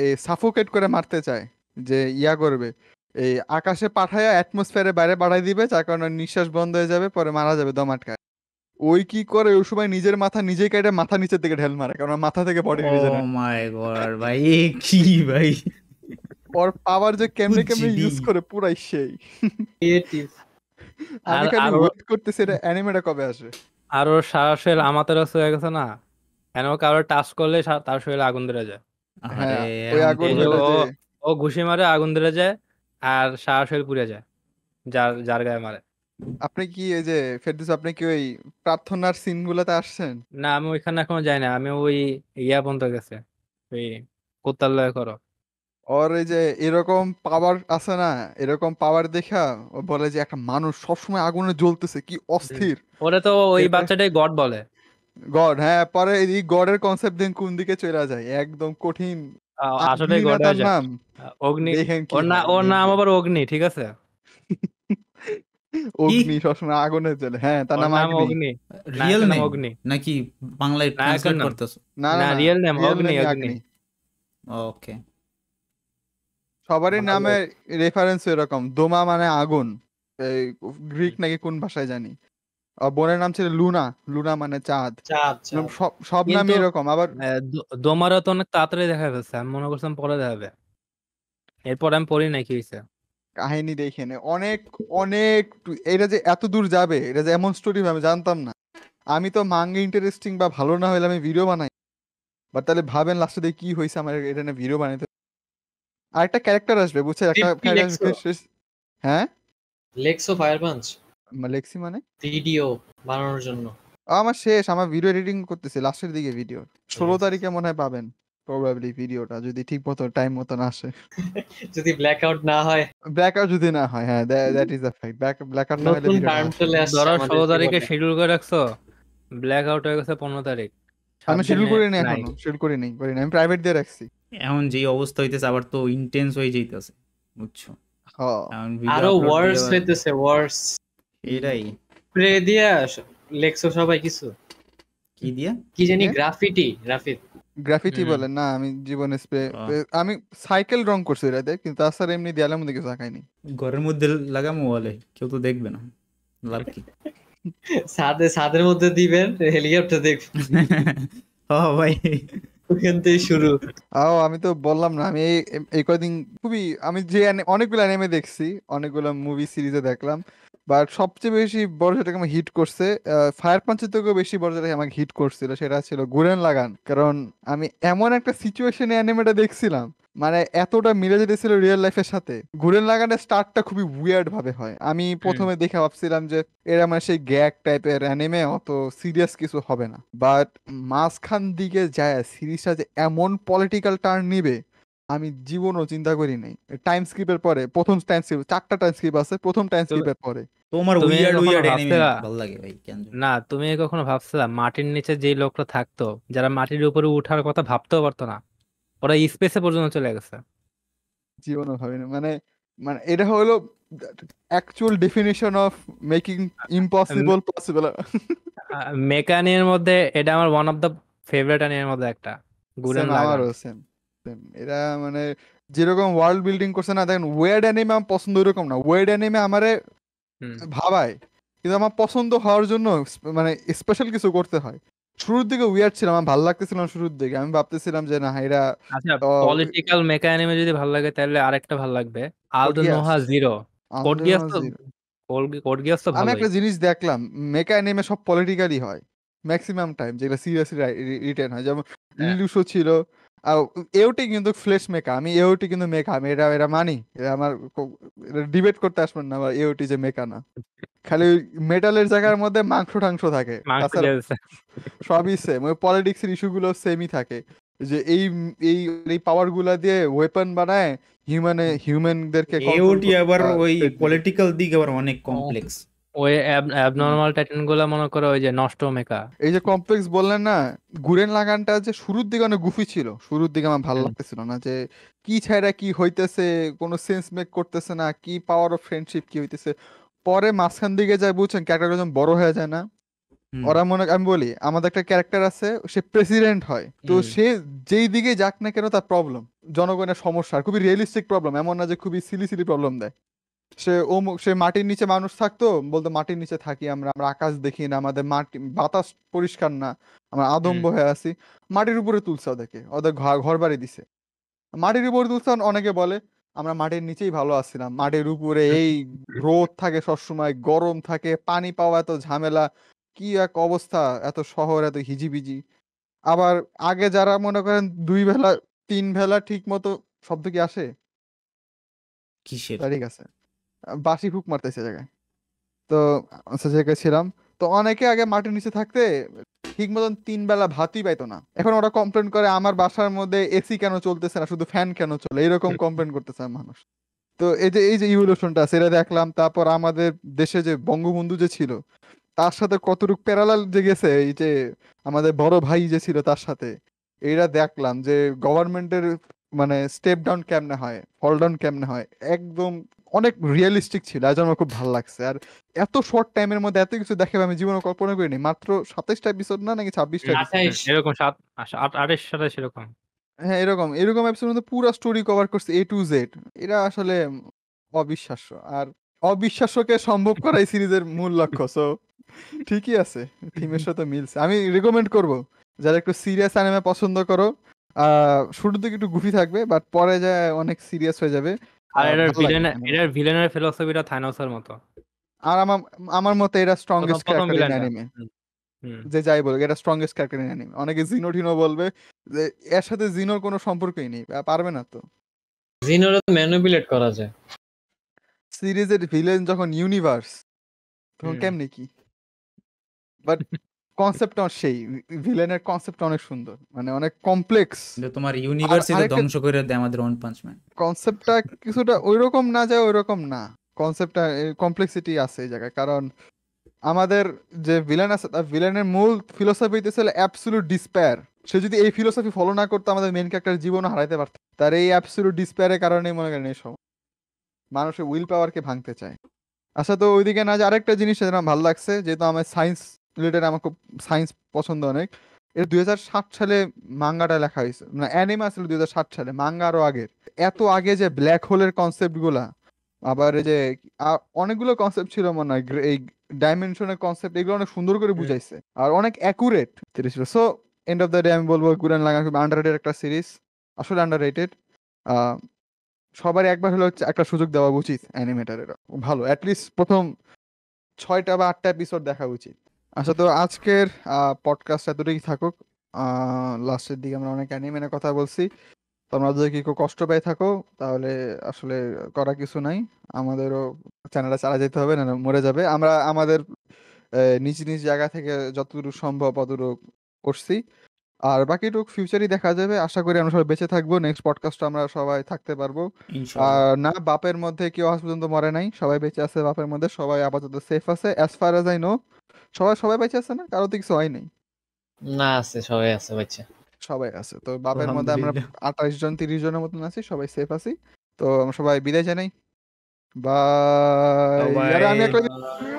[SPEAKER 1] এই সাফোকেট করে মারতে চায় যে ইয়া করবে এই আকাশে পাঠায় অ্যাটমসফিয়ারে বাইরে বাড়াই দিবে যার কারণে নিঃশ্বাস বন্ধ হয়ে যাবে পরে মারা যাবে দম আটকায় ওই কি করে ওই সময় নিজের মাথা নিজেই কেটে মাথা নিচের দিকে ঢেল মারে কারণ মাথা থেকে বডি ও
[SPEAKER 2] মাই গড ভাই কি ভাই
[SPEAKER 1] ওর পাওয়ার যে কেমনে কেমনে ইউজ করে পুরাই সেই ক্রিয়েটিভ আমি খালি ওয়েট করতেছি এটা অ্যানিমেটা কবে আসবে
[SPEAKER 3] আর ওর সারা শরীর আমাতের হয়ে গেছে না কেন কারো টাচ করলে তার শরীরে আগুন ধরে যায় হ্যাঁ, ওই আগুন ও ঘুষি মারে আগুন ধরে যায় আর সারা শরীর পুড়ে যায় যার যার গায়ে মারে
[SPEAKER 1] আপনি কি এই যে ফেরদৌস আপনি কি ওই প্রার্থনার সিন সিনগুলোতে আসছেন
[SPEAKER 3] না আমি ওইখানে এখনো যাই না আমি ওই ইয়া বন্ধ গেছে ওই কোতালয় করো
[SPEAKER 1] ওর এই যে এরকম পাওয়ার আছে না এরকম পাওয়ার দেখা ও বলে যে একটা মানুষ সবসময় আগুনে জ্বলতেছে কি অস্থির
[SPEAKER 3] ওরে তো ওই বাচ্চাটাই গড বলে
[SPEAKER 1] গড হ্যাঁ পরে এই গডের কনসেপ্ট দিন কোন দিকে চলে যায় একদম কঠিন
[SPEAKER 3] আসলে গড নাম অগ্নি ওর নাম আবার অগ্নি ঠিক আছে
[SPEAKER 1] অগ্নি সবসময় আগুনে হ্যাঁ তার নাম অগ্নি
[SPEAKER 2] রিয়েল নেম অগ্নি নাকি বাংলায় ট্রান্সলেট করতেছো না না রিয়েল নেম অগ্নি অগ্নি ওকে
[SPEAKER 1] সবারই নামে রেফারেন্স এরকম দোমা মানে আগুন এই গ্রিক নাকি কোন ভাষায় জানি বোনের নাম ছিল লুনা লুনা মানে চাঁদ সব সব নামই এরকম
[SPEAKER 3] আবার দোমারও তো অনেক তাড়াতাড়ি দেখা যাচ্ছে আমি মনে করছিলাম পরে দেখাবে এরপর আমি পড়ি নাকি হয়েছে
[SPEAKER 1] কাহিনী দেখে অনেক অনেক এটা যে এত দূর যাবে এটা যে এমন স্টোরি আমি জানতাম না আমি তো মাঙ্গে ইন্টারেস্টিং বা ভালো না হলে আমি ভিডিও বানাই বাট তাহলে ভাবেন লাস্টে দিয়ে কি হয়েছে আমার এটা নিয়ে ভিডিও বানাইতে আর একটা ক্যারেক্টার আসবে বুঝছেন একটা হ্যাঁ
[SPEAKER 4] লেক্সো ফায়ার পাঞ্চ লেক্সি মানে ভিডিও বানানোর জন্য
[SPEAKER 1] আমার শেষ আমার ভিডিও এডিটিং করতেছে লাস্টের দিকে ভিডিও ষোলো তারিখে মনে হয় পাবেন প্রবাবলি ভিডিওটা যদি ঠিক মতো টাইম মতো না আসে
[SPEAKER 4] যদি ব্ল্যাকআউট না হয়
[SPEAKER 1] ব্ল্যাকআউট যদি না হয় হ্যাঁ that is a fact blackout না হলে টাইম চলে আসছে ধরো 16 তারিখে
[SPEAKER 3] শিডিউল করে রাখছো
[SPEAKER 2] ব্ল্যাকআউট হয়ে গেছে 15 তারিখ আমি শিডিউল করে নাই এখনো
[SPEAKER 1] শিডিউল করি নাই করি আমি প্রাইভেট দিয়ে রাখছি
[SPEAKER 2] এখন যে অবস্থা হইতেছে আবার তো ইন্টেন্স হয়ে যাইতেছে বুঝছো হ্যাঁ আরো ওয়ার্স
[SPEAKER 4] হইতেছে ওয়ার্স এটাই প্রে দিয়া লেখছো সবাই কিছু
[SPEAKER 2] কি দিয়া
[SPEAKER 1] কি
[SPEAKER 4] জানি গ্রাফিটি গ্রাফিটি গ্রাফিটি বলে
[SPEAKER 1] না আমি জীবন স্প্রে আমি সাইকেল রং করছি রাতে কিন্তু তাছাড়া এমনি দেয়ালের মধ্যে কিছু আঁকাইনি ঘরের মধ্যে
[SPEAKER 2] লাগামো বলে কেউ তো দেখবে না লাভ কি
[SPEAKER 1] সাদে সাদের মধ্যে দিবেন হেলিকপ্টার দেখ
[SPEAKER 2] হ্যাঁ ভাই ওখান থেকে শুরু আও
[SPEAKER 1] আমি তো বললাম না আমি এই কদিন খুবই আমি যে অনেকগুলো অ্যানিমে দেখছি অনেকগুলো মুভি সিরিজে দেখলাম বাট সবচেয়ে বেশি বড় যেটাকে আমি হিট করছে ফায়ার পাঞ্চের থেকেও বেশি বড় যেটা আমাকে হিট করছিল সেটা ছিল গুরেন লাগান কারণ আমি এমন একটা সিচুয়েশনে অ্যানিমেটা দেখছিলাম মানে এতটা মিলে যেতেছিল রিয়েল লাইফের সাথে গুরেন লাগানের স্টার্টটা খুবই উইয়ার্ড ভাবে হয় আমি প্রথমে দেখে ভাবছিলাম যে এরা মানে সেই গ্যাগ টাইপের অ্যানিমে অত সিরিয়াস কিছু হবে না বাট মাঝখান দিকে যায় সিরিজটা যে এমন পলিটিক্যাল টার্ন নিবে আমি জীবনও চিন্তা করি নাই টাইম স্কিপের পরে প্রথম টাইম স্ক্রিপ চারটা টাইম স্ক্রিপ আছে
[SPEAKER 2] প্রথম টাইম স্কিপের পরে তোমার উইয়ার্ড উইয়ার্ড এনিমি ভালো লাগে ভাই
[SPEAKER 3] না তুমি কখনো ভাবছিলা মাটির নিচে যে লোকটা থাকতো যারা মাটির উপরে উঠার কথা ভাবতেও পারতো না ওরা স্পেসে পর্যন্ত চলে গেছে
[SPEAKER 1] জীবনও ভাবিনি মানে মানে এটা হলো actual definition of making impossible possible
[SPEAKER 3] মেকানির মধ্যে এটা আমার ওয়ান অফ দ্য ফেভারিট এর মধ্যে একটা গুরেন লাগার
[SPEAKER 1] এরা মানে যেরকম ওয়ার্ল্ড বিল্ডিং করছে না দেখেন ওয়েড অ্যানিমে আমার পছন্দ ওইরকম না ওয়েড অ্যানিমে আমারে ভাবায় কিন্তু আমার পছন্দ হওয়ার জন্য মানে স্পেশাল কিছু করতে হয় শুরুর দিকে উইয়ার ছিল আমার ভালো লাগতেছিল না শুরুর দিকে আমি ভাবতেছিলাম যে না এরা আচ্ছা
[SPEAKER 3] পলিটিক্যাল মেকা অ্যানিমে যদি ভালো লাগে তাহলে আরেকটা ভালো লাগবে দ্য নোহা জিরো কোডগিয়াস তো তো আমি একটা
[SPEAKER 1] জিনিস দেখলাম মেকা অ্যানিমে সব পলিটিক্যালই হয় ম্যাক্সিমাম টাইম যেগুলো সিরিয়াসলি রিটেন হয় যেমন লিলুশো হ্যাঁ। ছিল এওটি কিন্তু ফ্লেশ মেকা আমি এওটি কিন্তু মেকা আমি এটা এটা মানি আমার ডিবেট করতে আসবেন না আমার এওটি যে মেকা না খালি মেটালের জায়গার মধ্যে মাংস টাংস থাকে সবই সেম ওই পলিটিক্স এর ইস্যু গুলো সেমই থাকে যে এই এই এই পাওয়ার গুলা দিয়ে ওয়েপন বানায় হিউম্যানে হিউম্যানদেরকে এওটি আবার ওই পলিটিক্যাল দিক আবার অনেক কমপ্লেক্স
[SPEAKER 3] ওই অ্যাবনরমাল টাইটান গুলা মনে করো ওই যে নষ্ট মেকা
[SPEAKER 1] এই যে কমপ্লেক্স বললেন না গুরেন লাগানটা যে শুরুর দিকে অনেক গুফি ছিল শুরুর দিকে আমার ভালো লাগতেছিল না যে কি ছাইরা কি হইতেছে কোন সেন্স মেক করতেছে না কি পাওয়ার অফ ফ্রেন্ডশিপ কি হইতেছে পরে মাঝখান দিকে যায় বুঝছেন ক্যারেক্টার যখন বড় হয়ে যায় না ওরা মনে আমি বলি আমাদের একটা ক্যারেক্টার আছে সে প্রেসিডেন্ট হয় তো সে যেই দিকে যাক না কেন তার প্রবলেম জনগণের সমস্যা খুবই রিয়েলিস্টিক প্রবলেম এমন না যে খুবই সিলি সিলি প্রবলেম দেয় সে অমুক সে মাটির নিচে মানুষ থাকতো বলতো মাটির নিচে থাকি আমরা আমরা আকাশ দেখি না আমাদের মাটি বাতাস পরিষ্কার না আমরা আদম্ব হয়ে আছি মাটির উপরে তুলছে ওদেরকে ওদের ঘর বাড়ি দিছে মাটির উপরে তুলছে অনেকে বলে আমরা মাটির নিচেই ভালো আছিলাম মাটির উপরে এই রোদ থাকে সবসময় গরম থাকে পানি পাওয়া এত ঝামেলা কি এক অবস্থা এত শহর এত হিজিবিজি আবার আগে যারা মনে করেন দুই বেলা তিন বেলা ঠিক মতো শব্দ কি আসে কিসের ঠিক আছে বাসি ফুক মারতেছে জায়গায় তো আচ্ছা, জায়গায় ছিলাম তো অনেকে আগে মাটির নিচে থাকতে ঠিক মতন তিন বেলা ভাতই পাইতো না এখন ওরা কমপ্লেন করে আমার বাসার মধ্যে এসি কেন চলতেছে না শুধু ফ্যান কেন চলে এরকম কমপ্লেন করতেছে মানুষ তো এই যে এই যে ইভলিউশনটা সেটা দেখলাম তারপর আমাদের দেশে যে বঙ্গবন্ধু যে ছিল তার সাথে কতটুক প্যারালাল যে গেছে এই যে আমাদের বড় ভাই যে ছিল তার সাথে এইটা দেখলাম যে গভর্নমেন্টের মানে স্টেপ ডাউন কেমনে হয় ফল ডাউন কেমনে হয় একদম অনেক রিয়েলিস্টিক ছিল আজ আমার খুব ভালো লাগছে আর এত শর্ট টাইমের মধ্যে এত কিছু দেখে আমি জীবনে কল্পনা করিনি মাত্র সাতাইশটা এপিসোড না নাকি ছাব্বিশটা হ্যাঁ,
[SPEAKER 3] এরকম সাত আঠাশ সাতাশ এরকম
[SPEAKER 1] হ্যাঁ এরকম এরকম এপিসোড মধ্যে পুরো স্টোরি কভার করছে এ টু জেড এটা আসলে অবিশ্বাস্য আর অবিশ্বাস্যকে সম্ভব করা এই সিরিজের মূল লক্ষ্য সো ঠিকই আছে থিমের সাথে মিলছে আমি রেকমেন্ড করব যারা একটু সিরিয়াস অ্যানিমে পছন্দ করো শুরুর দিকে একটু গুফি থাকবে বাট পরে যায় অনেক সিরিয়াস হয়ে যাবে
[SPEAKER 3] আর এর ভিলেন এর ভিলেনের ফিলোসফিটা থানোসের মতো
[SPEAKER 1] আর আমার আমার মতে এটা স্ট্রংগেস্ট ক্যারেক্টার ইন অ্যানিমে যে যাই বলুক এটা স্ট্রংগেস্ট ক্যারেক্টার ইন অ্যানিমে অনেকে জিনো টিনো বলবে যে এর সাথে জিনোর কোনো সম্পর্কই নেই পারবে না তো
[SPEAKER 4] জিনোর তো ম্যানিপুলেট করা যায়
[SPEAKER 1] সিরিজের ভিলেন যখন ইউনিভার্স তখন কেমনে কি বাট কনসেপ্ট সেই ভিলেনের কনসেপ্ট অনেক সুন্দর মানে অনেক কমপ্লেক্স
[SPEAKER 2] ধ্বংস করে দেয় আমাদের ওয়ান পাঞ্চ ম্যান
[SPEAKER 1] কনসেপ্টটা কিছুটা ওইরকম না যায় ওইরকম না কনসেপ্টটা কমপ্লেক্সিটি আছে এই জায়গায় কারণ আমাদের যে ভিলেন আছে তার ভিলেনের মূল ফিলোসফি ছিল ডিসপেয়ার সে যদি এই ফিলোসফি ফলো না করতো আমাদের মেন ক্যারেক্টার জীবনও হারাইতে পারত তার এই অ্যাবসুলুট ডিসপেয়ারের কারণে মনে করেন এই সব মানুষের উইল পাওয়ারকে ভাঙতে চায় আচ্ছা তো ওইদিকে না যে আরেকটা জিনিস ভালো লাগছে যেহেতু আমার সায়েন্স রিলেটেড আমার খুব সায়েন্স পছন্দ অনেক এটা দুই সালে মাঙ্গাটা লেখা হয়েছে মানে অ্যানিমা ছিল দুই সালে মাঙ্গা আরও আগের এত আগে যে ব্ল্যাক হোলের কনসেপ্টগুলা আবার এই যে অনেকগুলো কনসেপ্ট ছিল মনে হয় এই ডাইমেনশনের কনসেপ্ট এগুলো অনেক সুন্দর করে বুঝাইছে আর অনেক অ্যাকুরেট ছিল so end of the day আমি বলবো কুরান লাগা খুব আন্ডাররেটেড একটা সিরিজ আসলে রেটেড সবার একবার হচ্ছে একটা সুযোগ দেওয়া উচিত অ্যানিমেটারের ভালো অ্যাটলিস্ট প্রথম ছয়টা বা আটটা এপিসোড দেখা উচিত আচ্ছা তো আজকের পডকাস্ট এতটুকু থাকুক লাস্টের দিকে আমরা অনেক অ্যানিমেনের কথা বলছি তোমরা যদি কি কেউ কষ্ট পেয়ে থাকো তাহলে আসলে করা কিছু নাই আমাদেরও চ্যানেলটা চালা যেতে হবে না মরে যাবে আমরা আমাদের নিজ নিজ জায়গা থেকে যতটুকু সম্ভব অতটুকু করছি আর বাকিটুক ফিউচারই দেখা যাবে আশা করি আমরা সবাই বেঁচে থাকবো নেক্সট পডকাস্ট আমরা সবাই থাকতে পারবো আর না বাপের মধ্যে কেউ আজ পর্যন্ত মরে নাই সবাই বেঁচে আছে বাপের মধ্যে সবাই আপাতত সেফ আছে as far as I know সবাই সবাই বাইচে আছে না কারো কিছু হয় নাই না আছে সবাই আছে বাচ্চা সবাই আছে তো বাপের মধ্যে আমরা আঠাশ জন তিরিশ জনের মতন আছি সবাই সেফ আছি তো আমরা সবাই বিদায় জানাই বা আমি একটা